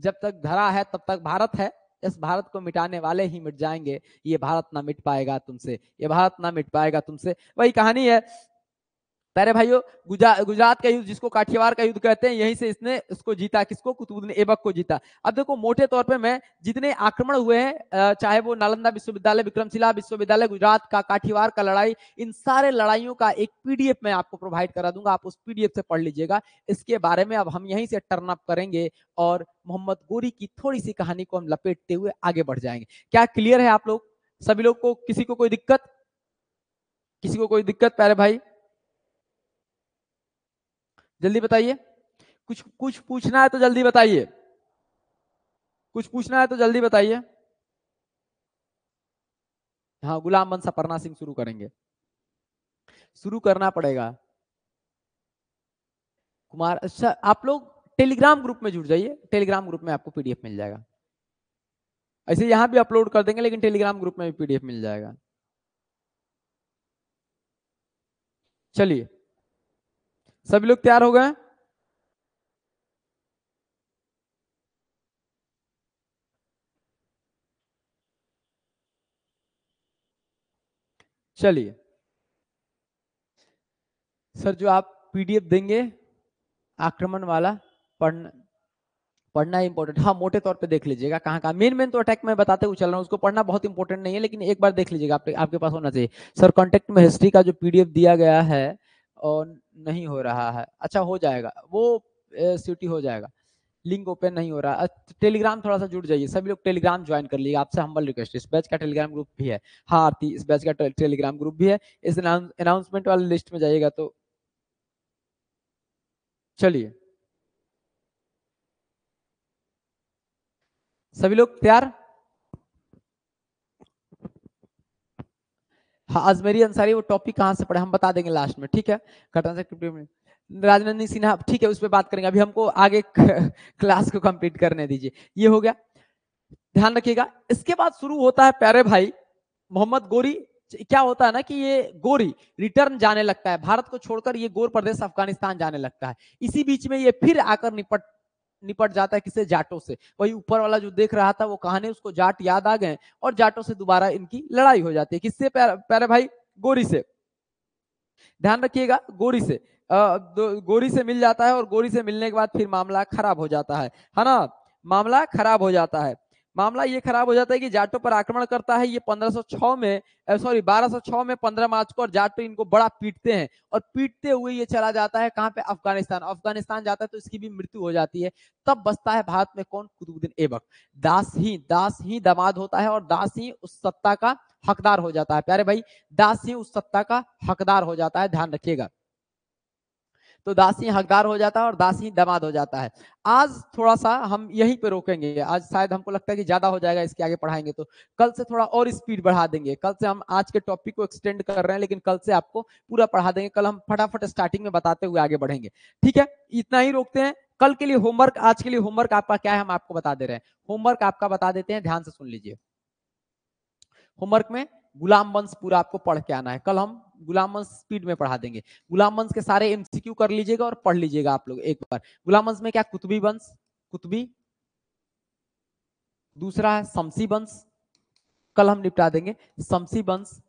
जब तक धरा है तब तक भारत है इस भारत को मिटाने वाले ही मिट जाएंगे ये भारत ना मिट पाएगा तुमसे ये भारत ना मिट पाएगा तुमसे वही कहानी है प्यारे भाइयों गुजा, गुजरात का युद्ध जिसको काठियावाड़ का युद्ध कहते हैं यहीं से इसने उसको जीता किसको कुतुबुद्दीन एबक को जीता अब देखो मोटे तौर पे मैं जितने आक्रमण हुए हैं चाहे वो नालंदा विश्वविद्यालय विक्रमशिला विश्वविद्यालय गुजरात का काठियावाड़ का लड़ाई इन सारे लड़ाइयों का एक पीडीएफ मैं आपको प्रोवाइड करा दूंगा आप उस पीडीएफ से पढ़ लीजिएगा इसके बारे में अब हम यहीं से टर्न अप करेंगे और मोहम्मद गोरी की थोड़ी सी कहानी को हम लपेटते हुए आगे बढ़ जाएंगे क्या क्लियर है आप लोग सभी लोग को किसी को कोई दिक्कत किसी को कोई दिक्कत प्यारे भाई जल्दी बताइए कुछ कुछ पूछना है तो जल्दी बताइए कुछ पूछना है तो जल्दी बताइए हाँ गुलाम बन सपरना सिंह शुरू करेंगे शुरू करना पड़ेगा कुमार अच्छा आप लोग टेलीग्राम ग्रुप में जुड़ जाइए टेलीग्राम ग्रुप में आपको पीडीएफ मिल जाएगा ऐसे यहां भी अपलोड कर देंगे लेकिन टेलीग्राम ग्रुप में भी पीडीएफ मिल जाएगा चलिए सभी लोग तैयार हो गए चलिए सर जो आप पीडीएफ देंगे आक्रमण वाला पढ़ना पढ़ना इंपॉर्टेंट हाँ मोटे तौर पे देख लीजिएगा कहाँ कहाँ मेन मेन तो अटैक मैं बताते हुए चल रहा हूँ उसको पढ़ना बहुत इंपॉर्टेंट नहीं है लेकिन एक बार देख लीजिएगा आप, आपके पास होना चाहिए सर कॉन्टेक्ट में हिस्ट्री का जो पीडीएफ दिया गया है और नहीं हो रहा है अच्छा हो जाएगा वो सिटी हो जाएगा लिंक ओपन नहीं हो रहा है टेलीग्राम थोड़ा सा जुड़ जाइए सभी लोग टेलीग्राम ज्वाइन कर लीजिए आपसे हम्बल रिक्वेस्ट इस बैच का टेलीग्राम ग्रुप भी है हाँ आरती इस बैच का टेलीग्राम ग्रुप भी है इस अनाउंसमेंट वाले लिस्ट में जाइएगा तो चलिए सभी लोग तैयार हाँ अजमेरी अंसारी वो टॉपिक कहाँ से पढ़े हम बता देंगे लास्ट में ठीक है घटना से राजनंदनी सिन्हा ठीक है उस पर बात करेंगे अभी हमको आगे क्लास <laughs> को कंप्लीट करने दीजिए ये हो गया ध्यान रखिएगा इसके बाद शुरू होता है प्यारे भाई मोहम्मद गोरी क्या होता है ना कि ये गोरी रिटर्न जाने लगता है भारत को छोड़कर ये गोर प्रदेश अफगानिस्तान जाने लगता है इसी बीच में ये फिर आकर निपट निपट जाता है किसे जाटों से वही ऊपर वाला जो देख रहा था वो कहानी उसको जाट याद आ गए और जाटों से दोबारा इनकी लड़ाई हो जाती है किससे प्यारे भाई गोरी से ध्यान रखिएगा गोरी से गोरी से मिल जाता है और गोरी से मिलने के बाद फिर मामला खराब हो जाता है है ना मामला खराब हो जाता है मामला ये खराब हो जाता है कि जाटो पर आक्रमण करता है ये 1506 में सॉरी 1206 में 15 मार्च को और जाटो इनको बड़ा पीटते हैं और पीटते हुए ये चला जाता है कहाँ पे अफगानिस्तान अफगानिस्तान जाता है तो इसकी भी मृत्यु हो जाती है तब बसता है भारत में कौन कुतुबुद्दीन एबक दास ही दास ही दमाद होता है और दास ही उस सत्ता का हकदार हो जाता है प्यारे भाई दास ही उस सत्ता का हकदार हो जाता है ध्यान रखिएगा तो दासी हकदार हो जाता है और दासी दमाद हो जाता है आज थोड़ा सा हम यहीं पे रोकेंगे आज शायद हमको लगता है कि ज्यादा हो जाएगा इसके आगे पढ़ाएंगे तो कल से थोड़ा और स्पीड बढ़ा देंगे कल से हम आज के टॉपिक को एक्सटेंड कर रहे हैं लेकिन कल से आपको पूरा पढ़ा देंगे कल हम फटाफट स्टार्टिंग में बताते हुए आगे बढ़ेंगे ठीक है इतना ही रोकते हैं कल के लिए होमवर्क आज के लिए होमवर्क आपका क्या है हम आपको बता दे रहे हैं होमवर्क आपका बता देते हैं ध्यान से सुन लीजिए होमवर्क में गुलाम वंश पूरा आपको पढ़ के आना है कल हम गुलाम वंश स्पीड में पढ़ा देंगे गुलाम वंश के सारे एमसीक्यू कर लीजिएगा और पढ़ लीजिएगा आप लोग एक बार गुलाम वंश में क्या कुतुबी वंश कुतुबी दूसरा है शमसी वंश कल हम निपटा देंगे शमसी वंश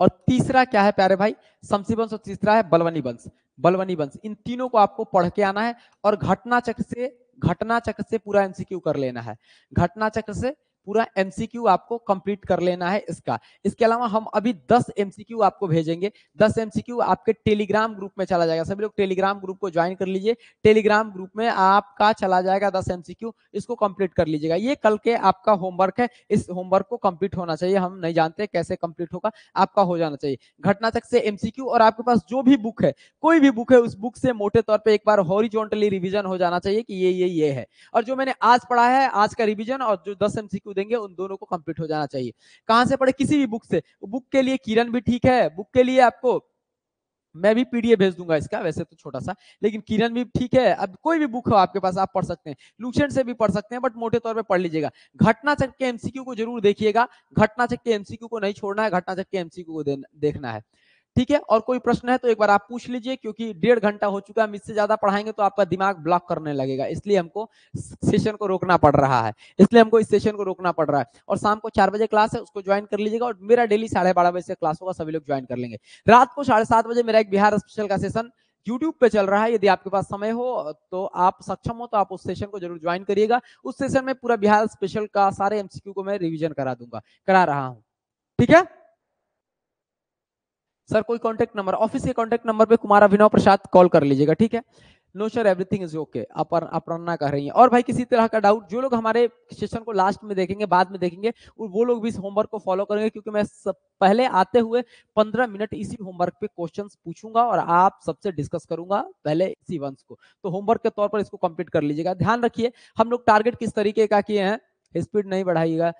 और तीसरा क्या है प्यारे भाई शमसी वंश और तीसरा है बलवनी वंश बलवनी वंश इन तीनों को आपको पढ़ के आना है और घटना चक्र से घटना चक्र से पूरा एमसीक्यू कर लेना है घटना चक्र से पूरा एमसीक्यू आपको कंप्लीट कर लेना है इसका इसके अलावा हम अभी 10 एमसीक्यू आपको भेजेंगे 10 एमसीक्यू आपके टेलीग्राम ग्रुप में चला जाएगा सभी लोग टेलीग्राम ग्रुप को ज्वाइन कर लीजिए टेलीग्राम ग्रुप में आपका चला जाएगा 10 एमसीक्यू इसको कंप्लीट कर लीजिएगा ये कल के आपका होमवर्क है इस होमवर्क को कंप्लीट होना चाहिए हम नहीं जानते कैसे कंप्लीट होगा आपका हो जाना चाहिए घटना तक से एमसीक्यू और आपके पास जो भी बुक है कोई भी बुक है उस बुक से मोटे तौर पर एक बार हॉरिजॉन्टली रिविजन हो जाना चाहिए कि ये ये ये है और जो मैंने आज पढ़ा है आज का रिविजन और जो दस एमसीक्यू देंगे उन दोनों को कंप्लीट हो जाना चाहिए कहाँ से पढ़े किसी भी बुक से बुक के लिए किरण भी ठीक है बुक के लिए आपको मैं भी पीडीएफ भेज दूंगा इसका वैसे तो छोटा सा लेकिन किरण भी ठीक है अब कोई भी बुक हो आपके पास आप पढ़ सकते हैं लूशन से भी पढ़ सकते हैं बट मोटे तौर पे पढ़ लीजिएगा घटना चक के एमसीक्यू को जरूर देखिएगा घटना चक के एमसीक्यू को नहीं छोड़ना है घटना चक के एमसीक्यू को देखना है ठीक है और कोई प्रश्न है तो एक बार आप पूछ लीजिए क्योंकि डेढ़ घंटा हो चुका है इससे ज्यादा पढ़ाएंगे तो आपका दिमाग ब्लॉक करने लगेगा इसलिए हमको सेशन को रोकना पड़ रहा है इसलिए हमको इस सेशन को रोकना पड़ रहा है और शाम को चार बजे क्लास है उसको ज्वाइन कर लीजिएगा और मेरा डेली साढ़े बजे से क्लास होगा सभी लोग ज्वाइन कर लेंगे रात को साढ़े बजे मेरा एक बिहार स्पेशल का सेशन यूट्यूब पे चल रहा है यदि आपके पास समय हो तो आप सक्षम हो तो आप उस सेशन को जरूर ज्वाइन करिएगा उस सेशन में पूरा बिहार स्पेशल का सारे एमसीक्यू को मैं रिवीजन करा दूंगा करा रहा हूं ठीक है सर कोई कॉन्टेक्ट नंबर ऑफिस के कॉन्टेक्ट नंबर पे कुमार अभिनव प्रसाद कॉल कर लीजिएगा ठीक है no sir everything is okay अपना कह रही है और भाई किसी तरह का डाउट जो लोग हमारे सेशन को लास्ट में देखेंगे बाद में देखेंगे वो लोग भी इस होमवर्क को फॉलो करेंगे क्योंकि मैं सब पहले आते हुए पंद्रह मिनट इसी होमवर्क पे क्वेश्चंस पूछूंगा और आप सबसे डिस्कस करूंगा पहले इसी वंश को तो होमवर्क के तौर पर इसको कम्प्लीट कर लीजिएगा ध्यान रखिए हम लोग टारगेट किस तरीके का किए हैं स्पीड नहीं बढ़ाइएगा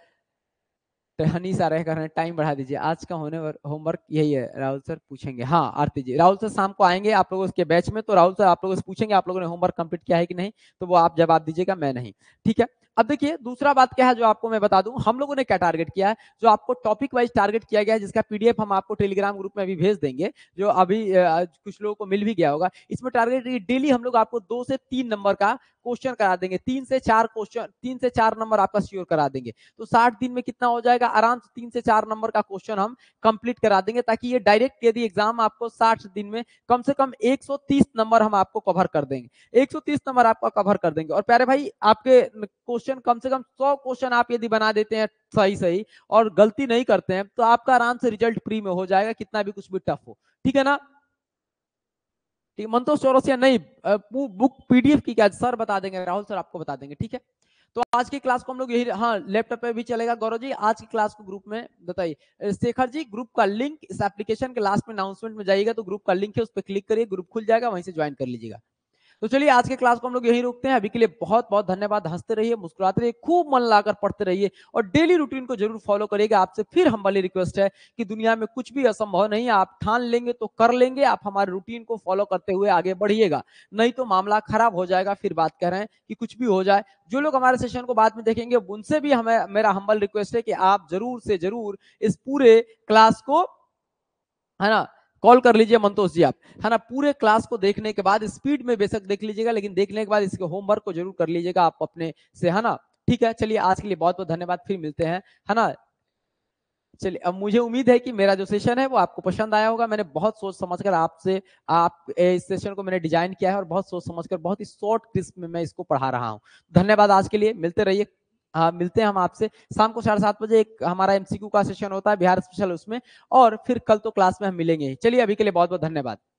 तो हनी रह कर टाइम बढ़ा दीजिए आज का होने होमवर्क यही है राहुल सर पूछेंगे हाँ आरती जी राहुल सर शाम को आएंगे आप लोगों के बैच में तो राहुल सर आप लोगों से पूछेंगे आप लोगों ने होमवर्क कंप्लीट किया है कि नहीं तो वो आप जवाब दीजिएगा मैं नहीं ठीक है अब देखिए दूसरा बात क्या है जो आपको मैं बता दूं हम लोगों ने क्या टारगेट किया है जो आपको टॉपिक वाइज टारगेट किया गया है जिसका पीडीएफ हम आपको टेलीग्राम ग्रुप में अभी भेज देंगे जो अभी कुछ लोगों को मिल भी गया होगा इसमें टारगेट डेली हम लोग आपको दो से तीन नंबर का क्वेश्चन करा देंगे तीन से चार क्वेश्चन तीन से चार नंबर आपका श्योर करा देंगे तो साठ दिन में कितना हो जाएगा आराम से तीन से चार नंबर का क्वेश्चन हम कंप्लीट करा देंगे ताकि ये डायरेक्ट यदि एग्जाम आपको 60 दिन में कम से कम 130 नंबर हम आपको कवर कर देंगे 130 नंबर आपका कवर कर देंगे और प्यारे भाई आपके क्वेश्चन कम से कम 100 क्वेश्चन आप यदि बना देते हैं सही सही और गलती नहीं करते हैं तो आपका आराम से रिजल्ट फ्री में हो जाएगा कितना भी कुछ भी टफ हो ठीक है ना ठीक मंतोष चौरसिया नहीं बुक पीडीएफ की क्या सर बता देंगे राहुल सर आपको बता देंगे ठीक है तो आज की क्लास को हम लोग यही हाँ लैपटॉप पे भी चलेगा गौरव जी आज की क्लास को ग्रुप में बताइए शेखर जी ग्रुप का लिंक इस एप्लीकेशन के लास्ट में अनाउंसमेंट में जाइएगा तो ग्रुप का लिंक है उस पर क्लिक करिए ग्रुप खुल जाएगा वहीं से ज्वाइन कर लीजिएगा तो चलिए आज के क्लास को हम लोग यही रोकते हैं अभी के लिए बहुत बहुत धन्यवाद हंसते रहिए मुस्कुराते रहिए खूब मन लाकर पढ़ते रहिए और डेली रूटीन को जरूर फॉलो करिएगा आपसे फिर हम वाली रिक्वेस्ट है कि दुनिया में कुछ भी असंभव नहीं है आप ठान लेंगे तो कर लेंगे आप हमारे रूटीन को फॉलो करते हुए आगे बढ़िएगा नहीं तो मामला खराब हो जाएगा फिर बात कर रहे हैं कि कुछ भी हो जाए जो लोग हमारे सेशन को बाद में देखेंगे उनसे भी हमें मेरा हम्बल रिक्वेस्ट है कि आप जरूर से जरूर इस पूरे क्लास को है ना कॉल कर लीजिए मंतोष जी आप है ना पूरे क्लास को देखने के बाद स्पीड में बेशक देख लीजिएगा लेकिन देखने के बाद इसके होमवर्क को जरूर कर लीजिएगा आप अपने से है ना ठीक है चलिए आज के लिए बहुत बहुत धन्यवाद फिर मिलते हैं है ना चलिए अब मुझे उम्मीद है कि मेरा जो सेशन है वो आपको पसंद आया होगा मैंने बहुत सोच समझ कर आपसे आप इस सेशन को मैंने डिजाइन किया है और बहुत सोच समझ कर बहुत ही शॉर्ट क्रिस्प में मैं इसको पढ़ा रहा हूँ धन्यवाद आज के लिए मिलते रहिए हाँ मिलते हैं हम आपसे शाम को साढ़े सात बजे एक हमारा एमसीक्यू का सेशन होता है बिहार स्पेशल उसमें और फिर कल तो क्लास में हम मिलेंगे चलिए अभी के लिए बहुत बहुत धन्यवाद